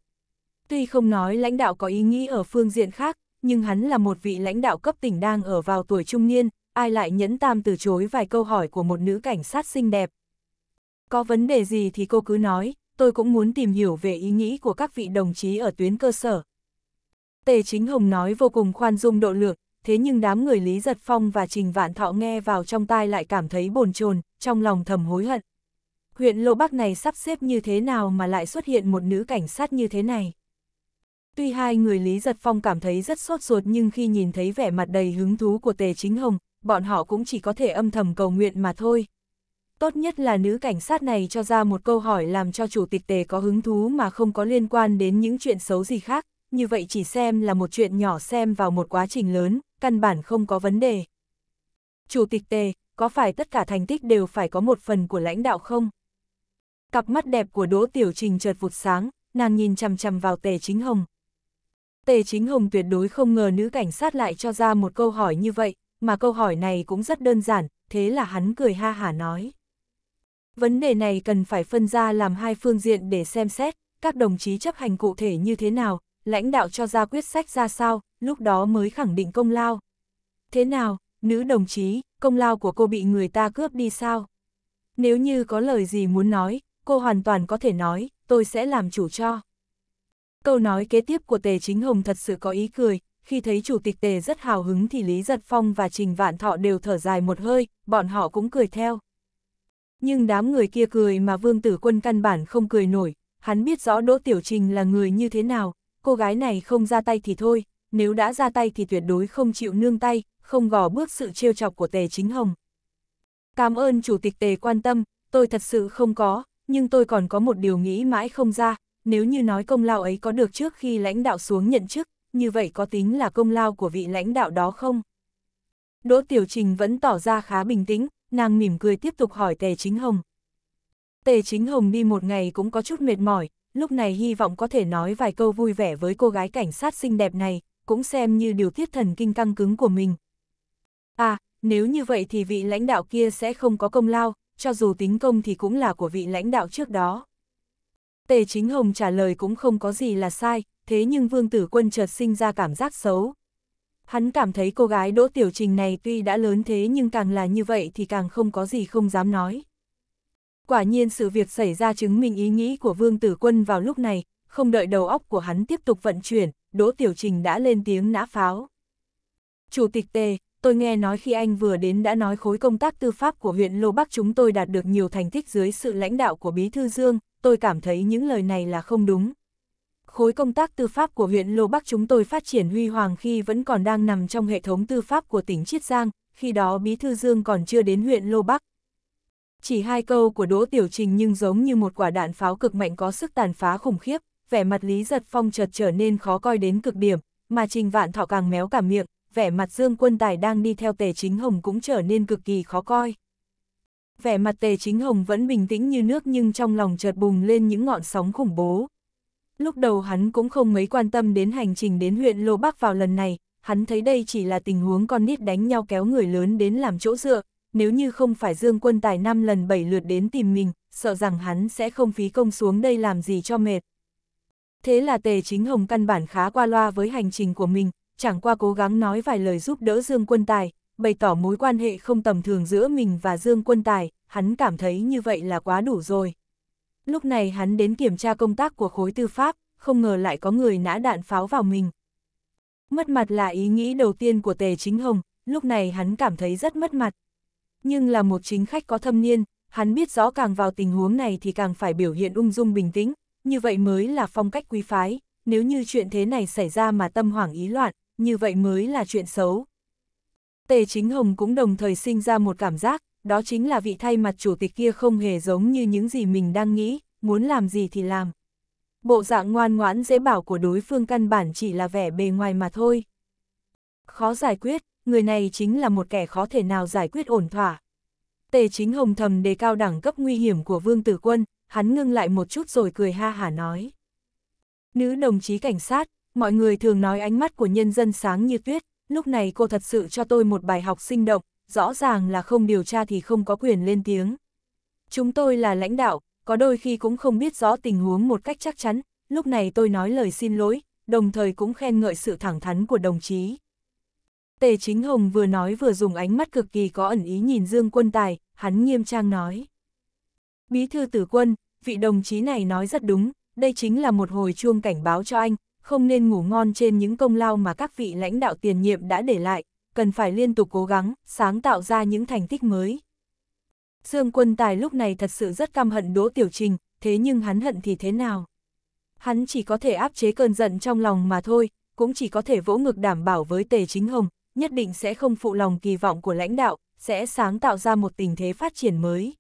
[SPEAKER 1] Tuy không nói lãnh đạo có ý nghĩ ở phương diện khác, nhưng hắn là một vị lãnh đạo cấp tỉnh đang ở vào tuổi trung niên, ai lại nhẫn tam từ chối vài câu hỏi của một nữ cảnh sát xinh đẹp, có vấn đề gì thì cô cứ nói, tôi cũng muốn tìm hiểu về ý nghĩ của các vị đồng chí ở tuyến cơ sở. Tề Chính Hồng nói vô cùng khoan dung độ lượng, thế nhưng đám người Lý Giật Phong và Trình Vạn Thọ nghe vào trong tai lại cảm thấy bồn chồn, trong lòng thầm hối hận. Huyện Lô Bắc này sắp xếp như thế nào mà lại xuất hiện một nữ cảnh sát như thế này? Tuy hai người Lý Giật Phong cảm thấy rất sốt ruột nhưng khi nhìn thấy vẻ mặt đầy hứng thú của Tề Chính Hồng, bọn họ cũng chỉ có thể âm thầm cầu nguyện mà thôi tốt nhất là nữ cảnh sát này cho ra một câu hỏi làm cho chủ tịch tề có hứng thú mà không có liên quan đến những chuyện xấu gì khác, như vậy chỉ xem là một chuyện nhỏ xem vào một quá trình lớn, căn bản không có vấn đề. Chủ tịch tề, có phải tất cả thành tích đều phải có một phần của lãnh đạo không? Cặp mắt đẹp của Đỗ Tiểu Trình chợt vụt sáng, nàng nhìn chằm chằm vào Tề Chính Hồng. Tề Chính Hồng tuyệt đối không ngờ nữ cảnh sát lại cho ra một câu hỏi như vậy, mà câu hỏi này cũng rất đơn giản, thế là hắn cười ha hả nói. Vấn đề này cần phải phân ra làm hai phương diện để xem xét, các đồng chí chấp hành cụ thể như thế nào, lãnh đạo cho ra quyết sách ra sao, lúc đó mới khẳng định công lao. Thế nào, nữ đồng chí, công lao của cô bị người ta cướp đi sao? Nếu như có lời gì muốn nói, cô hoàn toàn có thể nói, tôi sẽ làm chủ cho. Câu nói kế tiếp của Tề Chính Hồng thật sự có ý cười, khi thấy Chủ tịch Tề rất hào hứng thì Lý Giật Phong và Trình Vạn Thọ đều thở dài một hơi, bọn họ cũng cười theo nhưng đám người kia cười mà Vương Tử Quân căn bản không cười nổi, hắn biết rõ Đỗ Tiểu Trình là người như thế nào, cô gái này không ra tay thì thôi, nếu đã ra tay thì tuyệt đối không chịu nương tay, không gò bước sự trêu chọc của Tề Chính Hồng. Cảm ơn Chủ tịch Tề quan tâm, tôi thật sự không có, nhưng tôi còn có một điều nghĩ mãi không ra, nếu như nói công lao ấy có được trước khi lãnh đạo xuống nhận chức, như vậy có tính là công lao của vị lãnh đạo đó không? Đỗ Tiểu Trình vẫn tỏ ra khá bình tĩnh, nàng mỉm cười tiếp tục hỏi Tề Chính Hồng. Tề Chính Hồng đi một ngày cũng có chút mệt mỏi, lúc này hy vọng có thể nói vài câu vui vẻ với cô gái cảnh sát xinh đẹp này, cũng xem như điều tiết thần kinh căng cứng của mình. À, nếu như vậy thì vị lãnh đạo kia sẽ không có công lao, cho dù tính công thì cũng là của vị lãnh đạo trước đó. Tề Chính Hồng trả lời cũng không có gì là sai, thế nhưng Vương Tử Quân chợt sinh ra cảm giác xấu, Hắn cảm thấy cô gái Đỗ Tiểu Trình này tuy đã lớn thế nhưng càng là như vậy thì càng không có gì không dám nói. Quả nhiên sự việc xảy ra chứng minh ý nghĩ của Vương Tử Quân vào lúc này, không đợi đầu óc của hắn tiếp tục vận chuyển, Đỗ Tiểu Trình đã lên tiếng nã pháo. Chủ tịch Tề, tôi nghe nói khi anh vừa đến đã nói khối công tác tư pháp của huyện Lô Bắc chúng tôi đạt được nhiều thành tích dưới sự lãnh đạo của Bí Thư Dương, tôi cảm thấy những lời này là không đúng khối công tác tư pháp của huyện Lô Bắc chúng tôi phát triển huy hoàng khi vẫn còn đang nằm trong hệ thống tư pháp của tỉnh Chiết Giang, khi đó Bí Thư Dương còn chưa đến huyện Lô Bắc. Chỉ hai câu của Đỗ Tiểu Trình nhưng giống như một quả đạn pháo cực mạnh có sức tàn phá khủng khiếp, vẻ mặt Lý Giật Phong chợt trở nên khó coi đến cực điểm, mà Trình Vạn Thọ càng méo cả miệng, vẻ mặt Dương Quân Tài đang đi theo Tề Chính Hồng cũng trở nên cực kỳ khó coi. Vẻ mặt Tề Chính Hồng vẫn bình tĩnh như nước nhưng trong lòng chợt bùng lên những ngọn sóng khủng bố. Lúc đầu hắn cũng không mấy quan tâm đến hành trình đến huyện Lô Bắc vào lần này, hắn thấy đây chỉ là tình huống con nít đánh nhau kéo người lớn đến làm chỗ dựa, nếu như không phải Dương Quân Tài năm lần bảy lượt đến tìm mình, sợ rằng hắn sẽ không phí công xuống đây làm gì cho mệt. Thế là Tề Chính Hồng căn bản khá qua loa với hành trình của mình, chẳng qua cố gắng nói vài lời giúp đỡ Dương Quân Tài, bày tỏ mối quan hệ không tầm thường giữa mình và Dương Quân Tài, hắn cảm thấy như vậy là quá đủ rồi. Lúc này hắn đến kiểm tra công tác của khối tư pháp, không ngờ lại có người nã đạn pháo vào mình. Mất mặt là ý nghĩ đầu tiên của Tề Chính Hồng, lúc này hắn cảm thấy rất mất mặt. Nhưng là một chính khách có thâm niên, hắn biết rõ càng vào tình huống này thì càng phải biểu hiện ung dung bình tĩnh, như vậy mới là phong cách quý phái, nếu như chuyện thế này xảy ra mà tâm hoảng ý loạn, như vậy mới là chuyện xấu. Tề Chính Hồng cũng đồng thời sinh ra một cảm giác, đó chính là vị thay mặt chủ tịch kia không hề giống như những gì mình đang nghĩ, muốn làm gì thì làm. Bộ dạng ngoan ngoãn dễ bảo của đối phương căn bản chỉ là vẻ bề ngoài mà thôi. Khó giải quyết, người này chính là một kẻ khó thể nào giải quyết ổn thỏa. Tề chính hồng thầm đề cao đẳng cấp nguy hiểm của Vương Tử Quân, hắn ngưng lại một chút rồi cười ha hả nói. Nữ đồng chí cảnh sát, mọi người thường nói ánh mắt của nhân dân sáng như tuyết, lúc này cô thật sự cho tôi một bài học sinh động, rõ ràng là không điều tra thì không có quyền lên tiếng. Chúng tôi là lãnh đạo, có đôi khi cũng không biết rõ tình huống một cách chắc chắn, lúc này tôi nói lời xin lỗi, đồng thời cũng khen ngợi sự thẳng thắn của đồng chí. Tề Chính Hồng vừa nói vừa dùng ánh mắt cực kỳ có ẩn ý nhìn Dương Quân Tài, hắn nghiêm trang nói. Bí thư tử quân, vị đồng chí này nói rất đúng, đây chính là một hồi chuông cảnh báo cho anh, không nên ngủ ngon trên những công lao mà các vị lãnh đạo tiền nhiệm đã để lại, cần phải liên tục cố gắng, sáng tạo ra những thành tích mới. Dương quân tài lúc này thật sự rất căm hận Đỗ Tiểu Trình, thế nhưng hắn hận thì thế nào? Hắn chỉ có thể áp chế cơn giận trong lòng mà thôi, cũng chỉ có thể vỗ ngực đảm bảo với Tề Chính Hồng, nhất định sẽ không phụ lòng kỳ vọng của lãnh đạo, sẽ sáng tạo ra một tình thế phát triển mới.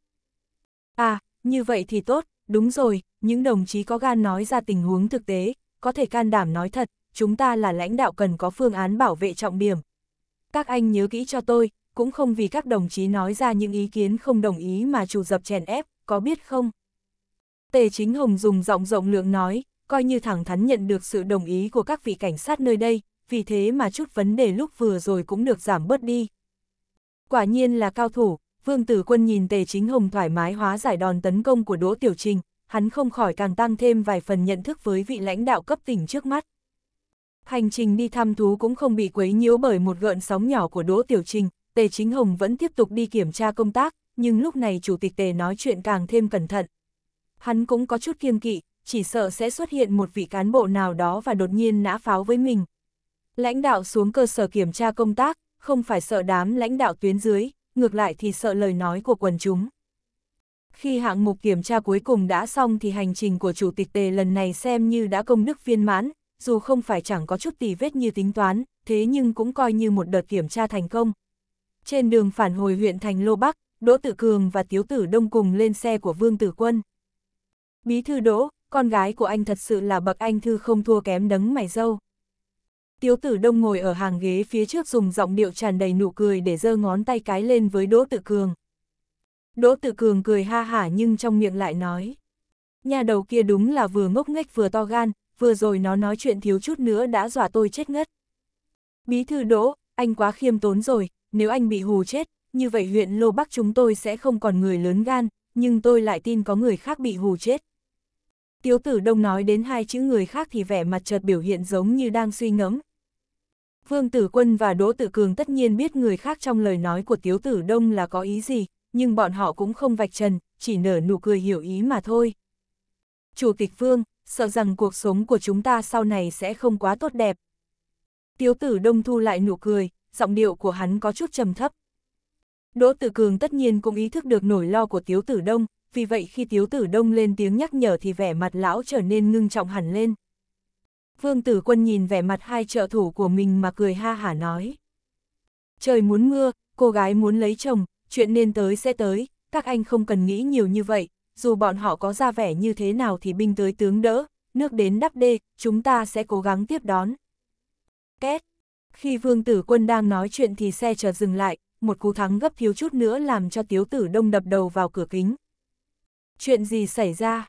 [SPEAKER 1] À, như vậy thì tốt, đúng rồi, những đồng chí có gan nói ra tình huống thực tế, có thể can đảm nói thật, chúng ta là lãnh đạo cần có phương án bảo vệ trọng điểm, các anh nhớ kỹ cho tôi, cũng không vì các đồng chí nói ra những ý kiến không đồng ý mà chủ dập chèn ép, có biết không? Tề Chính Hồng dùng giọng rộng lượng nói, coi như thẳng thắn nhận được sự đồng ý của các vị cảnh sát nơi đây, vì thế mà chút vấn đề lúc vừa rồi cũng được giảm bớt đi. Quả nhiên là cao thủ, Vương Tử Quân nhìn Tề Chính Hồng thoải mái hóa giải đòn tấn công của Đỗ Tiểu Trình, hắn không khỏi càng tăng thêm vài phần nhận thức với vị lãnh đạo cấp tỉnh trước mắt. Hành trình đi thăm thú cũng không bị quấy nhiễu bởi một gợn sóng nhỏ của Đỗ Tiểu Trình, Tề Chính Hồng vẫn tiếp tục đi kiểm tra công tác, nhưng lúc này Chủ tịch Tề nói chuyện càng thêm cẩn thận. Hắn cũng có chút kiêng kỵ, chỉ sợ sẽ xuất hiện một vị cán bộ nào đó và đột nhiên nã pháo với mình. Lãnh đạo xuống cơ sở kiểm tra công tác, không phải sợ đám lãnh đạo tuyến dưới, ngược lại thì sợ lời nói của quần chúng. Khi hạng mục kiểm tra cuối cùng đã xong thì hành trình của Chủ tịch Tề lần này xem như đã công đức viên mãn, dù không phải chẳng có chút tì vết như tính toán, thế nhưng cũng coi như một đợt kiểm tra thành công. Trên đường phản hồi huyện thành Lô Bắc, Đỗ Tử Cường và Tiếu Tử Đông cùng lên xe của Vương Tử Quân. Bí thư Đỗ, con gái của anh thật sự là bậc anh thư không thua kém đấng mày dâu. Tiếu Tử Đông ngồi ở hàng ghế phía trước dùng giọng điệu tràn đầy nụ cười để giơ ngón tay cái lên với Đỗ Tử Cường. Đỗ Tử Cường cười ha hả nhưng trong miệng lại nói. Nhà đầu kia đúng là vừa ngốc nghếch vừa to gan, vừa rồi nó nói chuyện thiếu chút nữa đã dọa tôi chết ngất. Bí thư đỗ, anh quá khiêm tốn rồi, nếu anh bị hù chết, như vậy huyện Lô Bắc chúng tôi sẽ không còn người lớn gan, nhưng tôi lại tin có người khác bị hù chết. Tiếu tử đông nói đến hai chữ người khác thì vẻ mặt chợt biểu hiện giống như đang suy ngẫm. Vương Tử Quân và Đỗ Tử Cường tất nhiên biết người khác trong lời nói của Tiếu Tử Đông là có ý gì, nhưng bọn họ cũng không vạch trần, chỉ nở nụ cười hiểu ý mà thôi. Chủ tịch Vương, sợ rằng cuộc sống của chúng ta sau này sẽ không quá tốt đẹp. Tiếu tử đông thu lại nụ cười, giọng điệu của hắn có chút trầm thấp. Đỗ Tử Cường tất nhiên cũng ý thức được nỗi lo của Tiếu Tử Đông, vì vậy khi Tiếu Tử Đông lên tiếng nhắc nhở thì vẻ mặt lão trở nên ngưng trọng hẳn lên. Vương Tử Quân nhìn vẻ mặt hai trợ thủ của mình mà cười ha hả nói. Trời muốn mưa, cô gái muốn lấy chồng, chuyện nên tới sẽ tới, các anh không cần nghĩ nhiều như vậy, dù bọn họ có ra vẻ như thế nào thì binh tới tướng đỡ, nước đến đắp đê, chúng ta sẽ cố gắng tiếp đón. Két! Khi vương tử quân đang nói chuyện thì xe chợt dừng lại, một cú thắng gấp thiếu chút nữa làm cho tiếu tử đông đập đầu vào cửa kính. Chuyện gì xảy ra?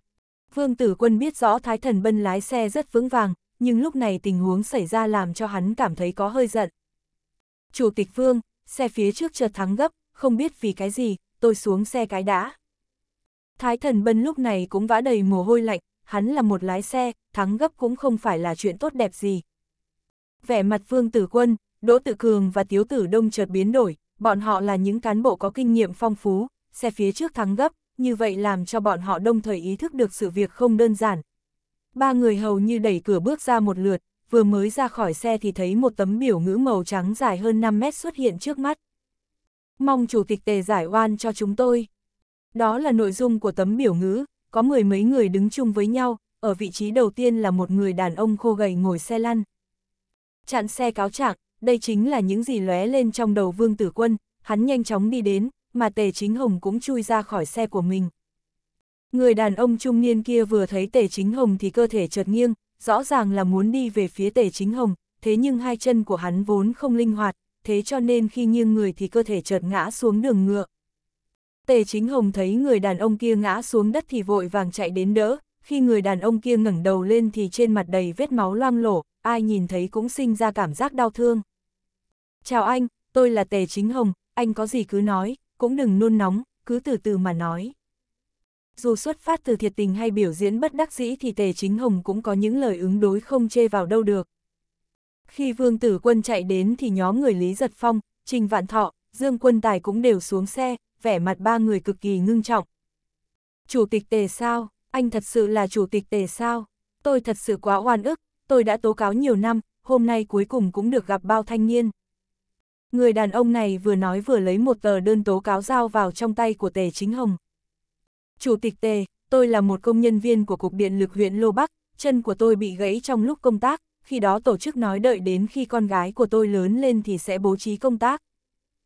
[SPEAKER 1] Vương tử quân biết rõ thái thần bân lái xe rất vững vàng, nhưng lúc này tình huống xảy ra làm cho hắn cảm thấy có hơi giận. Chủ tịch vương, xe phía trước chợt thắng gấp, không biết vì cái gì, tôi xuống xe cái đã. Thái thần bân lúc này cũng vã đầy mồ hôi lạnh, hắn là một lái xe, thắng gấp cũng không phải là chuyện tốt đẹp gì. Vẻ mặt vương tử quân, Đỗ Tự Cường và Tiếu Tử Đông chợt biến đổi, bọn họ là những cán bộ có kinh nghiệm phong phú, xe phía trước thắng gấp, như vậy làm cho bọn họ đông thời ý thức được sự việc không đơn giản. Ba người hầu như đẩy cửa bước ra một lượt, vừa mới ra khỏi xe thì thấy một tấm biểu ngữ màu trắng dài hơn 5 mét xuất hiện trước mắt. Mong chủ tịch tề giải oan cho chúng tôi. Đó là nội dung của tấm biểu ngữ, có mười mấy người đứng chung với nhau, ở vị trí đầu tiên là một người đàn ông khô gầy ngồi xe lăn. Chặn xe cáo trạng, đây chính là những gì lóe lên trong đầu Vương Tử Quân, hắn nhanh chóng đi đến, mà Tề Chính Hồng cũng chui ra khỏi xe của mình. Người đàn ông trung niên kia vừa thấy Tề Chính Hồng thì cơ thể chợt nghiêng, rõ ràng là muốn đi về phía Tề Chính Hồng, thế nhưng hai chân của hắn vốn không linh hoạt, thế cho nên khi nghiêng người thì cơ thể chợt ngã xuống đường ngựa. Tề chính hồng thấy người đàn ông kia ngã xuống đất thì vội vàng chạy đến đỡ, khi người đàn ông kia ngẩng đầu lên thì trên mặt đầy vết máu loang lổ, ai nhìn thấy cũng sinh ra cảm giác đau thương. Chào anh, tôi là Tề Chính Hồng, anh có gì cứ nói, cũng đừng nôn nóng, cứ từ từ mà nói. Dù xuất phát từ thiệt tình hay biểu diễn bất đắc dĩ thì Tề Chính Hồng cũng có những lời ứng đối không chê vào đâu được. Khi Vương Tử Quân chạy đến thì nhóm người Lý Giật Phong, Trình Vạn Thọ, Dương Quân Tài cũng đều xuống xe, vẻ mặt ba người cực kỳ ngưng trọng. Chủ tịch tề sao, anh thật sự là chủ tịch tề sao, tôi thật sự quá oan ức, tôi đã tố cáo nhiều năm, hôm nay cuối cùng cũng được gặp bao thanh niên. Người đàn ông này vừa nói vừa lấy một tờ đơn tố cáo giao vào trong tay của tề chính hồng. Chủ tịch tề, tôi là một công nhân viên của Cục Điện lực huyện Lô Bắc, chân của tôi bị gãy trong lúc công tác, khi đó tổ chức nói đợi đến khi con gái của tôi lớn lên thì sẽ bố trí công tác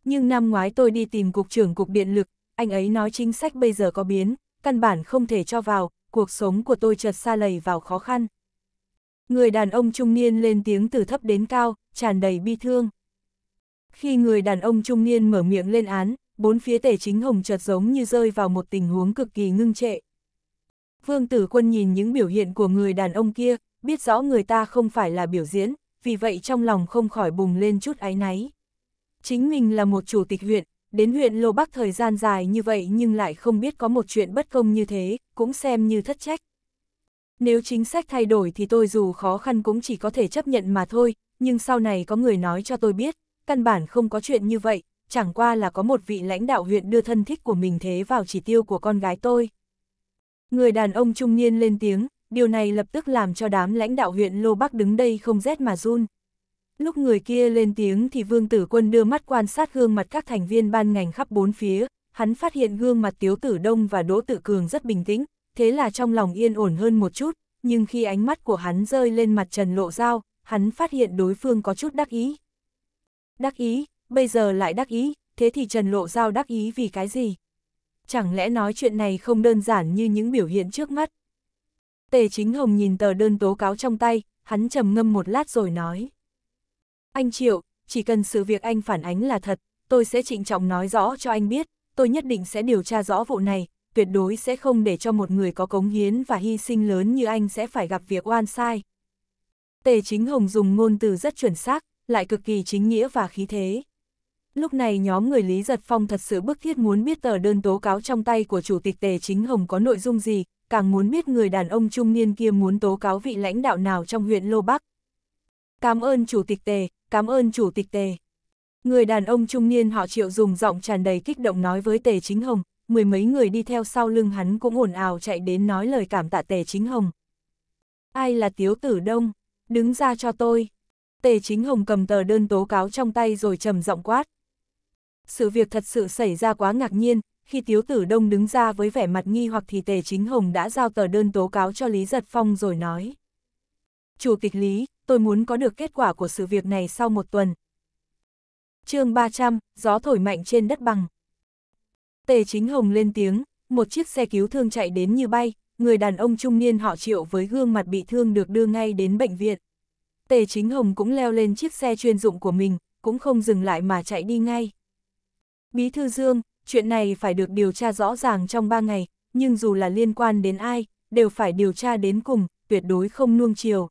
[SPEAKER 1] nhưng năm ngoái tôi đi tìm Cục trưởng Cục Điện lực, anh ấy nói chính sách bây giờ có biến, căn bản không thể cho vào, cuộc sống của tôi chợt xa lầy vào khó khăn. Người đàn ông trung niên lên tiếng từ thấp đến cao, tràn đầy bi thương. Khi người đàn ông trung niên mở miệng lên án, bốn phía tể chính hồng chợt giống như rơi vào một tình huống cực kỳ ngưng trệ. Vương tử quân nhìn những biểu hiện của người đàn ông kia, biết rõ người ta không phải là biểu diễn, vì vậy trong lòng không khỏi bùng lên chút áy náy. Chính mình là một chủ tịch huyện, đến huyện Lô Bắc thời gian dài như vậy nhưng lại không biết có một chuyện bất công như thế, cũng xem như thất trách. Nếu chính sách thay đổi thì tôi dù khó khăn cũng chỉ có thể chấp nhận mà thôi, nhưng sau này có người nói cho tôi biết, căn bản không có chuyện như vậy, chẳng qua là có một vị lãnh đạo huyện đưa thân thích của mình thế vào chỉ tiêu của con gái tôi. Người đàn ông trung niên lên tiếng, điều này lập tức làm cho đám lãnh đạo huyện Lô Bắc đứng đây không rét mà run. Lúc người kia lên tiếng thì Vương Tử Quân đưa mắt quan sát gương mặt các thành viên ban ngành khắp bốn phía, hắn phát hiện gương mặt Tiếu Tử Đông và Đỗ Tử Cường rất bình tĩnh, thế là trong lòng yên ổn hơn một chút, nhưng khi ánh mắt của hắn rơi lên mặt Trần Lộ Giao, hắn phát hiện đối phương có chút đắc ý. Đắc ý, bây giờ lại đắc ý, thế thì Trần Lộ Giao đắc ý vì cái gì? Chẳng lẽ nói chuyện này không đơn giản như những biểu hiện trước mắt? Tề Chính Hồng nhìn tờ đơn tố cáo trong tay, hắn trầm ngâm một lát rồi nói. Anh Triệu, chỉ cần sự việc anh phản ánh là thật, tôi sẽ trịnh trọng nói rõ cho anh biết, tôi nhất định sẽ điều tra rõ vụ này, tuyệt đối sẽ không để cho một người có cống hiến và hy sinh lớn như anh sẽ phải gặp việc oan sai. Tề Chính Hồng dùng ngôn từ rất chuẩn xác, lại cực kỳ chính nghĩa và khí thế. Lúc này nhóm người Lý Giật Phong thật sự bức thiết muốn biết tờ đơn tố cáo trong tay của Chủ tịch Tề Chính Hồng có nội dung gì, càng muốn biết người đàn ông trung niên kia muốn tố cáo vị lãnh đạo nào trong huyện Lô Bắc, Cảm ơn chủ tịch tề, cảm ơn chủ tịch tề. Người đàn ông trung niên họ triệu dùng giọng tràn đầy kích động nói với tề chính hồng, mười mấy người đi theo sau lưng hắn cũng ồn ào chạy đến nói lời cảm tạ tề chính hồng. Ai là tiếu tử đông, đứng ra cho tôi. Tề chính hồng cầm tờ đơn tố cáo trong tay rồi trầm giọng quát. Sự việc thật sự xảy ra quá ngạc nhiên, khi tiếu tử đông đứng ra với vẻ mặt nghi hoặc thì tề chính hồng đã giao tờ đơn tố cáo cho Lý Giật Phong rồi nói. Chủ tịch Lý, tôi muốn có được kết quả của sự việc này sau một tuần. chương 300, gió thổi mạnh trên đất bằng. Tề Chính Hồng lên tiếng, một chiếc xe cứu thương chạy đến như bay, người đàn ông trung niên họ triệu với gương mặt bị thương được đưa ngay đến bệnh viện. Tề Chính Hồng cũng leo lên chiếc xe chuyên dụng của mình, cũng không dừng lại mà chạy đi ngay. Bí thư Dương, chuyện này phải được điều tra rõ ràng trong ba ngày, nhưng dù là liên quan đến ai, đều phải điều tra đến cùng, tuyệt đối không nuông chiều.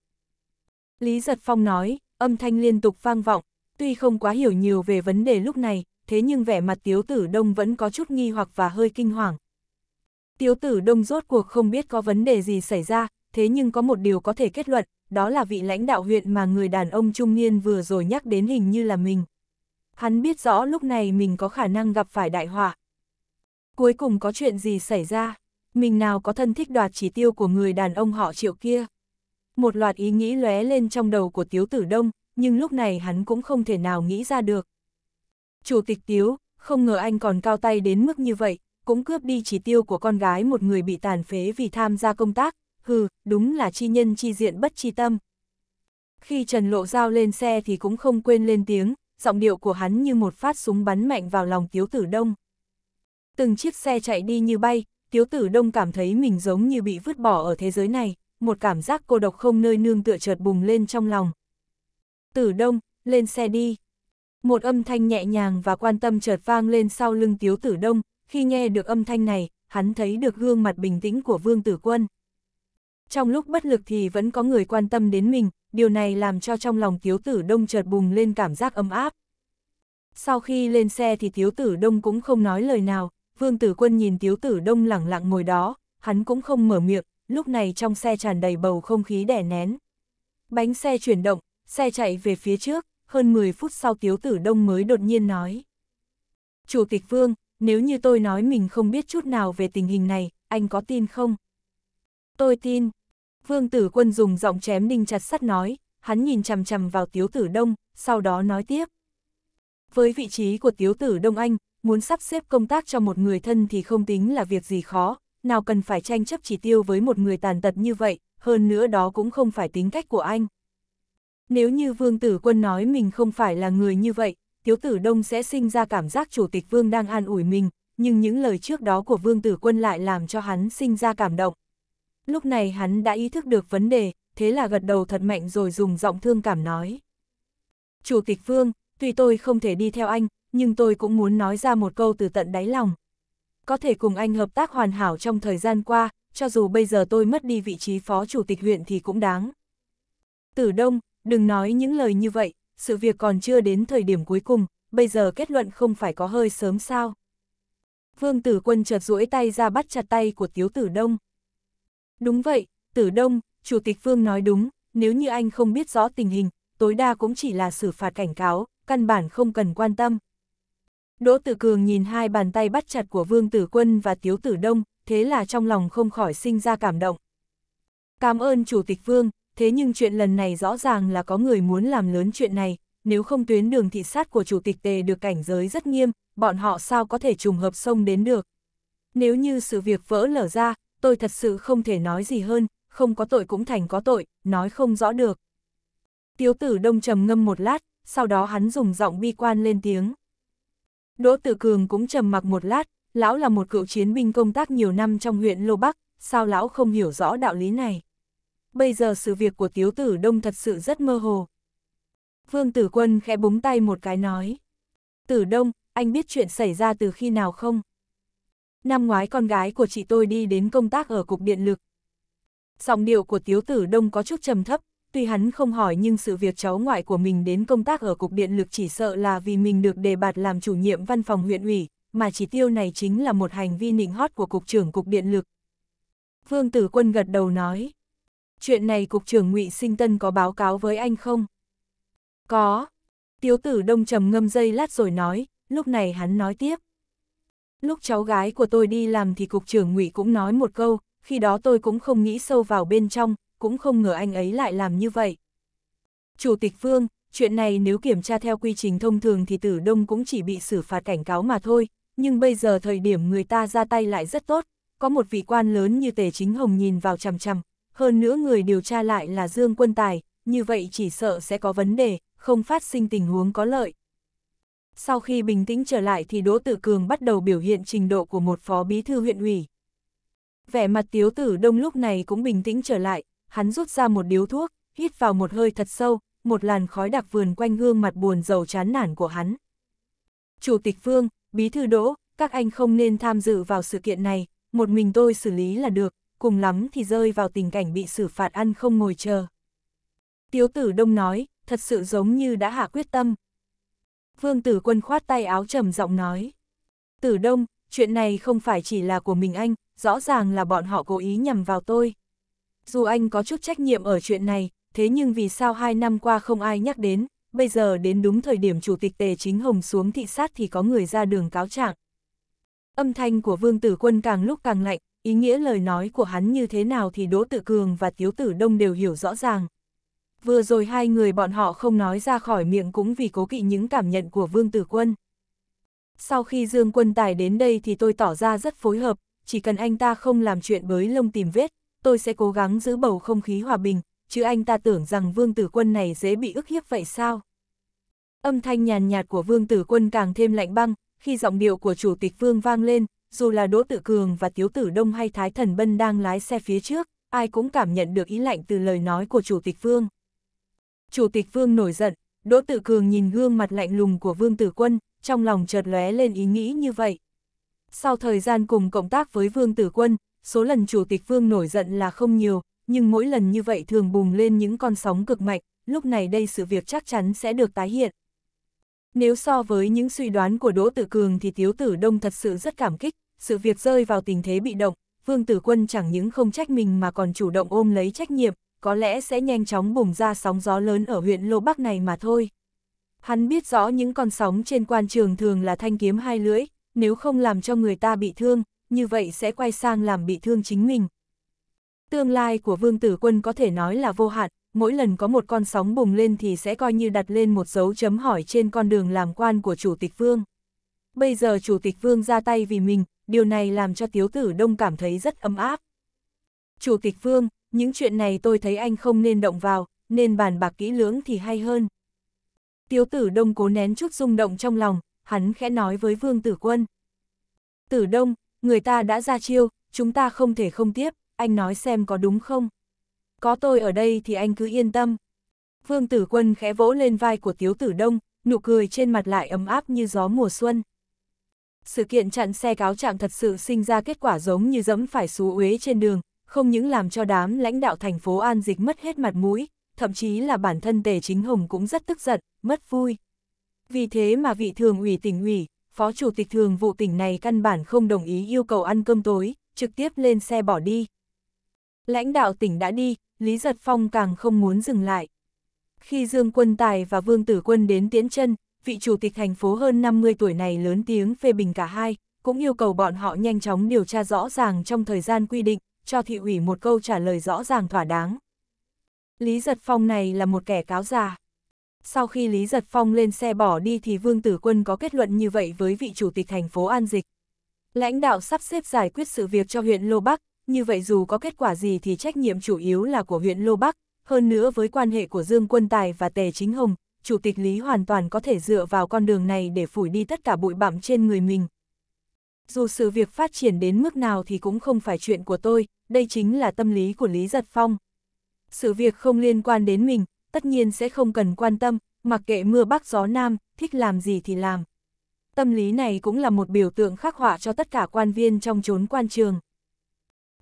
[SPEAKER 1] Lý Giật Phong nói, âm thanh liên tục vang vọng, tuy không quá hiểu nhiều về vấn đề lúc này, thế nhưng vẻ mặt Tiếu Tử Đông vẫn có chút nghi hoặc và hơi kinh hoàng. Tiếu Tử Đông rốt cuộc không biết có vấn đề gì xảy ra, thế nhưng có một điều có thể kết luận, đó là vị lãnh đạo huyện mà người đàn ông trung niên vừa rồi nhắc đến hình như là mình. Hắn biết rõ lúc này mình có khả năng gặp phải đại họa. Cuối cùng có chuyện gì xảy ra? Mình nào có thân thích đoạt chỉ tiêu của người đàn ông họ triệu kia? một loạt ý nghĩ lóe lên trong đầu của Tiếu Tử Đông, nhưng lúc này hắn cũng không thể nào nghĩ ra được. Chủ tịch Tiếu, không ngờ anh còn cao tay đến mức như vậy, cũng cướp đi chỉ tiêu của con gái một người bị tàn phế vì tham gia công tác, hừ, đúng là chi nhân chi diện bất chi tâm. Khi Trần Lộ Giao lên xe thì cũng không quên lên tiếng, giọng điệu của hắn như một phát súng bắn mạnh vào lòng Tiếu Tử Đông. Từng chiếc xe chạy đi như bay, Tiếu Tử Đông cảm thấy mình giống như bị vứt bỏ ở thế giới này một cảm giác cô độc không nơi nương tựa chợt bùng lên trong lòng. Tử đông, lên xe đi. Một âm thanh nhẹ nhàng và quan tâm chợt vang lên sau lưng tiếu tử đông, khi nghe được âm thanh này, hắn thấy được gương mặt bình tĩnh của vương tử quân. Trong lúc bất lực thì vẫn có người quan tâm đến mình, điều này làm cho trong lòng tiếu tử đông chợt bùng lên cảm giác ấm áp. Sau khi lên xe thì tiếu tử đông cũng không nói lời nào, vương tử quân nhìn tiếu tử đông lẳng lặng ngồi đó, hắn cũng không mở miệng, lúc này trong xe tràn đầy bầu không khí đè nén. Bánh xe chuyển động, xe chạy về phía trước, hơn 10 phút sau Tiếu Tử Đông mới đột nhiên nói. Chủ tịch Vương, nếu như tôi nói mình không biết chút nào về tình hình này, anh có tin không? Tôi tin. Vương Tử Quân dùng giọng chém đinh chặt sắt nói, hắn nhìn chằm chằm vào Tiếu Tử Đông, sau đó nói tiếp. Với vị trí của Tiếu Tử Đông Anh, muốn sắp xếp công tác cho một người thân thì không tính là việc gì khó, nào cần phải tranh chấp chỉ tiêu với một người tàn tật như vậy, hơn nữa đó cũng không phải tính cách của anh. Nếu như Vương Tử Quân nói mình không phải là người như vậy, Tiếu Tử Đông sẽ sinh ra cảm giác Chủ tịch Vương đang an ủi mình, nhưng những lời trước đó của Vương Tử Quân lại làm cho hắn sinh ra cảm động. Lúc này hắn đã ý thức được vấn đề, thế là gật đầu thật mạnh rồi dùng giọng thương cảm nói. Chủ tịch Vương, tuy tôi không thể đi theo anh, nhưng tôi cũng muốn nói ra một câu từ tận đáy lòng có thể cùng anh hợp tác hoàn hảo trong thời gian qua, cho dù bây giờ tôi mất đi vị trí phó chủ tịch huyện thì cũng đáng. Tử Đông, đừng nói những lời như vậy, sự việc còn chưa đến thời điểm cuối cùng, bây giờ kết luận không phải có hơi sớm sao. Vương Tử Quân chợt duỗi tay ra bắt chặt tay của Tiếu Tử Đông. Đúng vậy, Tử Đông, Chủ tịch Vương nói đúng, nếu như anh không biết rõ tình hình, tối đa cũng chỉ là xử phạt cảnh cáo, căn bản không cần quan tâm. Đỗ Tử Cường nhìn hai bàn tay bắt chặt của Vương Tử Quân và Tiếu Tử Đông, thế là trong lòng không khỏi sinh ra cảm động. Cảm ơn Chủ tịch Vương, thế nhưng chuyện lần này rõ ràng là có người muốn làm lớn chuyện này, nếu không tuyến đường thị sát của Chủ tịch Tề được cảnh giới rất nghiêm, bọn họ sao có thể trùng hợp xông đến được. Nếu như sự việc vỡ lở ra, tôi thật sự không thể nói gì hơn, không có tội cũng thành có tội, nói không rõ được. Tiếu tử đông trầm ngâm một lát, sau đó hắn dùng giọng bi quan lên tiếng. Đỗ Tử Cường cũng trầm mặc một lát, lão là một cựu chiến binh công tác nhiều năm trong huyện Lô Bắc, sao lão không hiểu rõ đạo lý này. Bây giờ sự việc của Tiếu Tử Đông thật sự rất mơ hồ. Vương Tử Quân khẽ búng tay một cái nói. Tử Đông, anh biết chuyện xảy ra từ khi nào không? Năm ngoái con gái của chị tôi đi đến công tác ở Cục Điện Lực. Giọng điệu của Tiếu Tử Đông có chút trầm thấp, Tuy hắn không hỏi nhưng sự việc cháu ngoại của mình đến công tác ở Cục Điện lực chỉ sợ là vì mình được đề bạt làm chủ nhiệm văn phòng huyện ủy, mà chỉ tiêu này chính là một hành vi nịnh hót của Cục trưởng Cục Điện lực. Vương Tử Quân gật đầu nói, chuyện này Cục trưởng ngụy Sinh Tân có báo cáo với anh không? Có. Tiếu tử đông trầm ngâm dây lát rồi nói, lúc này hắn nói tiếp. Lúc cháu gái của tôi đi làm thì Cục trưởng ngụy cũng nói một câu, khi đó tôi cũng không nghĩ sâu vào bên trong, cũng không ngờ anh ấy lại làm như vậy. Chủ tịch Vương, chuyện này nếu kiểm tra theo quy trình thông thường thì Tử Đông cũng chỉ bị xử phạt cảnh cáo mà thôi, nhưng bây giờ thời điểm người ta ra tay lại rất tốt, có một vị quan lớn như Tề Chính Hồng nhìn vào chằm chằm, hơn nữa người điều tra lại là Dương Quân Tài, như vậy chỉ sợ sẽ có vấn đề, không phát sinh tình huống có lợi. Sau khi bình tĩnh trở lại thì Đỗ Tử Cường bắt đầu biểu hiện trình độ của một phó bí thư huyện ủy. Vẻ mặt tiếu tử đông lúc này cũng bình tĩnh trở lại, hắn rút ra một điếu thuốc, hít vào một hơi thật sâu, một làn khói đặc vườn quanh gương mặt buồn rầu chán nản của hắn. Chủ tịch phương Bí thư Đỗ, các anh không nên tham dự vào sự kiện này, một mình tôi xử lý là được, cùng lắm thì rơi vào tình cảnh bị xử phạt ăn không ngồi chờ. Tiếu tử Đông nói, thật sự giống như đã hạ quyết tâm. Vương tử quân khoát tay áo trầm giọng nói. Tử Đông, chuyện này không phải chỉ là của mình anh, rõ ràng là bọn họ cố ý nhầm vào tôi dù anh có chút trách nhiệm ở chuyện này, thế nhưng vì sao hai năm qua không ai nhắc đến, bây giờ đến đúng thời điểm Chủ tịch Tề Chính Hồng xuống thị sát thì có người ra đường cáo trạng. Âm thanh của Vương Tử Quân càng lúc càng lạnh, ý nghĩa lời nói của hắn như thế nào thì Đỗ Tự Cường và Tiếu Tử Đông đều hiểu rõ ràng. Vừa rồi hai người bọn họ không nói ra khỏi miệng cũng vì cố kỵ những cảm nhận của Vương Tử Quân. Sau khi Dương Quân Tài đến đây thì tôi tỏ ra rất phối hợp, chỉ cần anh ta không làm chuyện bới lông tìm vết, tôi sẽ cố gắng giữ bầu không khí hòa bình, chứ anh ta tưởng rằng vương tử quân này dễ bị ức hiếp vậy sao? Âm thanh nhàn nhạt của vương tử quân càng thêm lạnh băng, khi giọng điệu của chủ tịch vương vang lên, dù là Đỗ Tự Cường và Tiếu Tử Đông hay Thái Thần Bân đang lái xe phía trước, ai cũng cảm nhận được ý lạnh từ lời nói của chủ tịch vương. Chủ tịch vương nổi giận, Đỗ Tự Cường nhìn gương mặt lạnh lùng của vương tử quân, trong lòng chợt lóe lên ý nghĩ như vậy. Sau thời gian cùng cộng tác với Vương Tử Quân, số lần Chủ tịch Vương nổi giận là không nhiều, nhưng mỗi lần như vậy thường bùng lên những con sóng cực mạnh, lúc này đây sự việc chắc chắn sẽ được tái hiện. Nếu so với những suy đoán của Đỗ Tử Cường thì Tiếu Tử Đông thật sự rất cảm kích, sự việc rơi vào tình thế bị động, Vương Tử Quân chẳng những không trách mình mà còn chủ động ôm lấy trách nhiệm, có lẽ sẽ nhanh chóng bùng ra sóng gió lớn ở huyện Lô Bắc này mà thôi. Hắn biết rõ những con sóng trên quan trường thường là thanh kiếm hai lưỡi, nếu không làm cho người ta bị thương, như vậy sẽ quay sang làm bị thương chính mình. Tương lai của vương tử quân có thể nói là vô hạn, mỗi lần có một con sóng bùng lên thì sẽ coi như đặt lên một dấu chấm hỏi trên con đường làm quan của chủ tịch vương. Bây giờ chủ tịch vương ra tay vì mình, điều này làm cho tiếu tử đông cảm thấy rất ấm áp. Chủ tịch vương, những chuyện này tôi thấy anh không nên động vào, nên bàn bạc kỹ lưỡng thì hay hơn. Tiếu tử đông cố nén chút rung động trong lòng, hắn khẽ nói với vương tử quân. Tử đông, người ta đã ra chiêu, chúng ta không thể không tiếp, anh nói xem có đúng không? Có tôi ở đây thì anh cứ yên tâm. Vương Tử Quân khẽ vỗ lên vai của Tiếu Tử Đông, nụ cười trên mặt lại ấm áp như gió mùa xuân. Sự kiện chặn xe cáo trạng thật sự sinh ra kết quả giống như dẫm phải xú uế trên đường, không những làm cho đám lãnh đạo thành phố An Dịch mất hết mặt mũi, thậm chí là bản thân Tề Chính Hồng cũng rất tức giận, mất vui. Vì thế mà vị thường ủy tỉnh ủy, Phó Chủ tịch Thường vụ tỉnh này căn bản không đồng ý yêu cầu ăn cơm tối, trực tiếp lên xe bỏ đi. Lãnh đạo tỉnh đã đi, Lý Giật Phong càng không muốn dừng lại. Khi Dương Quân Tài và Vương Tử Quân đến Tiễn chân vị Chủ tịch thành phố hơn 50 tuổi này lớn tiếng phê bình cả hai, cũng yêu cầu bọn họ nhanh chóng điều tra rõ ràng trong thời gian quy định, cho thị ủy một câu trả lời rõ ràng thỏa đáng. Lý Giật Phong này là một kẻ cáo già sau khi Lý Giật Phong lên xe bỏ đi thì Vương Tử Quân có kết luận như vậy với vị chủ tịch thành phố An Dịch. Lãnh đạo sắp xếp giải quyết sự việc cho huyện Lô Bắc, như vậy dù có kết quả gì thì trách nhiệm chủ yếu là của huyện Lô Bắc, hơn nữa với quan hệ của Dương Quân Tài và Tề Chính Hồng, Chủ tịch Lý hoàn toàn có thể dựa vào con đường này để phủi đi tất cả bụi bặm trên người mình. Dù sự việc phát triển đến mức nào thì cũng không phải chuyện của tôi, đây chính là tâm lý của Lý Giật Phong. Sự việc không liên quan đến mình, tất nhiên sẽ không cần quan tâm, mặc kệ mưa bắc gió nam, thích làm gì thì làm. Tâm lý này cũng là một biểu tượng khắc họa cho tất cả quan viên trong chốn quan trường.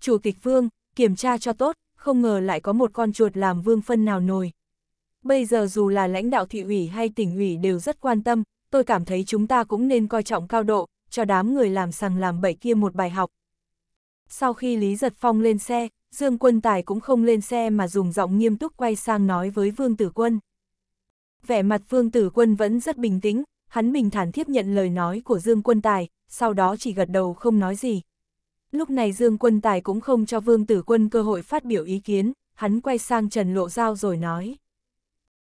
[SPEAKER 1] Chủ tịch Vương, kiểm tra cho tốt, không ngờ lại có một con chuột làm vương phân nào nổi. Bây giờ dù là lãnh đạo thị ủy hay tỉnh ủy đều rất quan tâm, tôi cảm thấy chúng ta cũng nên coi trọng cao độ, cho đám người làm sằng làm bậy kia một bài học. Sau khi Lý Giật Phong lên xe, Dương Quân Tài cũng không lên xe mà dùng giọng nghiêm túc quay sang nói với Vương Tử Quân. Vẻ mặt Vương Tử Quân vẫn rất bình tĩnh, hắn bình thản tiếp nhận lời nói của Dương Quân Tài, sau đó chỉ gật đầu không nói gì. Lúc này Dương Quân Tài cũng không cho Vương Tử Quân cơ hội phát biểu ý kiến, hắn quay sang Trần Lộ Giao rồi nói.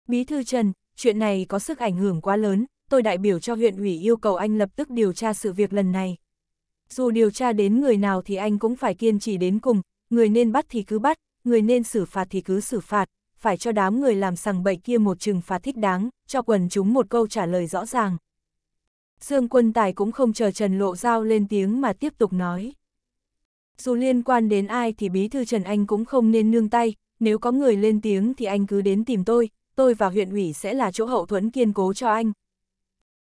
[SPEAKER 1] Bí thư Trần, chuyện này có sức ảnh hưởng quá lớn, tôi đại biểu cho huyện ủy yêu cầu anh lập tức điều tra sự việc lần này. Dù điều tra đến người nào thì anh cũng phải kiên trì đến cùng, người nên bắt thì cứ bắt, người nên xử phạt thì cứ xử phạt, phải cho đám người làm sằng bậy kia một trừng phạt thích đáng, cho quần chúng một câu trả lời rõ ràng. Dương quân tài cũng không chờ Trần Lộ Giao lên tiếng mà tiếp tục nói. Dù liên quan đến ai thì bí thư Trần Anh cũng không nên nương tay, nếu có người lên tiếng thì anh cứ đến tìm tôi, tôi và huyện ủy sẽ là chỗ hậu thuẫn kiên cố cho anh.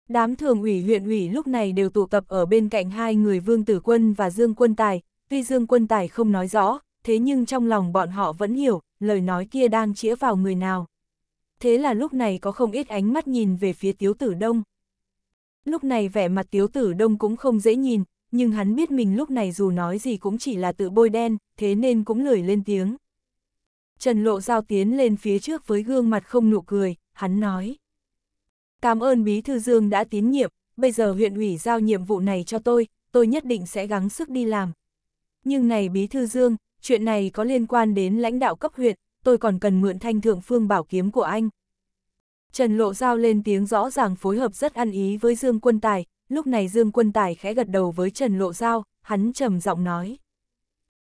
[SPEAKER 1] Đám thường ủy huyện ủy lúc này đều tụ tập ở bên cạnh hai người Vương Tử Quân và Dương Quân Tài, Tuy Dương Quân Tài không nói rõ, thế nhưng trong lòng bọn họ vẫn hiểu, lời nói kia đang chĩa vào người nào. Thế là lúc này có không ít ánh mắt nhìn về phía Tiếu Tử Đông. Lúc này vẻ mặt Tiếu Tử Đông cũng không dễ nhìn, nhưng hắn biết mình lúc này dù nói gì cũng chỉ là tự bôi đen, thế nên cũng lười lên tiếng. Trần Lộ Giao tiến lên phía trước với gương mặt không nụ cười, hắn nói. Cảm ơn Bí Thư Dương đã tín nhiệm, bây giờ huyện ủy giao nhiệm vụ này cho tôi, tôi nhất định sẽ gắng sức đi làm, nhưng này Bí Thư Dương, chuyện này có liên quan đến lãnh đạo cấp huyện, tôi còn cần mượn thanh thượng phương bảo kiếm của anh. Trần Lộ Giao lên tiếng rõ ràng phối hợp rất ăn ý với Dương Quân Tài, lúc này Dương Quân Tài khẽ gật đầu với Trần Lộ Giao, hắn trầm giọng nói.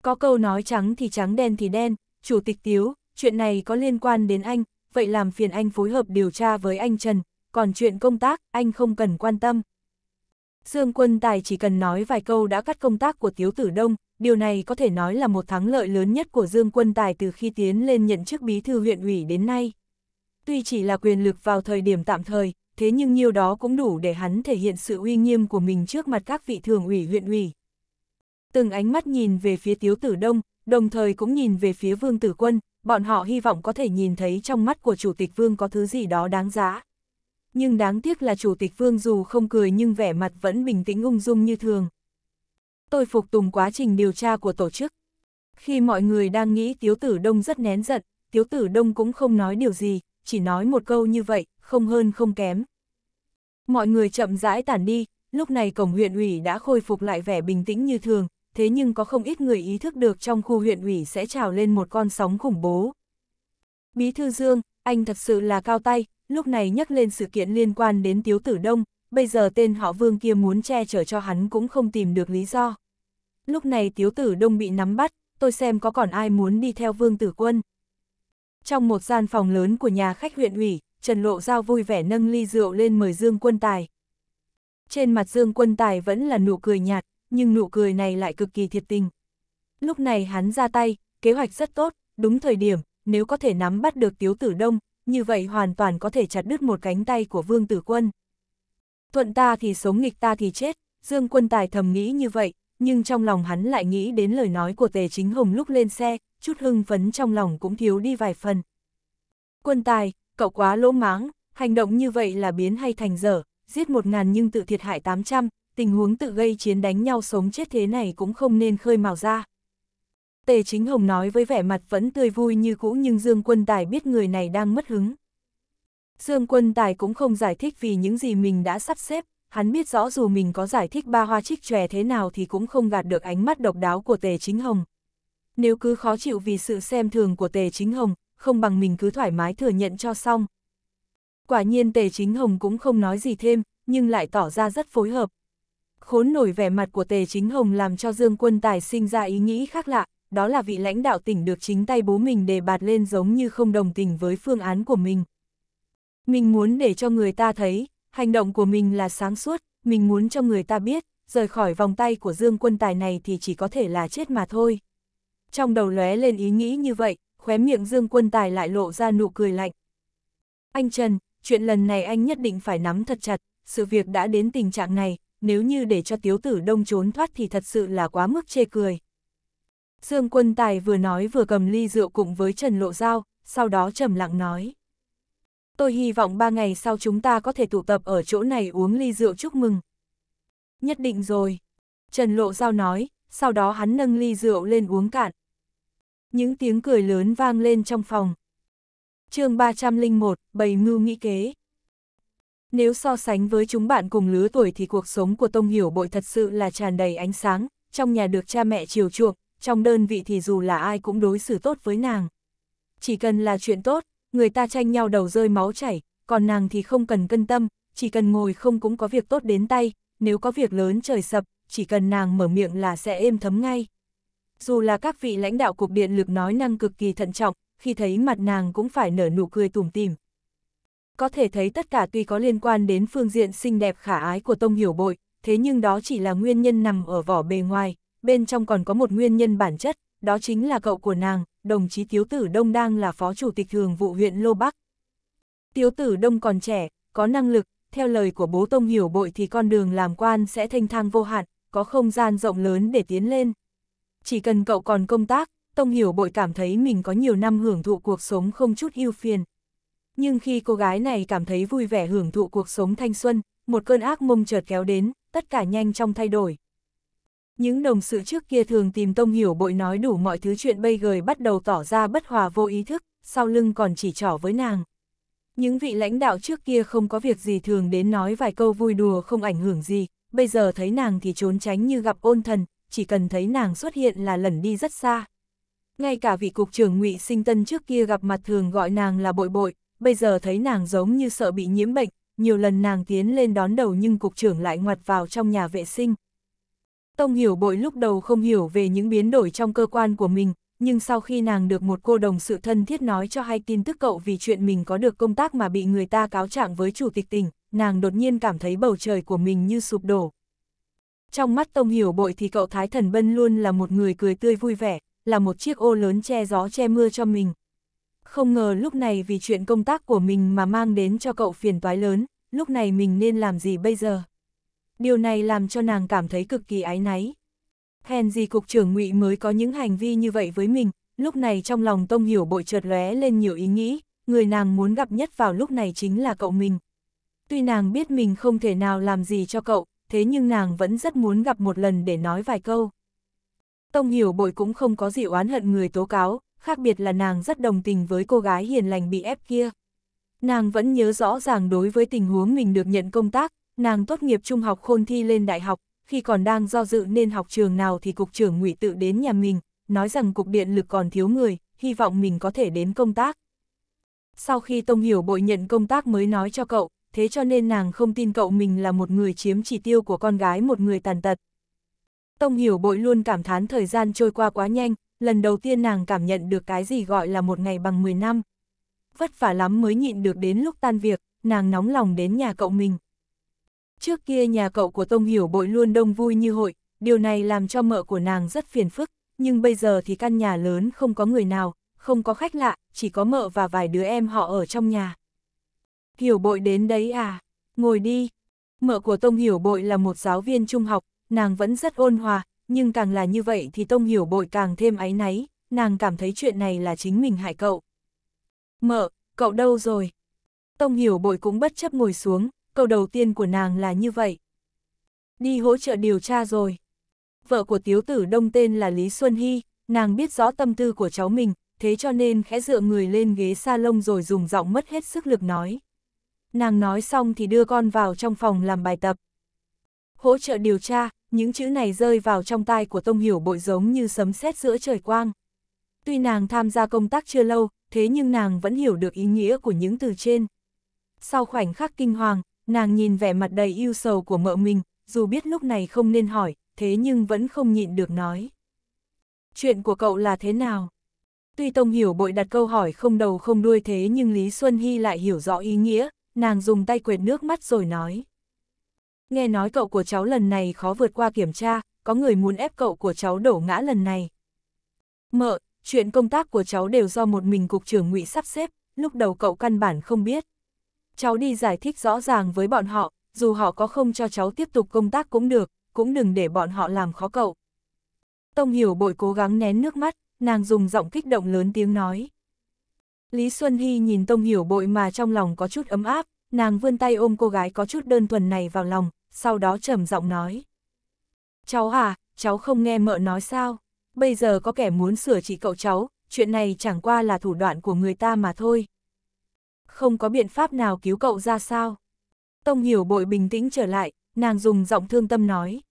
[SPEAKER 1] Có câu nói trắng thì trắng đen thì đen, Chủ tịch Tiếu, chuyện này có liên quan đến anh, vậy làm phiền anh phối hợp điều tra với anh Trần, còn chuyện công tác, anh không cần quan tâm. Dương Quân Tài chỉ cần nói vài câu đã cắt công tác của Tiếu Tử Đông, điều này có thể nói là một thắng lợi lớn nhất của Dương Quân Tài từ khi tiến lên nhận chức bí thư huyện ủy đến nay. Tuy chỉ là quyền lực vào thời điểm tạm thời, thế nhưng nhiêu đó cũng đủ để hắn thể hiện sự uy nghiêm của mình trước mặt các vị thường ủy huyện ủy. Từng ánh mắt nhìn về phía Tiếu Tử Đông, đồng thời cũng nhìn về phía Vương Tử Quân, bọn họ hy vọng có thể nhìn thấy trong mắt của Chủ tịch Vương có thứ gì đó đáng giá nhưng đáng tiếc là Chủ tịch Vương dù không cười nhưng vẻ mặt vẫn bình tĩnh ung dung như thường. Tôi phục tùng quá trình điều tra của tổ chức. Khi mọi người đang nghĩ Tiếu Tử Đông rất nén giận, Tiếu Tử Đông cũng không nói điều gì, chỉ nói một câu như vậy, không hơn không kém. Mọi người chậm rãi tản đi, lúc này cổng huyện ủy đã khôi phục lại vẻ bình tĩnh như thường, thế nhưng có không ít người ý thức được trong khu huyện ủy sẽ trào lên một con sóng khủng bố. Bí thư Dương, anh thật sự là cao tay, lúc này nhắc lên sự kiện liên quan đến Tiếu Tử Đông, bây giờ tên họ Vương kia muốn che chở cho hắn cũng không tìm được lý do. Lúc này Tiếu Tử Đông bị nắm bắt, tôi xem có còn ai muốn đi theo Vương Tử Quân. Trong một gian phòng lớn của nhà khách huyện ủy, Trần Lộ Giao vui vẻ nâng ly rượu lên mời Dương Quân Tài. Trên mặt Dương Quân Tài vẫn là nụ cười nhạt, nhưng nụ cười này lại cực kỳ thiệt tình. Lúc này hắn ra tay, kế hoạch rất tốt, đúng thời điểm, nếu có thể nắm bắt được Tiếu Tử Đông, như vậy hoàn toàn có thể chặt đứt một cánh tay của Vương Tử Quân. Thuận ta thì sống nghịch ta thì chết, Dương Quân Tài thầm nghĩ như vậy, nhưng trong lòng hắn lại nghĩ đến lời nói của Tề Chính Hồng lúc lên xe, chút hưng phấn trong lòng cũng thiếu đi vài phần. Quân Tài, cậu quá lỗ máng, hành động như vậy là biến hay thành dở, giết một ngàn nhưng tự thiệt hại 800, tình huống tự gây chiến đánh nhau sống chết thế này cũng không nên khơi mào ra. Tề Chính Hồng nói với vẻ mặt vẫn tươi vui như cũ nhưng Dương Quân Tài biết người này đang mất hứng. Dương Quân Tài cũng không giải thích vì những gì mình đã sắp xếp, hắn biết rõ dù mình có giải thích ba hoa trích chòe thế nào thì cũng không gạt được ánh mắt độc đáo của Tề Chính Hồng. Nếu cứ khó chịu vì sự xem thường của Tề Chính Hồng, không bằng mình cứ thoải mái thừa nhận cho xong. Quả nhiên Tề Chính Hồng cũng không nói gì thêm, nhưng lại tỏ ra rất phối hợp. Khốn nổi vẻ mặt của Tề Chính Hồng làm cho Dương Quân Tài sinh ra ý nghĩ khác lạ, đó là vị lãnh đạo tỉnh được chính tay bố mình đề bạt lên giống như không đồng tình với phương án của mình. Mình muốn để cho người ta thấy, hành động của mình là sáng suốt, mình muốn cho người ta biết, rời khỏi vòng tay của Dương quân tài này thì chỉ có thể là chết mà thôi. Trong đầu lóe lên ý nghĩ như vậy, khóe miệng Dương quân tài lại lộ ra nụ cười lạnh. Anh Trần, chuyện lần này anh nhất định phải nắm thật chặt, sự việc đã đến tình trạng này, nếu như để cho tiếu tử đông trốn thoát thì thật sự là quá mức chê cười. Dương Quân Tài vừa nói vừa cầm ly rượu cùng với Trần Lộ Giao, sau đó trầm lặng nói. Tôi hy vọng ba ngày sau chúng ta có thể tụ tập ở chỗ này uống ly rượu chúc mừng. Nhất định rồi. Trần Lộ Giao nói, sau đó hắn nâng ly rượu lên uống cạn. Những tiếng cười lớn vang lên trong phòng. chương 301, bày mưu nghĩ kế. Nếu so sánh với chúng bạn cùng lứa tuổi thì cuộc sống của Tông Hiểu Bội thật sự là tràn đầy ánh sáng, trong nhà được cha mẹ chiều chuộng, trong đơn vị thì dù là ai cũng đối xử tốt với nàng. Chỉ cần là chuyện tốt, người ta tranh nhau đầu rơi máu chảy, còn nàng thì không cần cân tâm, chỉ cần ngồi không cũng có việc tốt đến tay, nếu có việc lớn trời sập, chỉ cần nàng mở miệng là sẽ êm thấm ngay. Dù là các vị lãnh đạo cục điện lực nói năng cực kỳ thận trọng, khi thấy mặt nàng cũng phải nở nụ cười tủm tìm Có thể thấy tất cả tuy có liên quan đến phương diện xinh đẹp khả ái của Tông Hiểu Bội, thế nhưng đó chỉ là nguyên nhân nằm ở vỏ bề ngoài, bên trong còn có một nguyên nhân bản chất, đó chính là cậu của nàng, đồng chí Tiếu Tử Đông đang là phó chủ tịch thường vụ huyện Lô Bắc. Tiếu Tử Đông còn trẻ, có năng lực, theo lời của bố Tông Hiểu Bội thì con đường làm quan sẽ thanh thang vô hạn, có không gian rộng lớn để tiến lên. Chỉ cần cậu còn công tác, Tông Hiểu Bội cảm thấy mình có nhiều năm hưởng thụ cuộc sống không chút ưu phiền. Nhưng khi cô gái này cảm thấy vui vẻ hưởng thụ cuộc sống thanh xuân, một cơn ác mông chợt kéo đến, tất cả nhanh trong thay đổi. Những đồng sự trước kia thường tìm Tông Hiểu Bội nói đủ mọi thứ chuyện bây giờ bắt đầu tỏ ra bất hòa vô ý thức, sau lưng còn chỉ trỏ với nàng. Những vị lãnh đạo trước kia không có việc gì thường đến nói vài câu vui đùa không ảnh hưởng gì, bây giờ thấy nàng thì trốn tránh như gặp ôn thần, chỉ cần thấy nàng xuất hiện là lẩn đi rất xa. Ngay cả vị cục trưởng ngụy Sinh Tân trước kia gặp mặt thường gọi nàng là bội bội, bây giờ thấy nàng giống như sợ bị nhiễm bệnh, nhiều lần nàng tiến lên đón đầu nhưng cục trưởng lại ngoặt vào trong nhà vệ sinh. Tông hiểu bội lúc đầu không hiểu về những biến đổi trong cơ quan của mình, nhưng sau khi nàng được một cô đồng sự thân thiết nói cho hay tin tức cậu vì chuyện mình có được công tác mà bị người ta cáo trạng với chủ tịch tỉnh, nàng đột nhiên cảm thấy bầu trời của mình như sụp đổ. Trong mắt Tông Hiểu Bội thì cậu Thái Thần Bân luôn là một người cười tươi vui vẻ, là một chiếc ô lớn che gió che mưa cho mình. Không ngờ lúc này vì chuyện công tác của mình mà mang đến cho cậu phiền toái lớn, lúc này mình nên làm gì bây giờ? điều này làm cho nàng cảm thấy cực kỳ ái náy. Hèn gì cục trưởng ngụy mới có những hành vi như vậy với mình, lúc này trong lòng Tông Hiểu bội trượt lóe lên nhiều ý nghĩ, người nàng muốn gặp nhất vào lúc này chính là cậu mình. Tuy nàng biết mình không thể nào làm gì cho cậu, thế nhưng nàng vẫn rất muốn gặp một lần để nói vài câu. Tông Hiểu bội cũng không có gì oán hận người tố cáo, khác biệt là nàng rất đồng tình với cô gái hiền lành bị ép kia. Nàng vẫn nhớ rõ ràng đối với tình huống mình được nhận công tác, Nàng tốt nghiệp trung học khôn thi lên đại học, khi còn đang do dự nên học trường nào thì cục trưởng ngụy tự đến nhà mình, nói rằng cục điện lực còn thiếu người, hy vọng mình có thể đến công tác. Sau khi Tông Hiểu bội nhận công tác mới nói cho cậu, thế cho nên nàng không tin cậu mình là một người chiếm chỉ tiêu của con gái một người tàn tật. Tông Hiểu bội luôn cảm thán thời gian trôi qua quá nhanh, lần đầu tiên nàng cảm nhận được cái gì gọi là một ngày bằng 10 năm. Vất vả lắm mới nhịn được đến lúc tan việc, nàng nóng lòng đến nhà cậu mình. Trước kia nhà cậu của Tông Hiểu Bội luôn đông vui như hội, điều này làm cho mợ của nàng rất phiền phức, nhưng bây giờ thì căn nhà lớn không có người nào, không có khách lạ, chỉ có mợ và vài đứa em họ ở trong nhà. Hiểu Bội đến đấy à? Ngồi đi. Mợ của Tông Hiểu Bội là một giáo viên trung học, nàng vẫn rất ôn hòa, nhưng càng là như vậy thì Tông Hiểu Bội càng thêm áy náy, nàng cảm thấy chuyện này là chính mình hại cậu. Mợ, cậu đâu rồi? Tông Hiểu Bội cũng bất chấp ngồi xuống, câu đầu tiên của nàng là như vậy. Đi hỗ trợ điều tra rồi. Vợ của tiếu tử đông tên là Lý Xuân Hy, nàng biết rõ tâm tư của cháu mình, thế cho nên khẽ dựa người lên ghế salon rồi dùng giọng mất hết sức lực nói. Nàng nói xong thì đưa con vào trong phòng làm bài tập. Hỗ trợ điều tra, những chữ này rơi vào trong tai của Tông Hiểu bội giống như sấm sét giữa trời quang. Tuy nàng tham gia công tác chưa lâu, thế nhưng nàng vẫn hiểu được ý nghĩa của những từ trên. Sau khoảnh khắc kinh hoàng, Nàng nhìn vẻ mặt đầy yêu sầu của mợ mình, dù biết lúc này không nên hỏi, thế nhưng vẫn không nhịn được nói. Chuyện của cậu là thế nào? Tuy Tông Hiểu bội đặt câu hỏi không đầu không đuôi thế nhưng Lý Xuân Hy lại hiểu rõ ý nghĩa, nàng dùng tay quệt nước mắt rồi nói. Nghe nói cậu của cháu lần này khó vượt qua kiểm tra, có người muốn ép cậu của cháu đổ ngã lần này. Mợ, chuyện công tác của cháu đều do một mình cục trưởng ngụy sắp xếp, lúc đầu cậu căn bản không biết cháu đi giải thích rõ ràng với bọn họ, dù họ có không cho cháu tiếp tục công tác cũng được, cũng đừng để bọn họ làm khó cậu. Tông hiểu bội cố gắng nén nước mắt, nàng dùng giọng kích động lớn tiếng nói. Lý Xuân Hy nhìn Tông hiểu bội mà trong lòng có chút ấm áp, nàng vươn tay ôm cô gái có chút đơn thuần này vào lòng, sau đó trầm giọng nói. Cháu à, cháu không nghe mợ nói sao? Bây giờ có kẻ muốn sửa chỉ cậu cháu, chuyện này chẳng qua là thủ đoạn của người ta mà thôi, không có biện pháp nào cứu cậu ra sao. Tông hiểu bội bình tĩnh trở lại, nàng dùng giọng thương tâm nói.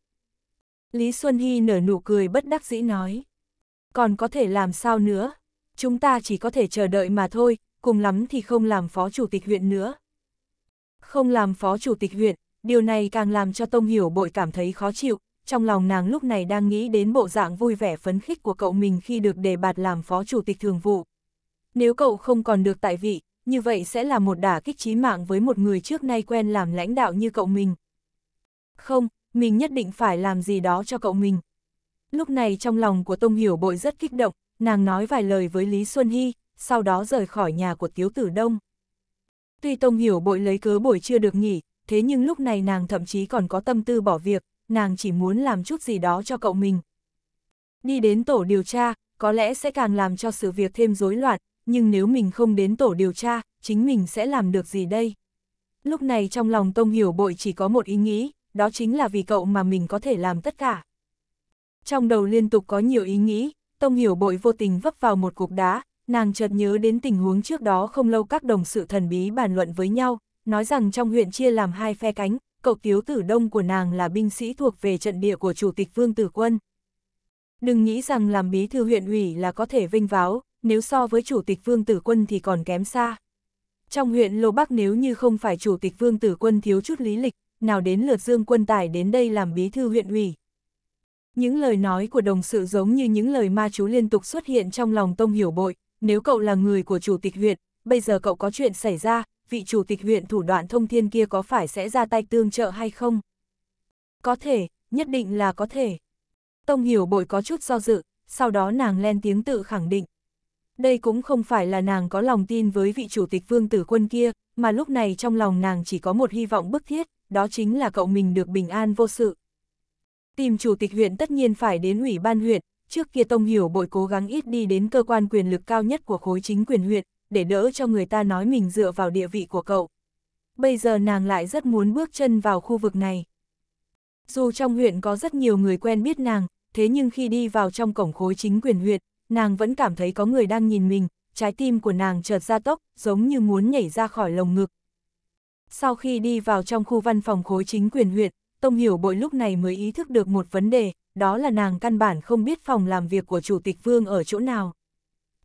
[SPEAKER 1] Lý Xuân Hy nở nụ cười bất đắc dĩ nói. Còn có thể làm sao nữa? Chúng ta chỉ có thể chờ đợi mà thôi, cùng lắm thì không làm phó chủ tịch huyện nữa. Không làm phó chủ tịch huyện, điều này càng làm cho Tông Hiểu bội cảm thấy khó chịu, trong lòng nàng lúc này đang nghĩ đến bộ dạng vui vẻ phấn khích của cậu mình khi được đề bạt làm phó chủ tịch thường vụ. Nếu cậu không còn được tại vị, như vậy sẽ là một đả kích chí mạng với một người trước nay quen làm lãnh đạo như cậu mình. Không, mình nhất định phải làm gì đó cho cậu mình. Lúc này trong lòng của Tông Hiểu Bội rất kích động, nàng nói vài lời với Lý Xuân Hy, sau đó rời khỏi nhà của Tiếu Tử Đông. Tuy Tông Hiểu Bội lấy cớ buổi chưa được nghỉ, thế nhưng lúc này nàng thậm chí còn có tâm tư bỏ việc, nàng chỉ muốn làm chút gì đó cho cậu mình. Đi đến tổ điều tra, có lẽ sẽ càng làm cho sự việc thêm rối loạn, nhưng nếu mình không đến tổ điều tra, chính mình sẽ làm được gì đây? Lúc này trong lòng Tông Hiểu Bội chỉ có một ý nghĩ, đó chính là vì cậu mà mình có thể làm tất cả. Trong đầu liên tục có nhiều ý nghĩ, Tông Hiểu Bội vô tình vấp vào một cục đá, nàng chợt nhớ đến tình huống trước đó không lâu các đồng sự thần bí bàn luận với nhau, nói rằng trong huyện chia làm hai phe cánh, cậu tiếu tử đông của nàng là binh sĩ thuộc về trận địa của Chủ tịch Vương Tử Quân. Đừng nghĩ rằng làm bí thư huyện ủy là có thể vinh váo, nếu so với chủ tịch Vương Tử Quân thì còn kém xa. Trong huyện Lô Bắc nếu như không phải chủ tịch Vương Tử Quân thiếu chút lý lịch, nào đến lượt Dương Quân tải đến đây làm bí thư huyện ủy. Những lời nói của đồng sự giống như những lời ma chú liên tục xuất hiện trong lòng Tông Hiểu Bội, nếu cậu là người của chủ tịch huyện, bây giờ cậu có chuyện xảy ra, vị chủ tịch huyện thủ đoạn thông thiên kia có phải sẽ ra tay tương trợ hay không? Có thể, nhất định là có thể. Tông Hiểu Bội có chút do dự, sau đó nàng len tiếng tự khẳng định đây cũng không phải là nàng có lòng tin với vị chủ tịch vương tử quân kia, mà lúc này trong lòng nàng chỉ có một hy vọng bức thiết, đó chính là cậu mình được bình an vô sự. Tìm chủ tịch huyện tất nhiên phải đến ủy ban huyện, trước kia Tông Hiểu bội cố gắng ít đi đến cơ quan quyền lực cao nhất của khối chính quyền huyện, để đỡ cho người ta nói mình dựa vào địa vị của cậu. Bây giờ nàng lại rất muốn bước chân vào khu vực này. Dù trong huyện có rất nhiều người quen biết nàng, thế nhưng khi đi vào trong cổng khối chính quyền huyện, nàng vẫn cảm thấy có người đang nhìn mình, trái tim của nàng chợt ra tốc, giống như muốn nhảy ra khỏi lồng ngực. Sau khi đi vào trong khu văn phòng khối chính quyền huyện, Tông Hiểu Bội lúc này mới ý thức được một vấn đề, đó là nàng căn bản không biết phòng làm việc của Chủ tịch Vương ở chỗ nào.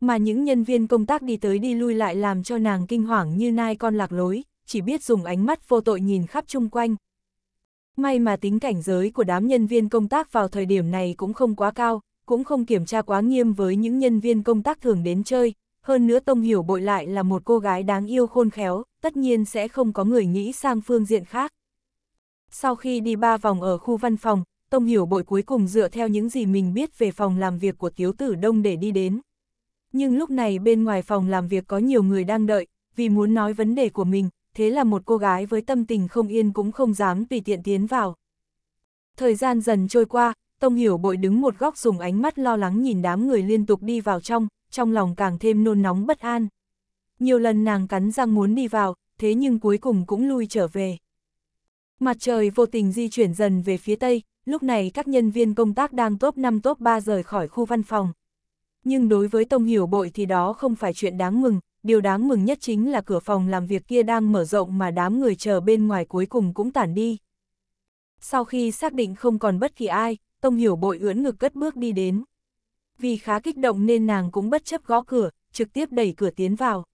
[SPEAKER 1] Mà những nhân viên công tác đi tới đi lui lại làm cho nàng kinh hoàng như nai con lạc lối, chỉ biết dùng ánh mắt vô tội nhìn khắp chung quanh. May mà tính cảnh giới của đám nhân viên công tác vào thời điểm này cũng không quá cao, cũng không kiểm tra quá nghiêm với những nhân viên công tác thường đến chơi, hơn nữa Tông Hiểu bội lại là một cô gái đáng yêu khôn khéo, tất nhiên sẽ không có người nghĩ sang phương diện khác. Sau khi đi ba vòng ở khu văn phòng, Tông Hiểu bội cuối cùng dựa theo những gì mình biết về phòng làm việc của Tiếu Tử Đông để đi đến. Nhưng lúc này bên ngoài phòng làm việc có nhiều người đang đợi, vì muốn nói vấn đề của mình, thế là một cô gái với tâm tình không yên cũng không dám tùy tiện tiến vào. Thời gian dần trôi qua, Tông Hiểu bội đứng một góc dùng ánh mắt lo lắng nhìn đám người liên tục đi vào trong, trong lòng càng thêm nôn nóng bất an. Nhiều lần nàng cắn răng muốn đi vào, thế nhưng cuối cùng cũng lui trở về. Mặt trời vô tình di chuyển dần về phía tây, lúc này các nhân viên công tác đang top 5 top 3 rời khỏi khu văn phòng. Nhưng đối với Tông Hiểu Bội thì đó không phải chuyện đáng mừng, điều đáng mừng nhất chính là cửa phòng làm việc kia đang mở rộng mà đám người chờ bên ngoài cuối cùng cũng tản đi. Sau khi xác định không còn bất kỳ ai, Tông Hiểu bội ưỡn ngực cất bước đi đến. Vì khá kích động nên nàng cũng bất chấp gõ cửa, trực tiếp đẩy cửa tiến vào.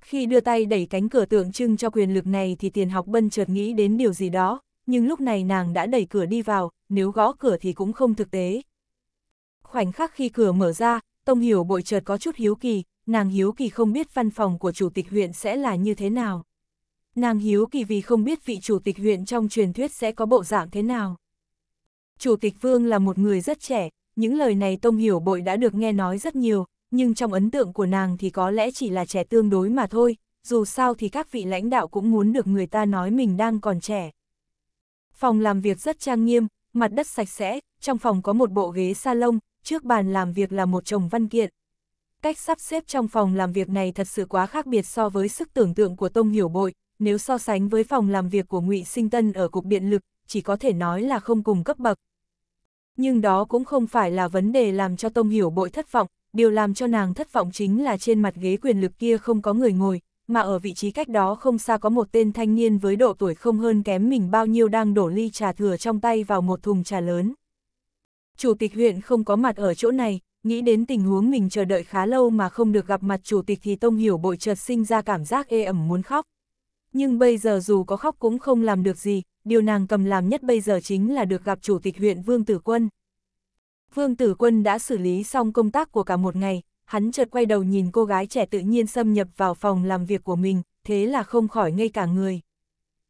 [SPEAKER 1] Khi đưa tay đẩy cánh cửa tượng trưng cho quyền lực này thì tiền học bân chợt nghĩ đến điều gì đó, nhưng lúc này nàng đã đẩy cửa đi vào, nếu gõ cửa thì cũng không thực tế. Khoảnh khắc khi cửa mở ra, Tông Hiểu bội chợt có chút hiếu kỳ, nàng hiếu kỳ không biết văn phòng của chủ tịch huyện sẽ là như thế nào. Nàng hiếu kỳ vì không biết vị chủ tịch huyện trong truyền thuyết sẽ có bộ dạng thế nào. Chủ tịch Vương là một người rất trẻ, những lời này Tông Hiểu Bội đã được nghe nói rất nhiều, nhưng trong ấn tượng của nàng thì có lẽ chỉ là trẻ tương đối mà thôi, dù sao thì các vị lãnh đạo cũng muốn được người ta nói mình đang còn trẻ. Phòng làm việc rất trang nghiêm, mặt đất sạch sẽ, trong phòng có một bộ ghế salon, trước bàn làm việc là một chồng văn kiện. Cách sắp xếp trong phòng làm việc này thật sự quá khác biệt so với sức tưởng tượng của Tông Hiểu Bội, nếu so sánh với phòng làm việc của Ngụy Sinh Tân ở Cục Điện Lực, chỉ có thể nói là không cùng cấp bậc nhưng đó cũng không phải là vấn đề làm cho Tông Hiểu Bội thất vọng, điều làm cho nàng thất vọng chính là trên mặt ghế quyền lực kia không có người ngồi, mà ở vị trí cách đó không xa có một tên thanh niên với độ tuổi không hơn kém mình bao nhiêu đang đổ ly trà thừa trong tay vào một thùng trà lớn. Chủ tịch huyện không có mặt ở chỗ này, nghĩ đến tình huống mình chờ đợi khá lâu mà không được gặp mặt chủ tịch thì Tông Hiểu Bội chợt sinh ra cảm giác ê ẩm muốn khóc. Nhưng bây giờ dù có khóc cũng không làm được gì, điều nàng cầm làm nhất bây giờ chính là được gặp chủ tịch huyện Vương Tử Quân. Vương Tử Quân đã xử lý xong công tác của cả một ngày, hắn chợt quay đầu nhìn cô gái trẻ tự nhiên xâm nhập vào phòng làm việc của mình, thế là không khỏi ngây cả người.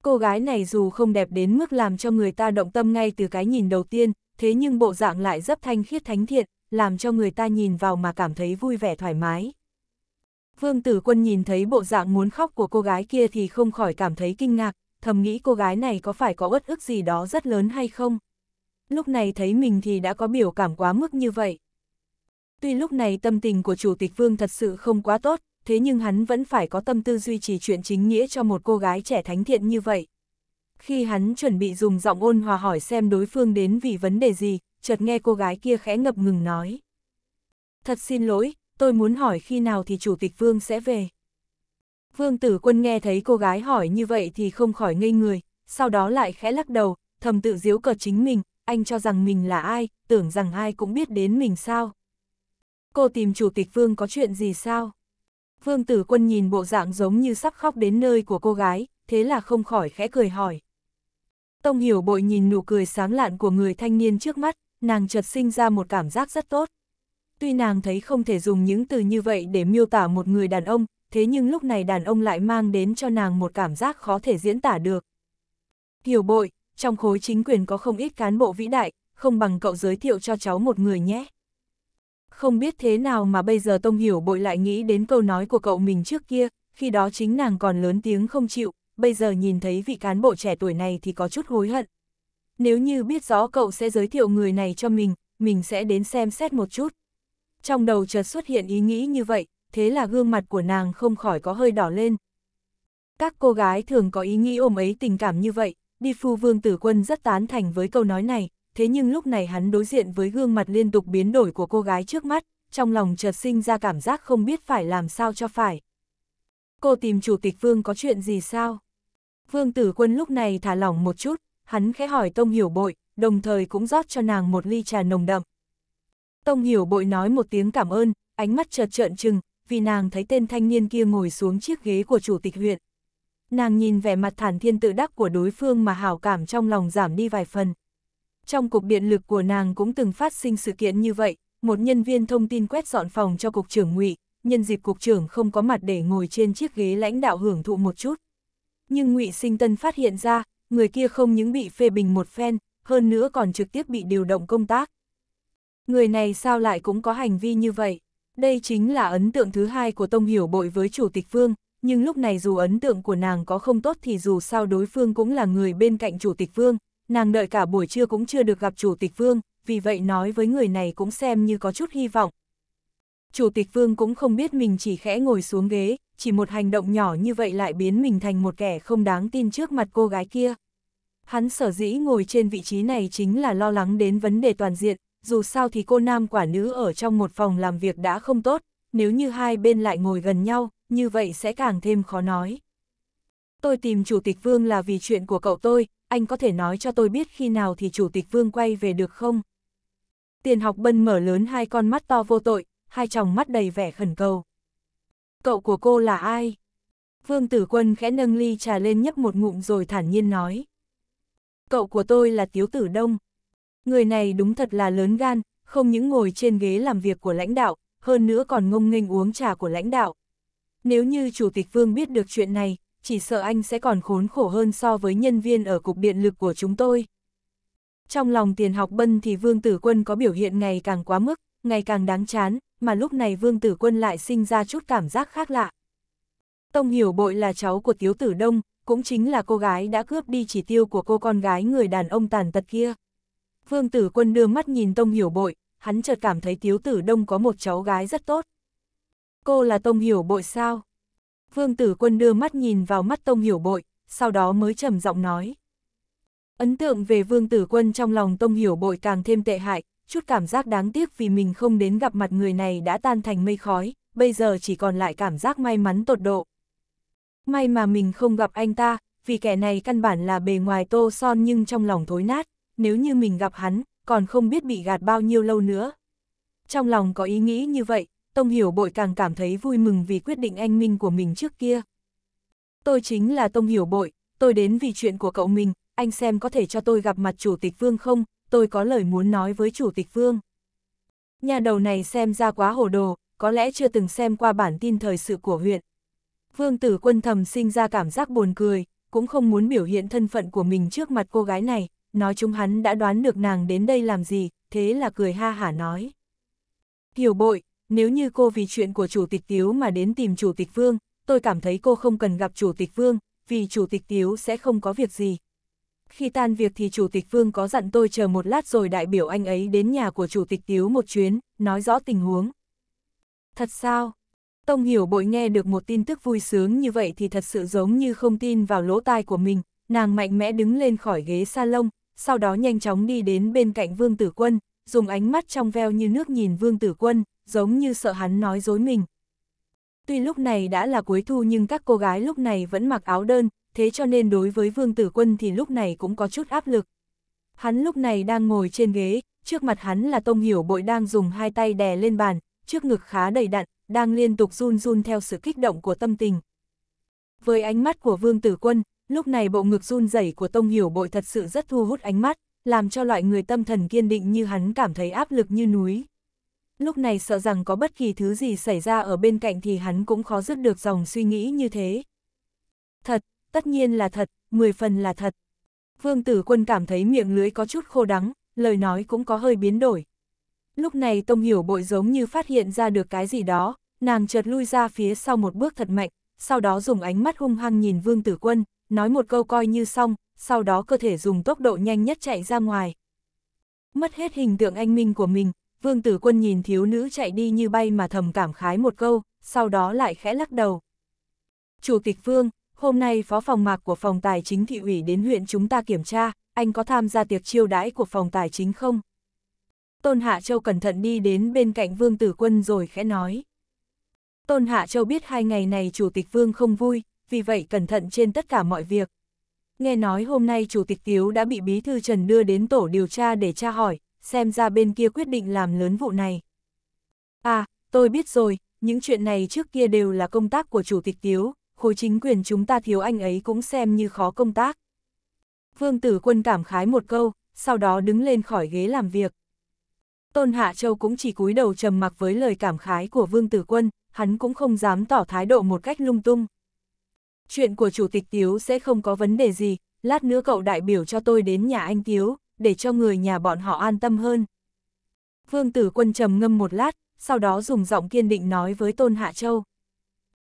[SPEAKER 1] Cô gái này dù không đẹp đến mức làm cho người ta động tâm ngay từ cái nhìn đầu tiên, thế nhưng bộ dạng lại rất thanh khiết thánh thiện, làm cho người ta nhìn vào mà cảm thấy vui vẻ thoải mái. Vương Tử Quân nhìn thấy bộ dạng muốn khóc của cô gái kia thì không khỏi cảm thấy kinh ngạc, thầm nghĩ cô gái này có phải có uất ức gì đó rất lớn hay không. Lúc này thấy mình thì đã có biểu cảm quá mức như vậy. Tuy lúc này tâm tình của Chủ tịch Vương thật sự không quá tốt, thế nhưng hắn vẫn phải có tâm tư duy trì chuyện chính nghĩa cho một cô gái trẻ thánh thiện như vậy. Khi hắn chuẩn bị dùng giọng ôn hòa hỏi xem đối phương đến vì vấn đề gì, chợt nghe cô gái kia khẽ ngập ngừng nói. Thật xin lỗi, tôi muốn hỏi khi nào thì Chủ tịch Vương sẽ về. Vương tử quân nghe thấy cô gái hỏi như vậy thì không khỏi ngây người, sau đó lại khẽ lắc đầu, thầm tự diếu cợt chính mình, anh cho rằng mình là ai, tưởng rằng ai cũng biết đến mình sao. Cô tìm chủ tịch vương có chuyện gì sao? Vương tử quân nhìn bộ dạng giống như sắp khóc đến nơi của cô gái, thế là không khỏi khẽ cười hỏi. Tông hiểu bội nhìn nụ cười sáng lạn của người thanh niên trước mắt, nàng chợt sinh ra một cảm giác rất tốt. Tuy nàng thấy không thể dùng những từ như vậy để miêu tả một người đàn ông, thế nhưng lúc này đàn ông lại mang đến cho nàng một cảm giác khó thể diễn tả được. Hiểu bội, trong khối chính quyền có không ít cán bộ vĩ đại, không bằng cậu giới thiệu cho cháu một người nhé. Không biết thế nào mà bây giờ Tông Hiểu bội lại nghĩ đến câu nói của cậu mình trước kia, khi đó chính nàng còn lớn tiếng không chịu, bây giờ nhìn thấy vị cán bộ trẻ tuổi này thì có chút hối hận. Nếu như biết rõ cậu sẽ giới thiệu người này cho mình, mình sẽ đến xem xét một chút. Trong đầu chợt xuất hiện ý nghĩ như vậy, thế là gương mặt của nàng không khỏi có hơi đỏ lên. Các cô gái thường có ý nghĩ ôm ấy tình cảm như vậy, đi phu vương tử quân rất tán thành với câu nói này, thế nhưng lúc này hắn đối diện với gương mặt liên tục biến đổi của cô gái trước mắt, trong lòng chợt sinh ra cảm giác không biết phải làm sao cho phải. Cô tìm chủ tịch vương có chuyện gì sao? Vương tử quân lúc này thả lỏng một chút, hắn khẽ hỏi Tông Hiểu Bội, đồng thời cũng rót cho nàng một ly trà nồng đậm. Tông Hiểu Bội nói một tiếng cảm ơn, ánh mắt chợt trợn trừng, vì nàng thấy tên thanh niên kia ngồi xuống chiếc ghế của chủ tịch huyện. Nàng nhìn vẻ mặt thản thiên tự đắc của đối phương mà hảo cảm trong lòng giảm đi vài phần. Trong cục điện lực của nàng cũng từng phát sinh sự kiện như vậy, một nhân viên thông tin quét dọn phòng cho cục trưởng ngụy nhân dịp cục trưởng không có mặt để ngồi trên chiếc ghế lãnh đạo hưởng thụ một chút. Nhưng ngụy Sinh Tân phát hiện ra, người kia không những bị phê bình một phen, hơn nữa còn trực tiếp bị điều động công tác. Người này sao lại cũng có hành vi như vậy? Đây chính là ấn tượng thứ hai của Tông Hiểu Bội với Chủ tịch Vương, nhưng lúc này dù ấn tượng của nàng có không tốt thì dù sao đối phương cũng là người bên cạnh Chủ tịch Vương, nàng đợi cả buổi trưa cũng chưa được gặp Chủ tịch Vương, vì vậy nói với người này cũng xem như có chút hy vọng. Chủ tịch Vương cũng không biết mình chỉ khẽ ngồi xuống ghế, chỉ một hành động nhỏ như vậy lại biến mình thành một kẻ không đáng tin trước mặt cô gái kia. Hắn sở dĩ ngồi trên vị trí này chính là lo lắng đến vấn đề toàn diện, dù sao thì cô nam quả nữ ở trong một phòng làm việc đã không tốt, nếu như hai bên lại ngồi gần nhau, như vậy sẽ càng thêm khó nói. Tôi tìm Chủ tịch Vương là vì chuyện của cậu tôi, anh có thể nói cho tôi biết khi nào thì Chủ tịch Vương quay về được không? Tiền học bân mở lớn hai con mắt to vô tội, hai tròng mắt đầy vẻ khẩn cầu. Cậu của cô là ai? Vương Tử Quân khẽ nâng ly trà lên nhấp một ngụm rồi thản nhiên nói. Cậu của tôi là Tiếu Tử Đông. Người này đúng thật là lớn gan, không những ngồi trên ghế làm việc của lãnh đạo, hơn nữa còn ngông nghênh uống trà của lãnh đạo. Nếu như Chủ tịch Vương biết được chuyện này, chỉ sợ anh sẽ còn khốn khổ hơn so với nhân viên ở Cục Điện lực của chúng tôi. Trong lòng tiền học bân thì Vương Tử Quân có biểu hiện ngày càng quá mức, ngày càng đáng chán, mà lúc này Vương Tử Quân lại sinh ra chút cảm giác khác lạ. Tông Hiểu Bội là cháu của Tiếu Tử Đông, cũng chính là cô gái đã cướp đi chỉ tiêu của cô con gái người đàn ông tàn tật kia. Vương tử quân đưa mắt nhìn Tông Hiểu Bội, hắn chợt cảm thấy Tiếu Tử Đông có một cháu gái rất tốt. Cô là Tông Hiểu Bội sao? Vương tử quân đưa mắt nhìn vào mắt Tông Hiểu Bội, sau đó mới trầm giọng nói. Ấn tượng về Vương tử quân trong lòng Tông Hiểu Bội càng thêm tệ hại, chút cảm giác đáng tiếc vì mình không đến gặp mặt người này đã tan thành mây khói, bây giờ chỉ còn lại cảm giác may mắn tột độ. May mà mình không gặp anh ta, vì kẻ này căn bản là bề ngoài tô son nhưng trong lòng thối nát nếu như mình gặp hắn, còn không biết bị gạt bao nhiêu lâu nữa. Trong lòng có ý nghĩ như vậy, Tông Hiểu Bội càng cảm thấy vui mừng vì quyết định anh minh của mình trước kia. Tôi chính là Tông Hiểu Bội, tôi đến vì chuyện của cậu mình, anh xem có thể cho tôi gặp mặt Chủ tịch Vương không, tôi có lời muốn nói với Chủ tịch Vương. Nhà đầu này xem ra quá hồ đồ, có lẽ chưa từng xem qua bản tin thời sự của huyện. Vương tử quân thầm sinh ra cảm giác buồn cười, cũng không muốn biểu hiện thân phận của mình trước mặt cô gái này nói chúng hắn đã đoán được nàng đến đây làm gì, thế là cười ha hả nói. Hiểu bội, nếu như cô vì chuyện của Chủ tịch Tiếu mà đến tìm Chủ tịch Vương, tôi cảm thấy cô không cần gặp Chủ tịch Vương, vì Chủ tịch Tiếu sẽ không có việc gì. Khi tan việc thì Chủ tịch Vương có dặn tôi chờ một lát rồi đại biểu anh ấy đến nhà của Chủ tịch Tiếu một chuyến, nói rõ tình huống. Thật sao? Tông hiểu bội nghe được một tin tức vui sướng như vậy thì thật sự giống như không tin vào lỗ tai của mình, nàng mạnh mẽ đứng lên khỏi ghế salon, sau đó nhanh chóng đi đến bên cạnh Vương Tử Quân, dùng ánh mắt trong veo như nước nhìn Vương Tử Quân, giống như sợ hắn nói dối mình. Tuy lúc này đã là cuối thu nhưng các cô gái lúc này vẫn mặc áo đơn, thế cho nên đối với Vương Tử Quân thì lúc này cũng có chút áp lực. Hắn lúc này đang ngồi trên ghế, trước mặt hắn là Tông Hiểu Bội đang dùng hai tay đè lên bàn, trước ngực khá đầy đặn, đang liên tục run run theo sự kích động của tâm tình. Với ánh mắt của Vương Tử Quân, Lúc này bộ ngực run rẩy của Tông Hiểu Bội thật sự rất thu hút ánh mắt, làm cho loại người tâm thần kiên định như hắn cảm thấy áp lực như núi. Lúc này sợ rằng có bất kỳ thứ gì xảy ra ở bên cạnh thì hắn cũng khó dứt được dòng suy nghĩ như thế. Thật, tất nhiên là thật, mười phần là thật. Vương Tử Quân cảm thấy miệng lưới có chút khô đắng, lời nói cũng có hơi biến đổi. Lúc này Tông Hiểu Bội giống như phát hiện ra được cái gì đó, nàng chợt lui ra phía sau một bước thật mạnh, sau đó dùng ánh mắt hung hăng nhìn Vương Tử Quân, nói một câu coi như xong, sau đó cơ thể dùng tốc độ nhanh nhất chạy ra ngoài. Mất hết hình tượng anh minh của mình, vương tử quân nhìn thiếu nữ chạy đi như bay mà thầm cảm khái một câu, sau đó lại khẽ lắc đầu. Chủ tịch vương, hôm nay phó phòng mạc của phòng tài chính thị ủy đến huyện chúng ta kiểm tra, anh có tham gia tiệc chiêu đãi của phòng tài chính không? Tôn Hạ Châu cẩn thận đi đến bên cạnh Vương Tử Quân rồi khẽ nói. Tôn Hạ Châu biết hai ngày này Chủ tịch Vương không vui, vì vậy cẩn thận trên tất cả mọi việc. Nghe nói hôm nay Chủ tịch Tiếu đã bị Bí Thư Trần đưa đến tổ điều tra để tra hỏi, xem ra bên kia quyết định làm lớn vụ này. À, tôi biết rồi, những chuyện này trước kia đều là công tác của Chủ tịch Tiếu, khối chính quyền chúng ta thiếu anh ấy cũng xem như khó công tác. Vương Tử Quân cảm khái một câu, sau đó đứng lên khỏi ghế làm việc. Tôn Hạ Châu cũng chỉ cúi đầu trầm mặc với lời cảm khái của Vương Tử Quân, hắn cũng không dám tỏ thái độ một cách lung tung. Chuyện của Chủ tịch Tiếu sẽ không có vấn đề gì, lát nữa cậu đại biểu cho tôi đến nhà anh Tiếu, để cho người nhà bọn họ an tâm hơn. Vương Tử Quân trầm ngâm một lát, sau đó dùng giọng kiên định nói với Tôn Hạ Châu.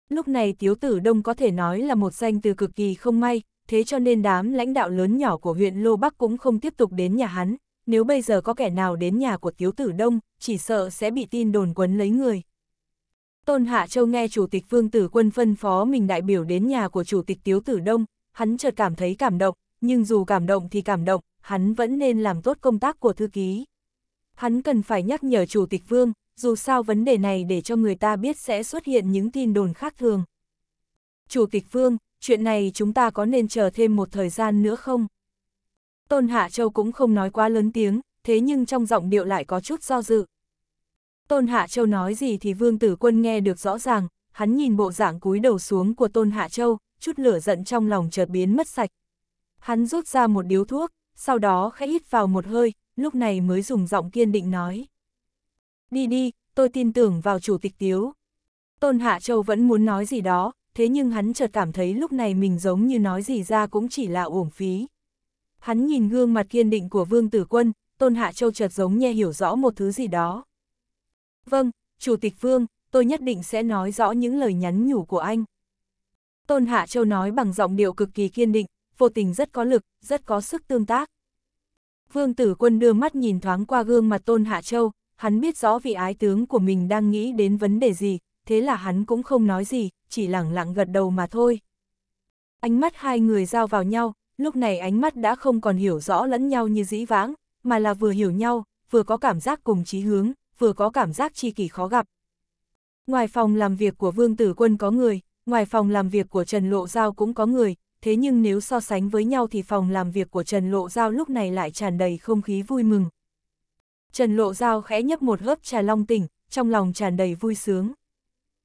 [SPEAKER 1] Lúc này Tiếu Tử Đông có thể nói là một danh từ cực kỳ không may, thế cho nên đám lãnh đạo lớn nhỏ của huyện Lô Bắc cũng không tiếp tục đến nhà hắn. Nếu bây giờ có kẻ nào đến nhà của Tiếu Tử Đông, chỉ sợ sẽ bị tin đồn quấn lấy người. Tôn Hạ Châu nghe Chủ tịch Vương Tử Quân phân phó mình đại biểu đến nhà của Chủ tịch Tiếu Tử Đông, hắn chợt cảm thấy cảm động, nhưng dù cảm động thì cảm động, hắn vẫn nên làm tốt công tác của thư ký. Hắn cần phải nhắc nhở Chủ tịch Vương, dù sao vấn đề này để cho người ta biết sẽ xuất hiện những tin đồn khác thường. Chủ tịch Vương, chuyện này chúng ta có nên chờ thêm một thời gian nữa không? Tôn Hạ Châu cũng không nói quá lớn tiếng, thế nhưng trong giọng điệu lại có chút do dự. Tôn Hạ Châu nói gì thì Vương Tử Quân nghe được rõ ràng, hắn nhìn bộ dạng cúi đầu xuống của Tôn Hạ Châu, chút lửa giận trong lòng chợt biến mất sạch. Hắn rút ra một điếu thuốc, sau đó khẽ hít vào một hơi, lúc này mới dùng giọng kiên định nói. Đi đi, tôi tin tưởng vào chủ tịch Tiếu. Tôn Hạ Châu vẫn muốn nói gì đó, thế nhưng hắn chợt cảm thấy lúc này mình giống như nói gì ra cũng chỉ là uổng phí. Hắn nhìn gương mặt kiên định của Vương Tử Quân, Tôn Hạ Châu chợt giống như hiểu rõ một thứ gì đó. Vâng, Chủ tịch Vương, tôi nhất định sẽ nói rõ những lời nhắn nhủ của anh. Tôn Hạ Châu nói bằng giọng điệu cực kỳ kiên định, vô tình rất có lực, rất có sức tương tác. Vương Tử Quân đưa mắt nhìn thoáng qua gương mặt Tôn Hạ Châu, hắn biết rõ vị ái tướng của mình đang nghĩ đến vấn đề gì, thế là hắn cũng không nói gì, chỉ lẳng lặng gật đầu mà thôi. Ánh mắt hai người giao vào nhau, lúc này ánh mắt đã không còn hiểu rõ lẫn nhau như dĩ vãng, mà là vừa hiểu nhau, vừa có cảm giác cùng chí hướng, vừa có cảm giác chi kỳ khó gặp. Ngoài phòng làm việc của Vương Tử Quân có người, ngoài phòng làm việc của Trần Lộ Giao cũng có người, thế nhưng nếu so sánh với nhau thì phòng làm việc của Trần Lộ Giao lúc này lại tràn đầy không khí vui mừng. Trần Lộ Giao khẽ nhấp một hớp trà long tỉnh, trong lòng tràn đầy vui sướng.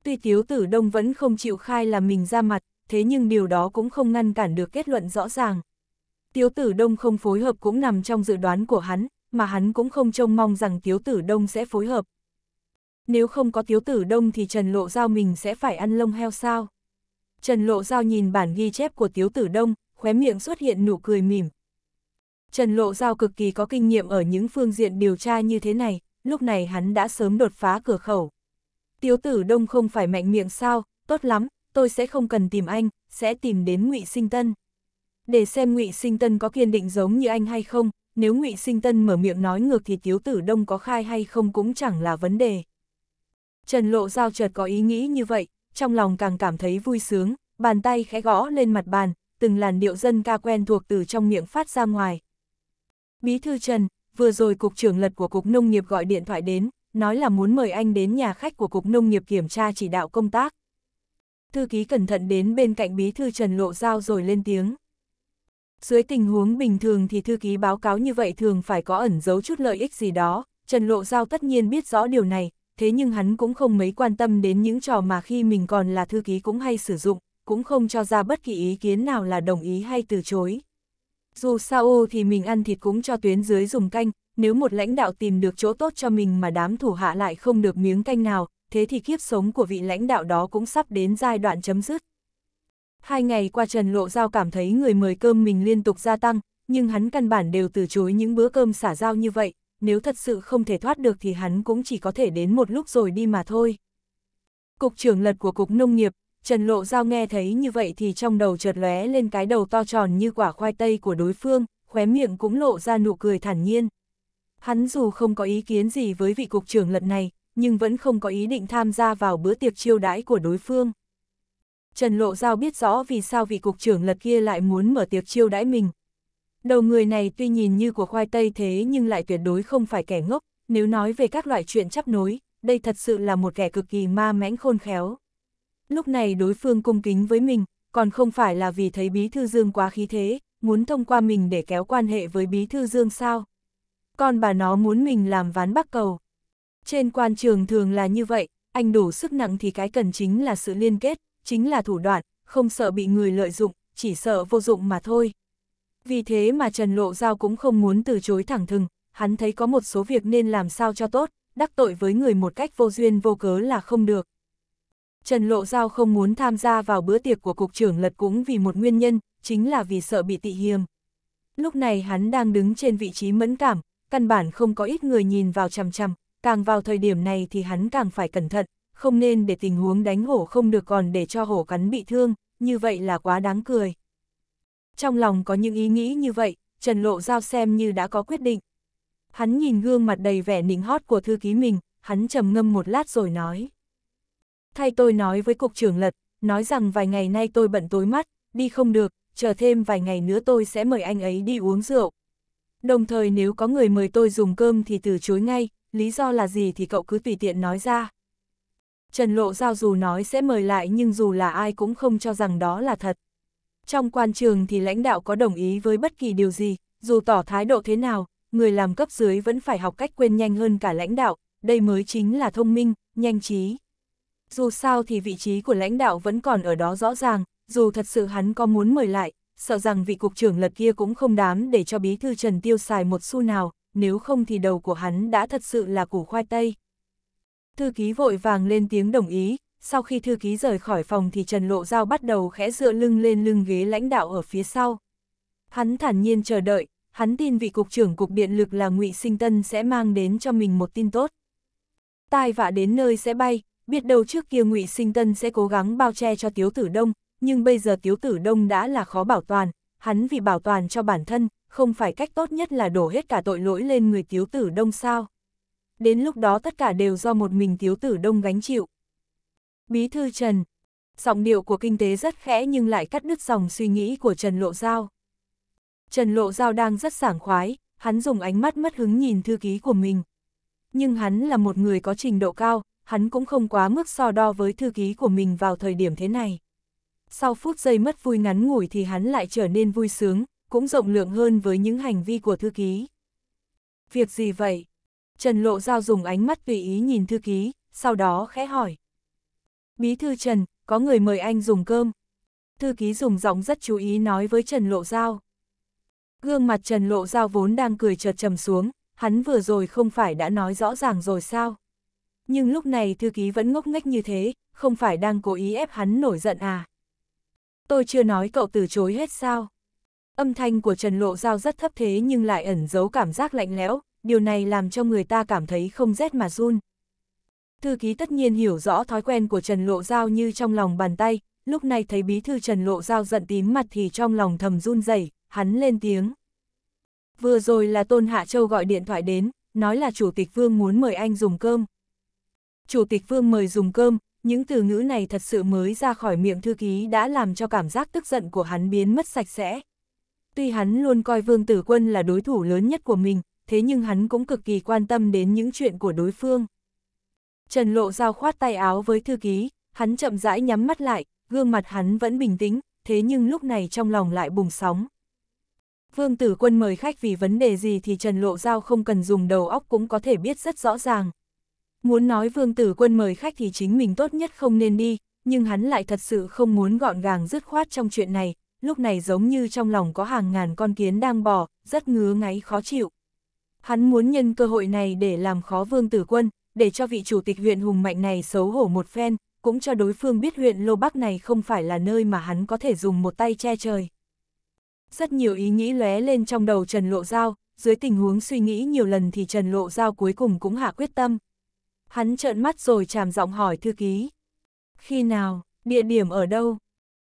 [SPEAKER 1] Tuy Tiếu Tử Đông vẫn không chịu khai là mình ra mặt, thế nhưng điều đó cũng không ngăn cản được kết luận rõ ràng. Tiếu Tử Đông không phối hợp cũng nằm trong dự đoán của hắn, mà hắn cũng không trông mong rằng Tiếu Tử Đông sẽ phối hợp. Nếu không có Tiếu Tử Đông thì Trần Lộ Giao mình sẽ phải ăn lông heo sao? Trần Lộ Giao nhìn bản ghi chép của Tiếu Tử Đông, khóe miệng xuất hiện nụ cười mỉm. Trần Lộ Giao cực kỳ có kinh nghiệm ở những phương diện điều tra như thế này, lúc này hắn đã sớm đột phá cửa khẩu. Tiếu Tử Đông không phải mạnh miệng sao, tốt lắm, tôi sẽ không cần tìm anh, sẽ tìm đến Ngụy Sinh Tân. Để xem Ngụy Sinh Tân có kiên định giống như anh hay không, nếu ngụy Sinh Tân mở miệng nói ngược thì Tiếu Tử Đông có khai hay không cũng chẳng là vấn đề. Trần Lộ Giao chợt có ý nghĩ như vậy, trong lòng càng cảm thấy vui sướng, bàn tay khẽ gõ lên mặt bàn, từng làn điệu dân ca quen thuộc từ trong miệng phát ra ngoài. Bí thư Trần, vừa rồi cục trưởng lật của cục nông nghiệp gọi điện thoại đến, nói là muốn mời anh đến nhà khách của cục nông nghiệp kiểm tra chỉ đạo công tác. Thư ký cẩn thận đến bên cạnh bí thư Trần Lộ Giao rồi lên tiếng. Dưới tình huống bình thường thì thư ký báo cáo như vậy thường phải có ẩn giấu chút lợi ích gì đó, Trần Lộ Giao tất nhiên biết rõ điều này, thế nhưng hắn cũng không mấy quan tâm đến những trò mà khi mình còn là thư ký cũng hay sử dụng, cũng không cho ra bất kỳ ý kiến nào là đồng ý hay từ chối. Dù sao thì mình ăn thịt cũng cho tuyến dưới dùng canh, nếu một lãnh đạo tìm được chỗ tốt cho mình mà đám thủ hạ lại không được miếng canh nào, thế thì kiếp sống của vị lãnh đạo đó cũng sắp đến giai đoạn chấm dứt. Hai ngày qua Trần Lộ Giao cảm thấy người mời cơm mình liên tục gia tăng, nhưng hắn căn bản đều từ chối những bữa cơm xả giao như vậy, nếu thật sự không thể thoát được thì hắn cũng chỉ có thể đến một lúc rồi đi mà thôi. Cục trưởng lật của Cục Nông nghiệp, Trần Lộ Giao nghe thấy như vậy thì trong đầu chợt lóe lên cái đầu to tròn như quả khoai tây của đối phương, khóe miệng cũng lộ ra nụ cười thản nhiên. Hắn dù không có ý kiến gì với vị cục trưởng lật này, nhưng vẫn không có ý định tham gia vào bữa tiệc chiêu đãi của đối phương. Trần Lộ Giao biết rõ vì sao vị cục trưởng lật kia lại muốn mở tiệc chiêu đãi mình. Đầu người này tuy nhìn như của khoai tây thế nhưng lại tuyệt đối không phải kẻ ngốc, nếu nói về các loại chuyện chấp nối, đây thật sự là một kẻ cực kỳ ma mãnh khôn khéo. Lúc này đối phương cung kính với mình, còn không phải là vì thấy Bí Thư Dương quá khí thế, muốn thông qua mình để kéo quan hệ với Bí Thư Dương sao. Còn bà nó muốn mình làm ván bắc cầu. Trên quan trường thường là như vậy, anh đủ sức nặng thì cái cần chính là sự liên kết, chính là thủ đoạn, không sợ bị người lợi dụng, chỉ sợ vô dụng mà thôi. Vì thế mà Trần Lộ Giao cũng không muốn từ chối thẳng thừng, hắn thấy có một số việc nên làm sao cho tốt, đắc tội với người một cách vô duyên vô cớ là không được. Trần Lộ Giao không muốn tham gia vào bữa tiệc của cục trưởng lật cũng vì một nguyên nhân, chính là vì sợ bị tị hiềm. Lúc này hắn đang đứng trên vị trí mẫn cảm, căn bản không có ít người nhìn vào chằm chằm, càng vào thời điểm này thì hắn càng phải cẩn thận, không nên để tình huống đánh hổ không được còn để cho hổ cắn bị thương, như vậy là quá đáng cười. Trong lòng có những ý nghĩ như vậy, Trần Lộ Giao xem như đã có quyết định. Hắn nhìn gương mặt đầy vẻ nịnh hót của thư ký mình, hắn trầm ngâm một lát rồi nói. Thay tôi nói với cục trưởng lật, nói rằng vài ngày nay tôi bận tối mắt, đi không được, chờ thêm vài ngày nữa tôi sẽ mời anh ấy đi uống rượu. Đồng thời nếu có người mời tôi dùng cơm thì từ chối ngay, lý do là gì thì cậu cứ tùy tiện nói ra. Trần Lộ Giao dù nói sẽ mời lại nhưng dù là ai cũng không cho rằng đó là thật. Trong quan trường thì lãnh đạo có đồng ý với bất kỳ điều gì, dù tỏ thái độ thế nào, người làm cấp dưới vẫn phải học cách quên nhanh hơn cả lãnh đạo, đây mới chính là thông minh, nhanh trí. Dù sao thì vị trí của lãnh đạo vẫn còn ở đó rõ ràng, dù thật sự hắn có muốn mời lại, sợ rằng vị cục trưởng lật kia cũng không đám để cho bí thư Trần Tiêu xài một xu nào, nếu không thì đầu của hắn đã thật sự là củ khoai tây. Thư ký vội vàng lên tiếng đồng ý, sau khi thư ký rời khỏi phòng thì Trần Lộ Giao bắt đầu khẽ dựa lưng lên lưng ghế lãnh đạo ở phía sau. Hắn thản nhiên chờ đợi, hắn tin vị cục trưởng cục điện lực là ngụy Sinh Tân sẽ mang đến cho mình một tin tốt. Tai vạ đến nơi sẽ bay, biết đâu trước kia ngụy Sinh Tân sẽ cố gắng bao che cho Tiếu Tử Đông, nhưng bây giờ Tiếu Tử Đông đã là khó bảo toàn, hắn vì bảo toàn cho bản thân, không phải cách tốt nhất là đổ hết cả tội lỗi lên người Tiếu Tử Đông sao đến lúc đó tất cả đều do một mình thiếu tử đông gánh chịu. Bí thư Trần Giọng điệu của kinh tế rất khẽ nhưng lại cắt đứt dòng suy nghĩ của Trần Lộ Giao. Trần Lộ Giao đang rất sảng khoái, hắn dùng ánh mắt mất hứng nhìn thư ký của mình. Nhưng hắn là một người có trình độ cao, hắn cũng không quá mức so đo với thư ký của mình vào thời điểm thế này. Sau phút giây mất vui ngắn ngủi thì hắn lại trở nên vui sướng, cũng rộng lượng hơn với những hành vi của thư ký. Việc gì vậy? Trần Lộ Giao dùng ánh mắt tùy ý nhìn thư ký, sau đó khẽ hỏi. Bí thư Trần, có người mời anh dùng cơm. Thư ký dùng giọng rất chú ý nói với Trần Lộ Giao. Gương mặt Trần Lộ Giao vốn đang cười chợt trầm xuống, hắn vừa rồi không phải đã nói rõ ràng rồi sao? Nhưng lúc này thư ký vẫn ngốc nghếch như thế, không phải đang cố ý ép hắn nổi giận à? Tôi chưa nói cậu từ chối hết sao? Âm thanh của Trần Lộ Giao rất thấp thế nhưng lại ẩn giấu cảm giác lạnh lẽo, điều này làm cho người ta cảm thấy không rét mà run. Thư ký tất nhiên hiểu rõ thói quen của Trần Lộ Giao như trong lòng bàn tay, lúc này thấy bí thư Trần Lộ Giao giận tím mặt thì trong lòng thầm run rẩy, hắn lên tiếng. Vừa rồi là Tôn Hạ Châu gọi điện thoại đến, nói là Chủ tịch Vương muốn mời anh dùng cơm. Chủ tịch Vương mời dùng cơm, những từ ngữ này thật sự mới ra khỏi miệng thư ký đã làm cho cảm giác tức giận của hắn biến mất sạch sẽ. Tuy hắn luôn coi Vương Tử Quân là đối thủ lớn nhất của mình, thế nhưng hắn cũng cực kỳ quan tâm đến những chuyện của đối phương. Trần Lộ Giao khoát tay áo với thư ký, hắn chậm rãi nhắm mắt lại, gương mặt hắn vẫn bình tĩnh, thế nhưng lúc này trong lòng lại bùng sóng. Vương Tử Quân mời khách vì vấn đề gì thì Trần Lộ Giao không cần dùng đầu óc cũng có thể biết rất rõ ràng. Muốn nói Vương Tử Quân mời khách thì chính mình tốt nhất không nên đi, nhưng hắn lại thật sự không muốn gọn gàng dứt khoát trong chuyện này, lúc này giống như trong lòng có hàng ngàn con kiến đang bò, rất ngứa ngáy khó chịu. Hắn muốn nhân cơ hội này để làm khó Vương Tử Quân, để cho vị chủ tịch huyện hùng mạnh này xấu hổ một phen, cũng cho đối phương biết huyện Lô Bắc này không phải là nơi mà hắn có thể dùng một tay che trời. Rất nhiều ý nghĩ lóe lên trong đầu Trần Lộ Giao, dưới tình huống suy nghĩ nhiều lần thì Trần Lộ Giao cuối cùng cũng hạ quyết tâm. Hắn trợn mắt rồi chàm giọng hỏi thư ký. Khi nào, địa điểm ở đâu?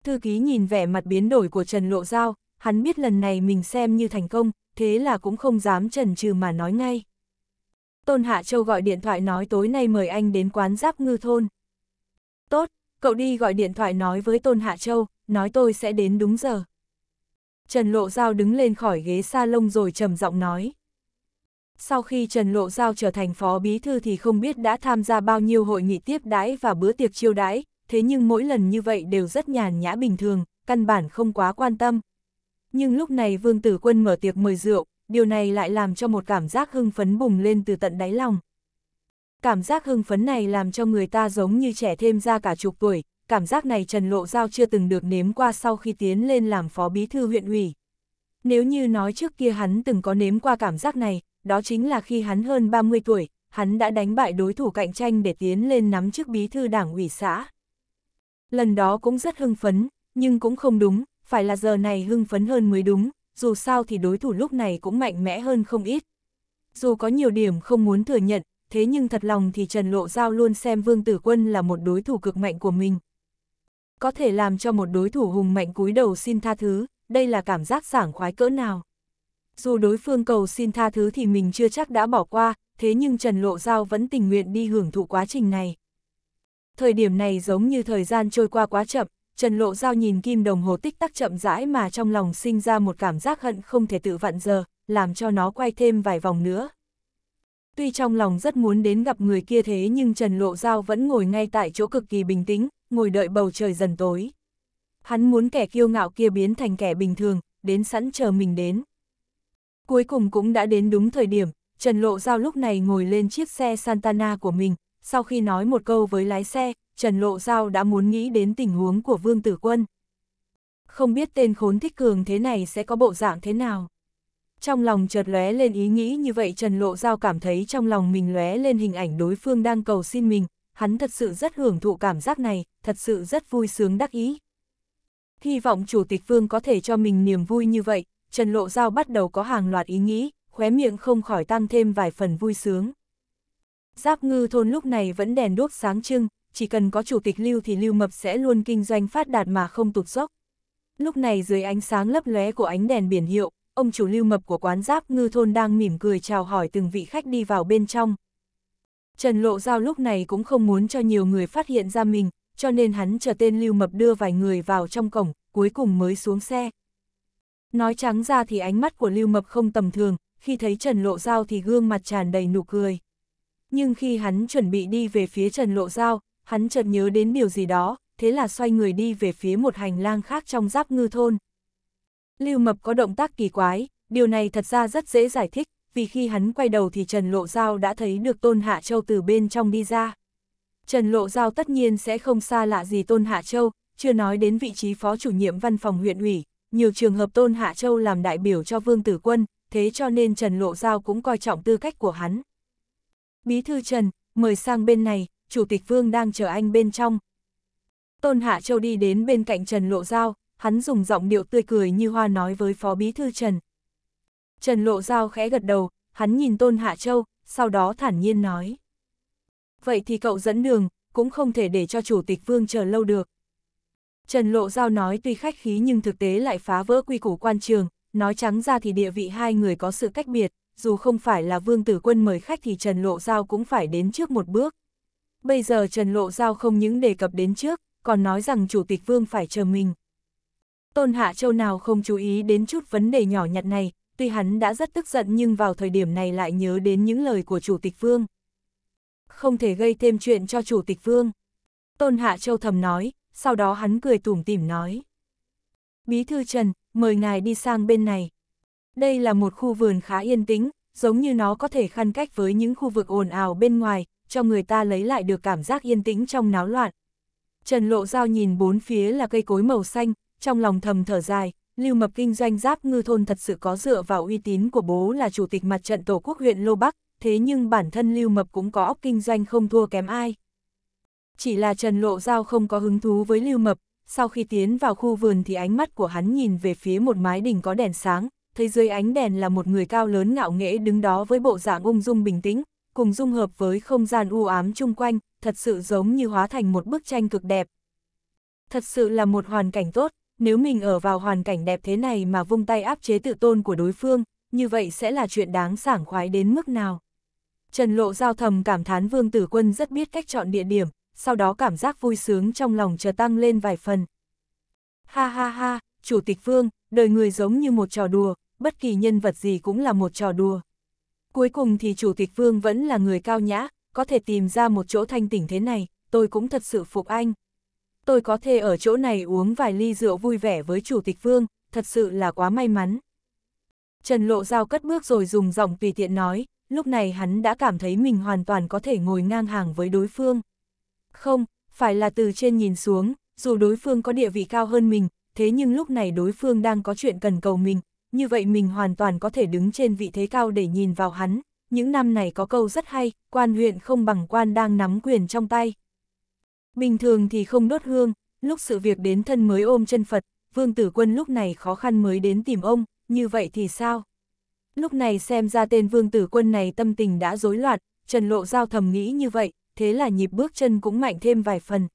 [SPEAKER 1] Thư ký nhìn vẻ mặt biến đổi của Trần Lộ Giao, hắn biết lần này mình xem như thành công, thế là cũng không dám chần chừ mà nói ngay. Tôn Hạ Châu gọi điện thoại nói tối nay mời anh đến quán giáp ngư thôn. Tốt, cậu đi gọi điện thoại nói với Tôn Hạ Châu, nói tôi sẽ đến đúng giờ. Trần Lộ Giao đứng lên khỏi ghế sa lông rồi trầm giọng nói. Sau khi Trần Lộ Giao trở thành phó bí thư thì không biết đã tham gia bao nhiêu hội nghị tiếp đãi và bữa tiệc chiêu đãi, thế nhưng mỗi lần như vậy đều rất nhàn nhã bình thường, căn bản không quá quan tâm, nhưng lúc này Vương Tử Quân mở tiệc mời rượu, điều này lại làm cho một cảm giác hưng phấn bùng lên từ tận đáy lòng. Cảm giác hưng phấn này làm cho người ta giống như trẻ thêm ra cả chục tuổi, cảm giác này Trần Lộ Giao chưa từng được nếm qua sau khi tiến lên làm phó bí thư huyện ủy. Nếu như nói trước kia hắn từng có nếm qua cảm giác này, đó chính là khi hắn hơn 30 tuổi, hắn đã đánh bại đối thủ cạnh tranh để tiến lên nắm chức bí thư đảng ủy xã. Lần đó cũng rất hưng phấn, nhưng cũng không đúng, phải là giờ này hưng phấn hơn mới đúng, dù sao thì đối thủ lúc này cũng mạnh mẽ hơn không ít. Dù có nhiều điểm không muốn thừa nhận, thế nhưng thật lòng thì Trần Lộ Giao luôn xem Vương Tử Quân là một đối thủ cực mạnh của mình. Có thể làm cho một đối thủ hùng mạnh cúi đầu xin tha thứ, đây là cảm giác sảng khoái cỡ nào. Dù đối phương cầu xin tha thứ thì mình chưa chắc đã bỏ qua, thế nhưng Trần Lộ Giao vẫn tình nguyện đi hưởng thụ quá trình này. Thời điểm này giống như thời gian trôi qua quá chậm, Trần Lộ Giao nhìn kim đồng hồ tích tắc chậm rãi mà trong lòng sinh ra một cảm giác hận không thể tự vặn giờ, làm cho nó quay thêm vài vòng nữa. Tuy trong lòng rất muốn đến gặp người kia thế nhưng Trần Lộ Giao vẫn ngồi ngay tại chỗ cực kỳ bình tĩnh, ngồi đợi bầu trời dần tối. Hắn muốn kẻ kiêu ngạo kia biến thành kẻ bình thường, đến sẵn chờ mình đến. Cuối cùng cũng đã đến đúng thời điểm, Trần Lộ Giao lúc này ngồi lên chiếc xe Santana của mình, sau khi nói một câu với lái xe, Trần Lộ Giao đã muốn nghĩ đến tình huống của Vương Tử Quân. Không biết tên khốn thích cường thế này sẽ có bộ dạng thế nào. Trong lòng chợt lóe lên ý nghĩ như vậy Trần Lộ Giao cảm thấy trong lòng mình lóe lên hình ảnh đối phương đang cầu xin mình, hắn thật sự rất hưởng thụ cảm giác này, thật sự rất vui sướng đắc ý. Hy vọng Chủ tịch Vương có thể cho mình niềm vui như vậy, Trần Lộ Giao bắt đầu có hàng loạt ý nghĩ, khóe miệng không khỏi tăng thêm vài phần vui sướng. Giáp ngư thôn lúc này vẫn đèn đuốc sáng trưng, chỉ cần có chủ tịch lưu thì lưu mập sẽ luôn kinh doanh phát đạt mà không tụt dốc. Lúc này dưới ánh sáng lấp lóe của ánh đèn biển hiệu, ông chủ lưu mập của quán giáp ngư thôn đang mỉm cười chào hỏi từng vị khách đi vào bên trong. Trần Lộ Giao lúc này cũng không muốn cho nhiều người phát hiện ra mình, cho nên hắn chờ tên lưu mập đưa vài người vào trong cổng, cuối cùng mới xuống xe. Nói trắng ra thì ánh mắt của lưu mập không tầm thường, khi thấy Trần Lộ Giao thì gương mặt tràn đầy nụ cười nhưng khi hắn chuẩn bị đi về phía Trần Lộ Giao, hắn chợt nhớ đến điều gì đó, thế là xoay người đi về phía một hành lang khác trong giáp ngư thôn. Lưu Mập có động tác kỳ quái, điều này thật ra rất dễ giải thích, vì khi hắn quay đầu thì Trần Lộ Giao đã thấy được Tôn Hạ Châu từ bên trong đi ra. Trần Lộ Giao tất nhiên sẽ không xa lạ gì Tôn Hạ Châu, chưa nói đến vị trí phó chủ nhiệm văn phòng huyện ủy, nhiều trường hợp Tôn Hạ Châu làm đại biểu cho Vương Tử Quân, thế cho nên Trần Lộ Giao cũng coi trọng tư cách của hắn. Bí thư Trần, mời sang bên này, Chủ tịch Vương đang chờ anh bên trong. Tôn Hạ Châu đi đến bên cạnh Trần Lộ Giao, hắn dùng giọng điệu tươi cười như hoa nói với Phó Bí thư Trần. Trần Lộ Giao khẽ gật đầu, hắn nhìn Tôn Hạ Châu, sau đó thản nhiên nói. Vậy thì cậu dẫn đường, cũng không thể để cho Chủ tịch Vương chờ lâu được. Trần Lộ Giao nói tuy khách khí nhưng thực tế lại phá vỡ quy củ quan trường, nói trắng ra thì địa vị hai người có sự cách biệt, dù không phải là vương tử quân mời khách thì Trần Lộ Giao cũng phải đến trước một bước. Bây giờ Trần Lộ Giao không những đề cập đến trước, còn nói rằng Chủ tịch Vương phải chờ mình. Tôn Hạ Châu nào không chú ý đến chút vấn đề nhỏ nhặt này, tuy hắn đã rất tức giận nhưng vào thời điểm này lại nhớ đến những lời của Chủ tịch Vương. Không thể gây thêm chuyện cho Chủ tịch Vương. Tôn Hạ Châu thầm nói, sau đó hắn cười tủm tỉm nói. Bí thư Trần, mời ngài đi sang bên này. Đây là một khu vườn khá yên tĩnh, giống như nó có thể khăn cách với những khu vực ồn ào bên ngoài, cho người ta lấy lại được cảm giác yên tĩnh trong náo loạn. Trần Lộ Giao nhìn bốn phía là cây cối màu xanh, trong lòng thầm thở dài, Lưu Mập kinh doanh giáp ngư thôn thật sự có dựa vào uy tín của bố là chủ tịch mặt trận Tổ quốc huyện Lô Bắc, thế nhưng bản thân Lưu Mập cũng có óc kinh doanh không thua kém ai. Chỉ là Trần Lộ Giao không có hứng thú với Lưu Mập, sau khi tiến vào khu vườn thì ánh mắt của hắn nhìn về phía một mái đình có đèn sáng, thấy dưới ánh đèn là một người cao lớn ngạo nghễ đứng đó với bộ dạng ung dung bình tĩnh, cùng dung hợp với không gian u ám chung quanh, thật sự giống như hóa thành một bức tranh cực đẹp. Thật sự là một hoàn cảnh tốt, nếu mình ở vào hoàn cảnh đẹp thế này mà vung tay áp chế tự tôn của đối phương, như vậy sẽ là chuyện đáng sảng khoái đến mức nào. Trần Lộ Giao thầm cảm thán Vương Tử Quân rất biết cách chọn địa điểm, sau đó cảm giác vui sướng trong lòng chờ tăng lên vài phần. Ha ha ha, Chủ tịch Vương, đời người giống như một trò đùa, bất kỳ nhân vật gì cũng là một trò đùa. Cuối cùng thì Chủ tịch Vương vẫn là người cao nhã, có thể tìm ra một chỗ thanh tỉnh thế này, tôi cũng thật sự phục anh. Tôi có thể ở chỗ này uống vài ly rượu vui vẻ với Chủ tịch Vương, thật sự là quá may mắn. Trần Lộ Giao cất bước rồi dùng giọng tùy tiện nói, lúc này hắn đã cảm thấy mình hoàn toàn có thể ngồi ngang hàng với đối phương. Không, phải là từ trên nhìn xuống, dù đối phương có địa vị cao hơn mình, thế nhưng lúc này đối phương đang có chuyện cần cầu mình, như vậy mình hoàn toàn có thể đứng trên vị thế cao để nhìn vào hắn. Những năm này có câu rất hay, quan huyện không bằng quan đang nắm quyền trong tay. Bình thường thì không đốt hương, lúc sự việc đến thân mới ôm chân Phật, vương tử quân lúc này khó khăn mới đến tìm ông, như vậy thì sao? Lúc này xem ra tên vương tử quân này tâm tình đã rối loạn, Trần Lộ Giao thầm nghĩ như vậy, thế là nhịp bước chân cũng mạnh thêm vài phần.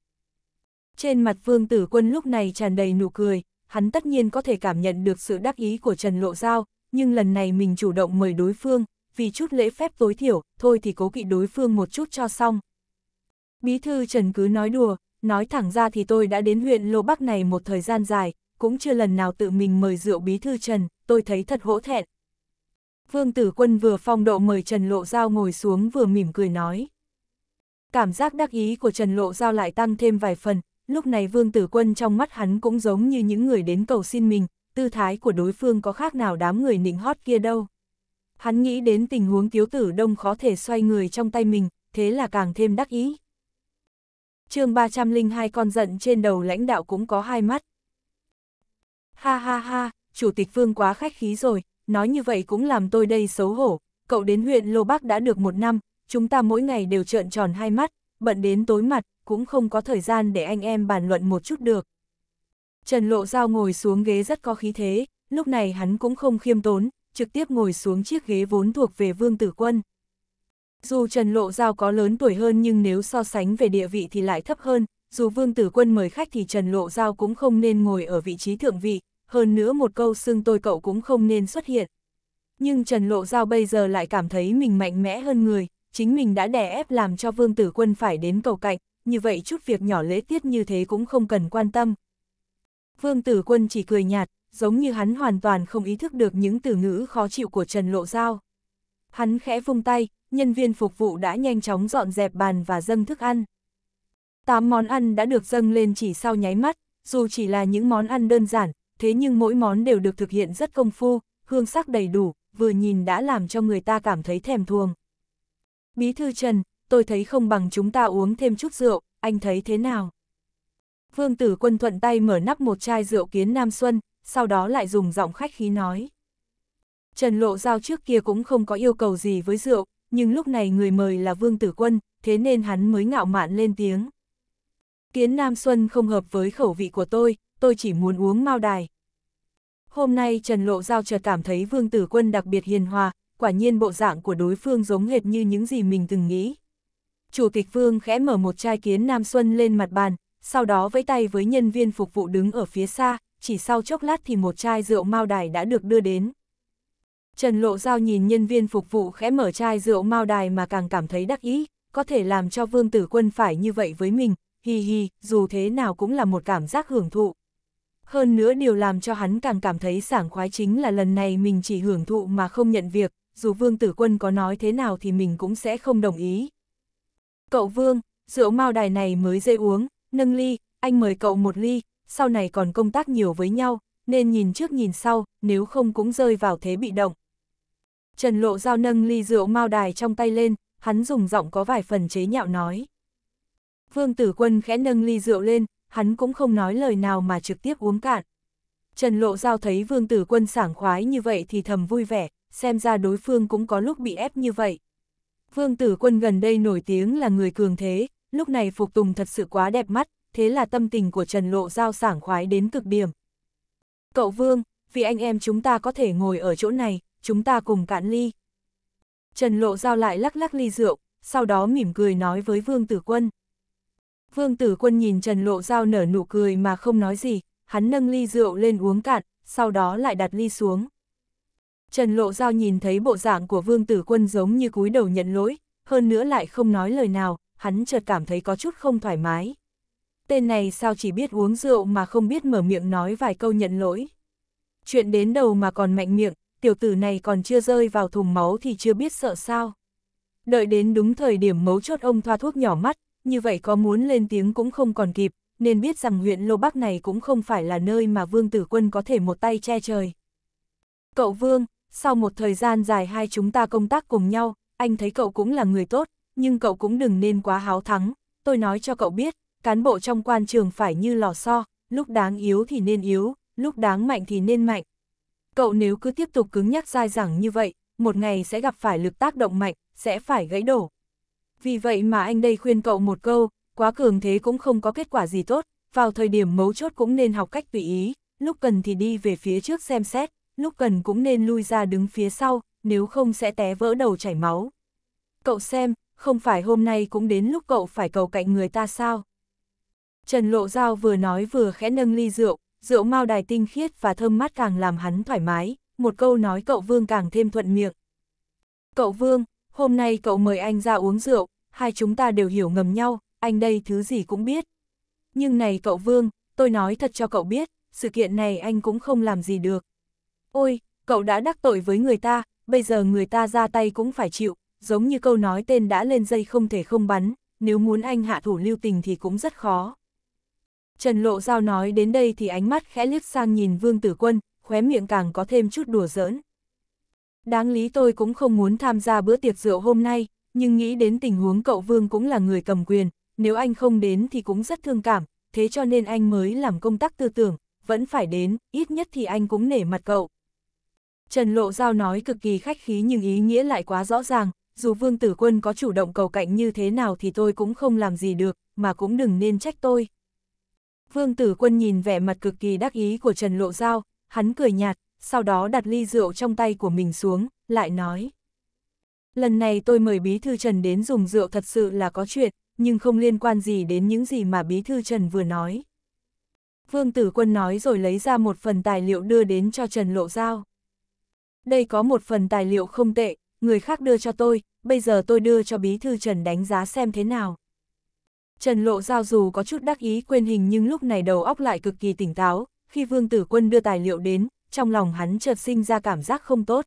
[SPEAKER 1] Trên mặt vương tử quân lúc này tràn đầy nụ cười, hắn tất nhiên có thể cảm nhận được sự đắc ý của Trần Lộ Giao, nhưng lần này mình chủ động mời đối phương, vì chút lễ phép tối thiểu, thôi thì cố kỵ đối phương một chút cho xong. Bí thư Trần cứ nói đùa, nói thẳng ra thì tôi đã đến huyện Lô Bắc này một thời gian dài, cũng chưa lần nào tự mình mời rượu bí thư Trần, tôi thấy thật hỗ thẹn. Vương Tử Quân vừa phong độ mời Trần Lộ Giao ngồi xuống vừa mỉm cười nói. Cảm giác đắc ý của Trần Lộ Giao lại tăng thêm vài phần, lúc này vương tử quân trong mắt hắn cũng giống như những người đến cầu xin mình, tư thái của đối phương có khác nào đám người nịnh hót kia đâu. Hắn nghĩ đến tình huống tiếu tử đông khó thể xoay người trong tay mình, thế là càng thêm đắc ý. chương 302 con giận trên đầu lãnh đạo cũng có hai mắt. Ha ha ha, chủ tịch vương quá khách khí rồi, nói như vậy cũng làm tôi đây xấu hổ, cậu đến huyện Lô Bắc đã được một năm, chúng ta mỗi ngày đều trợn tròn hai mắt, bận đến tối mặt, cũng không có thời gian để anh em bàn luận một chút được. Trần Lộ Giao ngồi xuống ghế rất có khí thế, lúc này hắn cũng không khiêm tốn, trực tiếp ngồi xuống chiếc ghế vốn thuộc về Vương Tử Quân. Dù Trần Lộ Giao có lớn tuổi hơn nhưng nếu so sánh về địa vị thì lại thấp hơn, dù Vương Tử Quân mời khách thì Trần Lộ Giao cũng không nên ngồi ở vị trí thượng vị, hơn nữa một câu xưng tôi cậu cũng không nên xuất hiện. Nhưng Trần Lộ Giao bây giờ lại cảm thấy mình mạnh mẽ hơn người, chính mình đã đè ép làm cho vương tử quân phải đến cầu cạnh, như vậy chút việc nhỏ lễ tiết như thế cũng không cần quan tâm. Vương tử quân chỉ cười nhạt, giống như hắn hoàn toàn không ý thức được những từ ngữ khó chịu của Trần Lộ Giao. Hắn khẽ vung tay, nhân viên phục vụ đã nhanh chóng dọn dẹp bàn và dâng thức ăn. Tám món ăn đã được dâng lên chỉ sau nháy mắt, dù chỉ là những món ăn đơn giản, thế nhưng mỗi món đều được thực hiện rất công phu, hương sắc đầy đủ, vừa nhìn đã làm cho người ta cảm thấy thèm thuồng. Bí thư Trần, tôi thấy không bằng chúng ta uống thêm chút rượu, anh thấy thế nào? Vương tử quân thuận tay mở nắp một chai rượu kiến Nam Xuân, sau đó lại dùng giọng khách khí nói. Trần Lộ Giao trước kia cũng không có yêu cầu gì với rượu, nhưng lúc này người mời là Vương Tử Quân, thế nên hắn mới ngạo mạn lên tiếng. Kiến Nam Xuân không hợp với khẩu vị của tôi, tôi chỉ muốn uống mau đài. Hôm nay Trần Lộ Giao chợt cảm thấy Vương Tử Quân đặc biệt hiền hòa, quả nhiên bộ dạng của đối phương giống hệt như những gì mình từng nghĩ. Chủ tịch Vương khẽ mở một chai kiến Nam Xuân lên mặt bàn, sau đó vẫy tay với nhân viên phục vụ đứng ở phía xa, chỉ sau chốc lát thì một chai rượu mao đài đã được đưa đến. Trần Lộ Giao nhìn nhân viên phục vụ khẽ mở chai rượu mao đài mà càng cảm thấy đắc ý, có thể làm cho Vương Tử Quân phải như vậy với mình, hi hi, dù thế nào cũng là một cảm giác hưởng thụ. Hơn nữa điều làm cho hắn càng cảm thấy sảng khoái chính là lần này mình chỉ hưởng thụ mà không nhận việc, dù Vương Tử Quân có nói thế nào thì mình cũng sẽ không đồng ý. Cậu Vương, rượu mao đài này mới dễ uống, nâng ly, anh mời cậu một ly, sau này còn công tác nhiều với nhau, nên nhìn trước nhìn sau, nếu không cũng rơi vào thế bị động. Trần Lộ Giao nâng ly rượu mao đài trong tay lên, hắn dùng giọng có vài phần chế nhạo nói. Vương Tử Quân khẽ nâng ly rượu lên, hắn cũng không nói lời nào mà trực tiếp uống cạn. Trần Lộ Giao thấy Vương Tử Quân sảng khoái như vậy thì thầm vui vẻ, xem ra đối phương cũng có lúc bị ép như vậy. Vương tử quân gần đây nổi tiếng là người cường thế, lúc này phục tùng thật sự quá đẹp mắt, thế là tâm tình của Trần Lộ Giao sảng khoái đến cực điểm. Cậu Vương, vì anh em chúng ta có thể ngồi ở chỗ này, chúng ta cùng cạn ly. Trần Lộ Giao lại lắc lắc ly rượu, sau đó mỉm cười nói với Vương Tử Quân. Vương Tử Quân nhìn Trần Lộ Giao nở nụ cười mà không nói gì, hắn nâng ly rượu lên uống cạn, sau đó lại đặt ly xuống. Trần Lộ Giao nhìn thấy bộ dạng của Vương Tử Quân giống như cúi đầu nhận lỗi, hơn nữa lại không nói lời nào, hắn chợt cảm thấy có chút không thoải mái. Tên này sao chỉ biết uống rượu mà không biết mở miệng nói vài câu nhận lỗi. Chuyện đến đầu mà còn mạnh miệng, tiểu tử này còn chưa rơi vào thùng máu thì chưa biết sợ sao. Đợi đến đúng thời điểm mấu chốt ông thoa thuốc nhỏ mắt, như vậy có muốn lên tiếng cũng không còn kịp, nên biết rằng huyện Lô Bắc này cũng không phải là nơi mà Vương Tử Quân có thể một tay che trời. Cậu Vương, sau một thời gian dài hai chúng ta công tác cùng nhau, anh thấy cậu cũng là người tốt, nhưng cậu cũng đừng nên quá háo thắng, tôi nói cho cậu biết, cán bộ trong quan trường phải như lò xo, lúc đáng yếu thì nên yếu, lúc đáng mạnh thì nên mạnh. Cậu nếu cứ tiếp tục cứng nhắc dai dẳng như vậy, một ngày sẽ gặp phải lực tác động mạnh, sẽ phải gãy đổ. Vì vậy mà anh đây khuyên cậu một câu, quá cường thế cũng không có kết quả gì tốt, vào thời điểm mấu chốt cũng nên học cách tùy ý, lúc cần thì đi về phía trước xem xét, lúc cần cũng nên lui ra đứng phía sau, nếu không sẽ té vỡ đầu chảy máu. Cậu xem, không phải hôm nay cũng đến lúc cậu phải cầu cạnh người ta sao? Trần Lộ Giao vừa nói vừa khẽ nâng ly rượu, rượu Mao đài tinh khiết và thơm mát càng làm hắn thoải mái, một câu nói cậu Vương càng thêm thuận miệng. Cậu Vương, hôm nay cậu mời anh ra uống rượu, hai chúng ta đều hiểu ngầm nhau, anh đây thứ gì cũng biết. Nhưng này cậu Vương, tôi nói thật cho cậu biết, sự kiện này anh cũng không làm gì được. Ôi, cậu đã đắc tội với người ta, bây giờ người ta ra tay cũng phải chịu, giống như câu nói tên đã lên dây không thể không bắn, nếu muốn anh hạ thủ lưu tình thì cũng rất khó. Trần Lộ Giao nói đến đây thì ánh mắt khẽ liếc sang nhìn Vương Tử Quân, khóe miệng càng có thêm chút đùa giỡn. Đáng lý tôi cũng không muốn tham gia bữa tiệc rượu hôm nay, nhưng nghĩ đến tình huống cậu Vương cũng là người cầm quyền, nếu anh không đến thì cũng rất thương cảm, thế cho nên anh mới làm công tác tư tưởng, vẫn phải đến, ít nhất thì anh cũng nể mặt cậu. Trần Lộ Giao nói cực kỳ khách khí nhưng ý nghĩa lại quá rõ ràng, dù Vương Tử Quân có chủ động cầu cạnh như thế nào thì tôi cũng không làm gì được, mà cũng đừng nên trách tôi. Vương Tử Quân nhìn vẻ mặt cực kỳ đắc ý của Trần Lộ Giao, hắn cười nhạt, sau đó đặt ly rượu trong tay của mình xuống, lại nói. Lần này tôi mời Bí Thư Trần đến dùng rượu thật sự là có chuyện, nhưng không liên quan gì đến những gì mà Bí Thư Trần vừa nói. Vương Tử Quân nói rồi lấy ra một phần tài liệu đưa đến cho Trần Lộ Giao đây có một phần tài liệu không tệ, người khác đưa cho tôi, bây giờ tôi đưa cho bí thư Trần đánh giá xem thế nào. Trần Lộ Giao dù có chút đắc ý quên hình nhưng lúc này đầu óc lại cực kỳ tỉnh táo, khi Vương Tử Quân đưa tài liệu đến, trong lòng hắn chợt sinh ra cảm giác không tốt.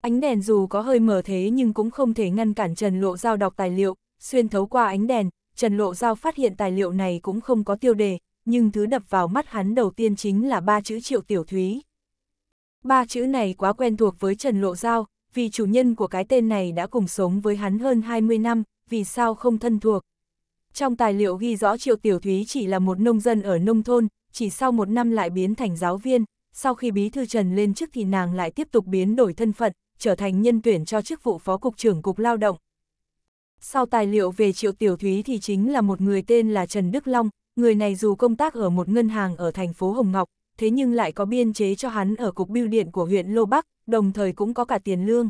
[SPEAKER 1] Ánh đèn dù có hơi mờ thế nhưng cũng không thể ngăn cản Trần Lộ Giao đọc tài liệu, xuyên thấu qua ánh đèn, Trần Lộ Giao phát hiện tài liệu này cũng không có tiêu đề, nhưng thứ đập vào mắt hắn đầu tiên chính là ba chữ triệu tiểu thúy. Ba chữ này quá quen thuộc với Trần Lộ Giao, vì chủ nhân của cái tên này đã cùng sống với hắn hơn 20 năm, vì sao không thân thuộc. Trong tài liệu ghi rõ Triệu Tiểu Thúy chỉ là một nông dân ở nông thôn, chỉ sau một năm lại biến thành giáo viên, sau khi bí thư Trần lên chức thì nàng lại tiếp tục biến đổi thân phận, trở thành nhân tuyển cho chức vụ phó cục trưởng cục lao động. Sau tài liệu về Triệu Tiểu Thúy thì chính là một người tên là Trần Đức Long, người này dù công tác ở một ngân hàng ở thành phố Hồng Ngọc, thế nhưng lại có biên chế cho hắn ở cục bưu điện của huyện Lô Bắc, đồng thời cũng có cả tiền lương.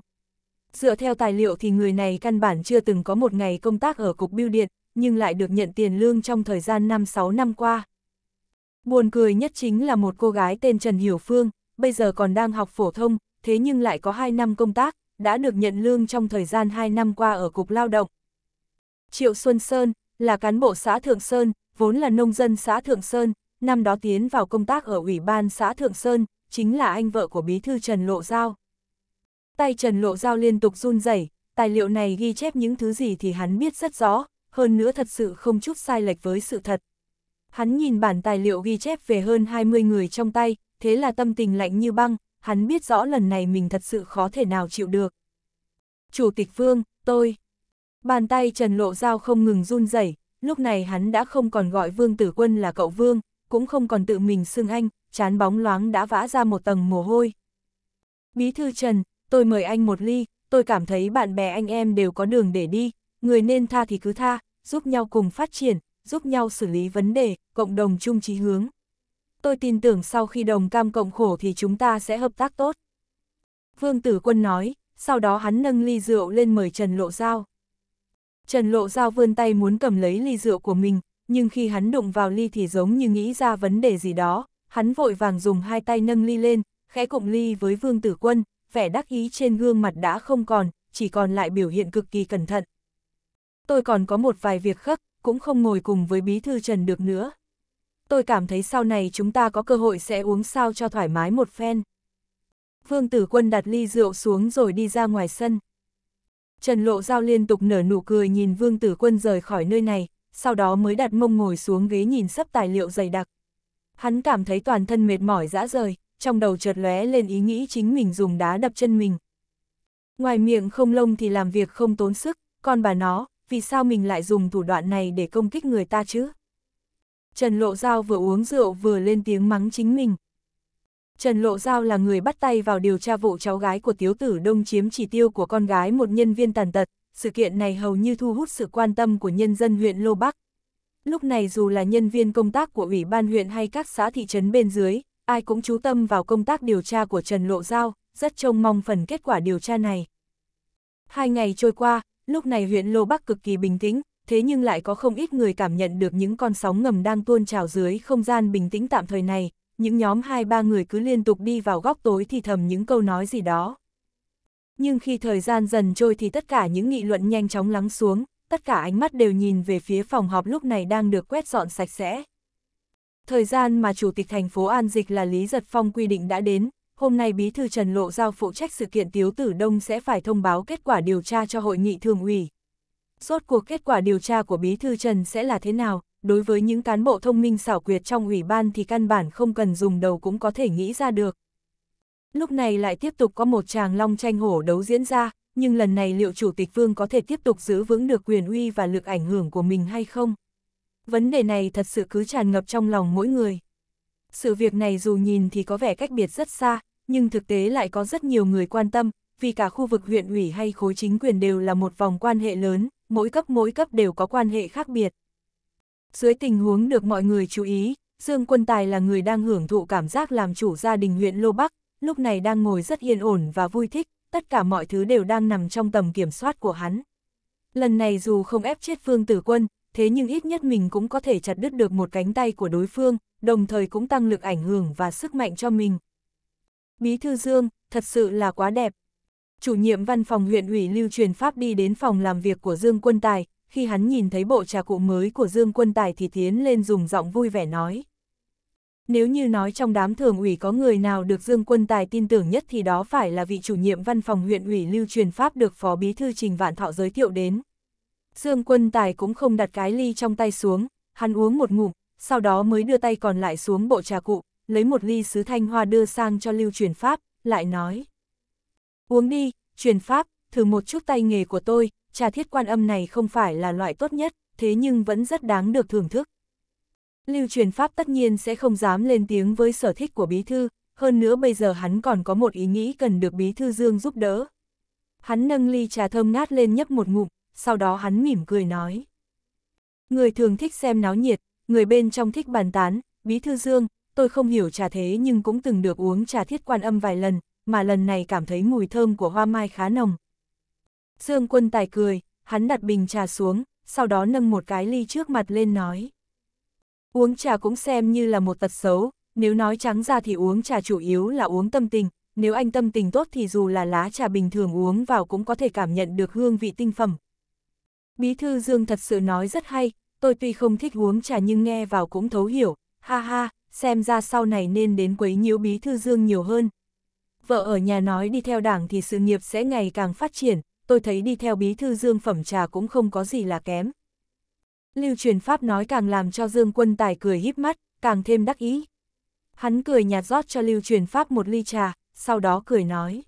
[SPEAKER 1] Dựa theo tài liệu thì người này căn bản chưa từng có một ngày công tác ở cục bưu điện, nhưng lại được nhận tiền lương trong thời gian 5-6 năm qua. Buồn cười nhất chính là một cô gái tên Trần Hiểu Phương, bây giờ còn đang học phổ thông, thế nhưng lại có 2 năm công tác, đã được nhận lương trong thời gian 2 năm qua ở Cục Lao động. Triệu Xuân Sơn, là cán bộ xã Thượng Sơn, vốn là nông dân xã Thượng Sơn, năm đó tiến vào công tác ở Ủy ban xã Thượng Sơn, chính là anh vợ của bí thư Trần Lộ Giao. Tay Trần Lộ Giao liên tục run rẩy, tài liệu này ghi chép những thứ gì thì hắn biết rất rõ, hơn nữa thật sự không chút sai lệch với sự thật. Hắn nhìn bản tài liệu ghi chép về hơn 20 người trong tay, thế là tâm tình lạnh như băng, hắn biết rõ lần này mình thật sự khó thể nào chịu được. Chủ tịch Vương, tôi. Bàn tay Trần Lộ Giao không ngừng run rẩy, lúc này hắn đã không còn gọi Vương Tử Quân là cậu Vương, cũng không còn tự mình xưng anh, chán bóng loáng đã vã ra một tầng mồ hôi. Bí thư Trần, tôi mời anh một ly, tôi cảm thấy bạn bè anh em đều có đường để đi, người nên tha thì cứ tha, giúp nhau cùng phát triển, giúp nhau xử lý vấn đề, cộng đồng chung chí hướng. Tôi tin tưởng sau khi đồng cam cộng khổ thì chúng ta sẽ hợp tác tốt. Vương Tử Quân nói, sau đó hắn nâng ly rượu lên mời Trần Lộ Giao. Trần Lộ Giao vươn tay muốn cầm lấy ly rượu của mình, nhưng khi hắn đụng vào ly thì giống như nghĩ ra vấn đề gì đó, hắn vội vàng dùng hai tay nâng ly lên, khẽ cộng ly với Vương Tử Quân, vẻ đắc ý trên gương mặt đã không còn, chỉ còn lại biểu hiện cực kỳ cẩn thận. Tôi còn có một vài việc khác, cũng không ngồi cùng với Bí Thư Trần được nữa. Tôi cảm thấy sau này chúng ta có cơ hội sẽ uống sao cho thoải mái một phen. Vương Tử Quân đặt ly rượu xuống rồi đi ra ngoài sân. Trần Lộ Giao liên tục nở nụ cười nhìn Vương Tử Quân rời khỏi nơi này, sau đó mới đặt mông ngồi xuống ghế nhìn sắp tài liệu dày đặc. Hắn cảm thấy toàn thân mệt mỏi dã rời, trong đầu chợt lóe lên ý nghĩ chính mình dùng đá đập chân mình. Ngoài miệng không lông thì làm việc không tốn sức, còn bà nó, vì sao mình lại dùng thủ đoạn này để công kích người ta chứ? Trần Lộ Giao vừa uống rượu vừa lên tiếng mắng chính mình. Trần Lộ Giao là người bắt tay vào điều tra vụ cháu gái của tiếu tử đông chiếm chỉ tiêu của con gái một nhân viên tàn tật, sự kiện này hầu như thu hút sự quan tâm của nhân dân huyện Lô Bắc. Lúc này dù là nhân viên công tác của Ủy ban huyện hay các xã thị trấn bên dưới, ai cũng chú tâm vào công tác điều tra của Trần Lộ Giao, rất trông mong phần kết quả điều tra này. Hai ngày trôi qua, lúc này huyện Lô Bắc cực kỳ bình tĩnh, thế nhưng lại có không ít người cảm nhận được những con sóng ngầm đang tuôn trào dưới không gian bình tĩnh tạm thời này, những nhóm hai ba người cứ liên tục đi vào góc tối thì thầm những câu nói gì đó. Nhưng khi thời gian dần trôi thì tất cả những nghị luận nhanh chóng lắng xuống, tất cả ánh mắt đều nhìn về phía phòng họp lúc này đang được quét dọn sạch sẽ. Thời gian mà Chủ tịch thành phố An Dịch là Lý Giật Phong quy định đã đến, hôm nay Bí thư Trần Lộ Giao phụ trách sự kiện Tiếu Tử Đông sẽ phải thông báo kết quả điều tra cho hội nghị thường ủy. Rốt cuộc kết quả điều tra của Bí thư Trần sẽ là thế nào, đối với những cán bộ thông minh xảo quyệt trong ủy ban thì căn bản không cần dùng đầu cũng có thể nghĩ ra được, Lúc này lại tiếp tục có một chàng long tranh hổ đấu diễn ra, nhưng lần này liệu Chủ tịch Vương có thể tiếp tục giữ vững được quyền uy và lực ảnh hưởng của mình hay không? Vấn đề này thật sự cứ tràn ngập trong lòng mỗi người. Sự việc này dù nhìn thì có vẻ cách biệt rất xa, nhưng thực tế lại có rất nhiều người quan tâm, vì cả khu vực huyện ủy hay khối chính quyền đều là một vòng quan hệ lớn, mỗi cấp mỗi cấp đều có quan hệ khác biệt. Dưới tình huống được mọi người chú ý, Dương Quân Tài là người đang hưởng thụ cảm giác làm chủ gia đình huyện Lô Bắc, lúc này đang ngồi rất yên ổn và vui thích, tất cả mọi thứ đều đang nằm trong tầm kiểm soát của hắn. Lần này dù không ép chết Phương Tử Quân, thế nhưng ít nhất mình cũng có thể chặt đứt được một cánh tay của đối phương, đồng thời cũng tăng lực ảnh hưởng và sức mạnh cho mình. Bí thư Dương, thật sự là quá đẹp. Chủ nhiệm văn phòng huyện ủy lưu truyền Pháp đi đến phòng làm việc của Dương Quân Tài, khi hắn nhìn thấy bộ trà cụ mới của Dương Quân Tài thì tiến lên dùng giọng vui vẻ nói. Nếu như nói trong đám thường ủy có người nào được Dương Quân Tài tin tưởng nhất thì đó phải là vị chủ nhiệm văn phòng huyện ủy lưu truyền Pháp được Phó Bí Thư Trình Vạn Thọ giới thiệu đến. Dương Quân Tài cũng không đặt cái ly trong tay xuống, hắn uống một ngụm, sau đó mới đưa tay còn lại xuống bộ trà cụ, lấy một ly sứ thanh hoa đưa sang cho lưu truyền Pháp, lại nói. Uống đi, truyền Pháp, thử một chút tay nghề của tôi, trà thiết quan âm này không phải là loại tốt nhất, thế nhưng vẫn rất đáng được thưởng thức. Lưu truyền pháp tất nhiên sẽ không dám lên tiếng với sở thích của bí thư, hơn nữa bây giờ hắn còn có một ý nghĩ cần được bí thư Dương giúp đỡ. Hắn nâng ly trà thơm ngát lên nhấp một ngụm, sau đó hắn mỉm cười nói. Người thường thích xem náo nhiệt, người bên trong thích bàn tán, bí thư Dương, tôi không hiểu trà thế nhưng cũng từng được uống trà thiết quan âm vài lần, mà lần này cảm thấy mùi thơm của hoa mai khá nồng. Dương quân tài cười, hắn đặt bình trà xuống, sau đó nâng một cái ly trước mặt lên nói. Uống trà cũng xem như là một tật xấu, nếu nói trắng ra thì uống trà chủ yếu là uống tâm tình, nếu anh tâm tình tốt thì dù là lá trà bình thường uống vào cũng có thể cảm nhận được hương vị tinh phẩm. Bí thư Dương thật sự nói rất hay, tôi tuy không thích uống trà nhưng nghe vào cũng thấu hiểu, ha ha, xem ra sau này nên đến quấy nhiễu bí thư Dương nhiều hơn. Vợ ở nhà nói đi theo đảng thì sự nghiệp sẽ ngày càng phát triển, tôi thấy đi theo bí thư Dương phẩm trà cũng không có gì là kém. Lưu truyền pháp nói càng làm cho Dương Quân Tài cười híp mắt, càng thêm đắc ý. Hắn cười nhạt rót cho lưu truyền pháp một ly trà, sau đó cười nói.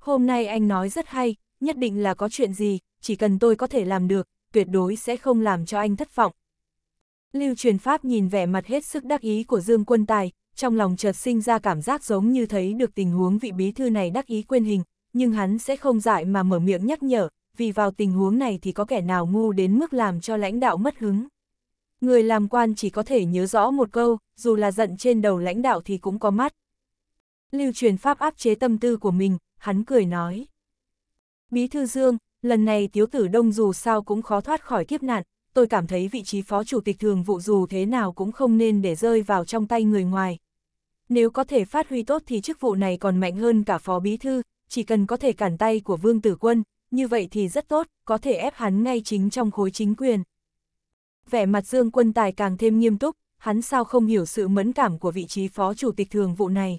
[SPEAKER 1] Hôm nay anh nói rất hay, nhất định là có chuyện gì, chỉ cần tôi có thể làm được, tuyệt đối sẽ không làm cho anh thất vọng. Lưu truyền pháp nhìn vẻ mặt hết sức đắc ý của Dương Quân Tài, trong lòng chợt sinh ra cảm giác giống như thấy được tình huống vị bí thư này đắc ý quên hình, nhưng hắn sẽ không dại mà mở miệng nhắc nhở, vì vào tình huống này thì có kẻ nào ngu đến mức làm cho lãnh đạo mất hứng. Người làm quan chỉ có thể nhớ rõ một câu, dù là giận trên đầu lãnh đạo thì cũng có mắt. Lưu truyền pháp áp chế tâm tư của mình, hắn cười nói. Bí thư Dương, lần này tiếu tử đông dù sao cũng khó thoát khỏi kiếp nạn, tôi cảm thấy vị trí phó chủ tịch thường vụ dù thế nào cũng không nên để rơi vào trong tay người ngoài. Nếu có thể phát huy tốt thì chức vụ này còn mạnh hơn cả phó bí thư, chỉ cần có thể cản tay của Vương Tử Quân, như vậy thì rất tốt, có thể ép hắn ngay chính trong khối chính quyền. Vẻ mặt Dương Quân Tài càng thêm nghiêm túc, hắn sao không hiểu sự mẫn cảm của vị trí phó chủ tịch thường vụ này.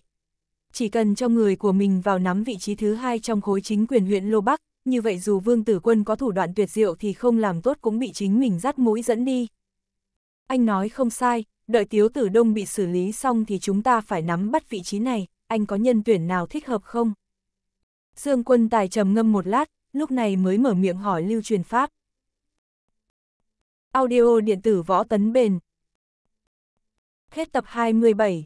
[SPEAKER 1] Chỉ cần cho người của mình vào nắm vị trí thứ hai trong khối chính quyền huyện Lô Bắc, như vậy dù Vương Tử Quân có thủ đoạn tuyệt diệu thì không làm tốt cũng bị chính mình dắt mũi dẫn đi. Anh nói không sai, đợi Tiếu Tử Đông bị xử lý xong thì chúng ta phải nắm bắt vị trí này, anh có nhân tuyển nào thích hợp không? Dương Quân Tài trầm ngâm một lát, lúc này mới mở miệng hỏi lưu truyền pháp. Audio điện tử võ tấn bền. Hết tập 27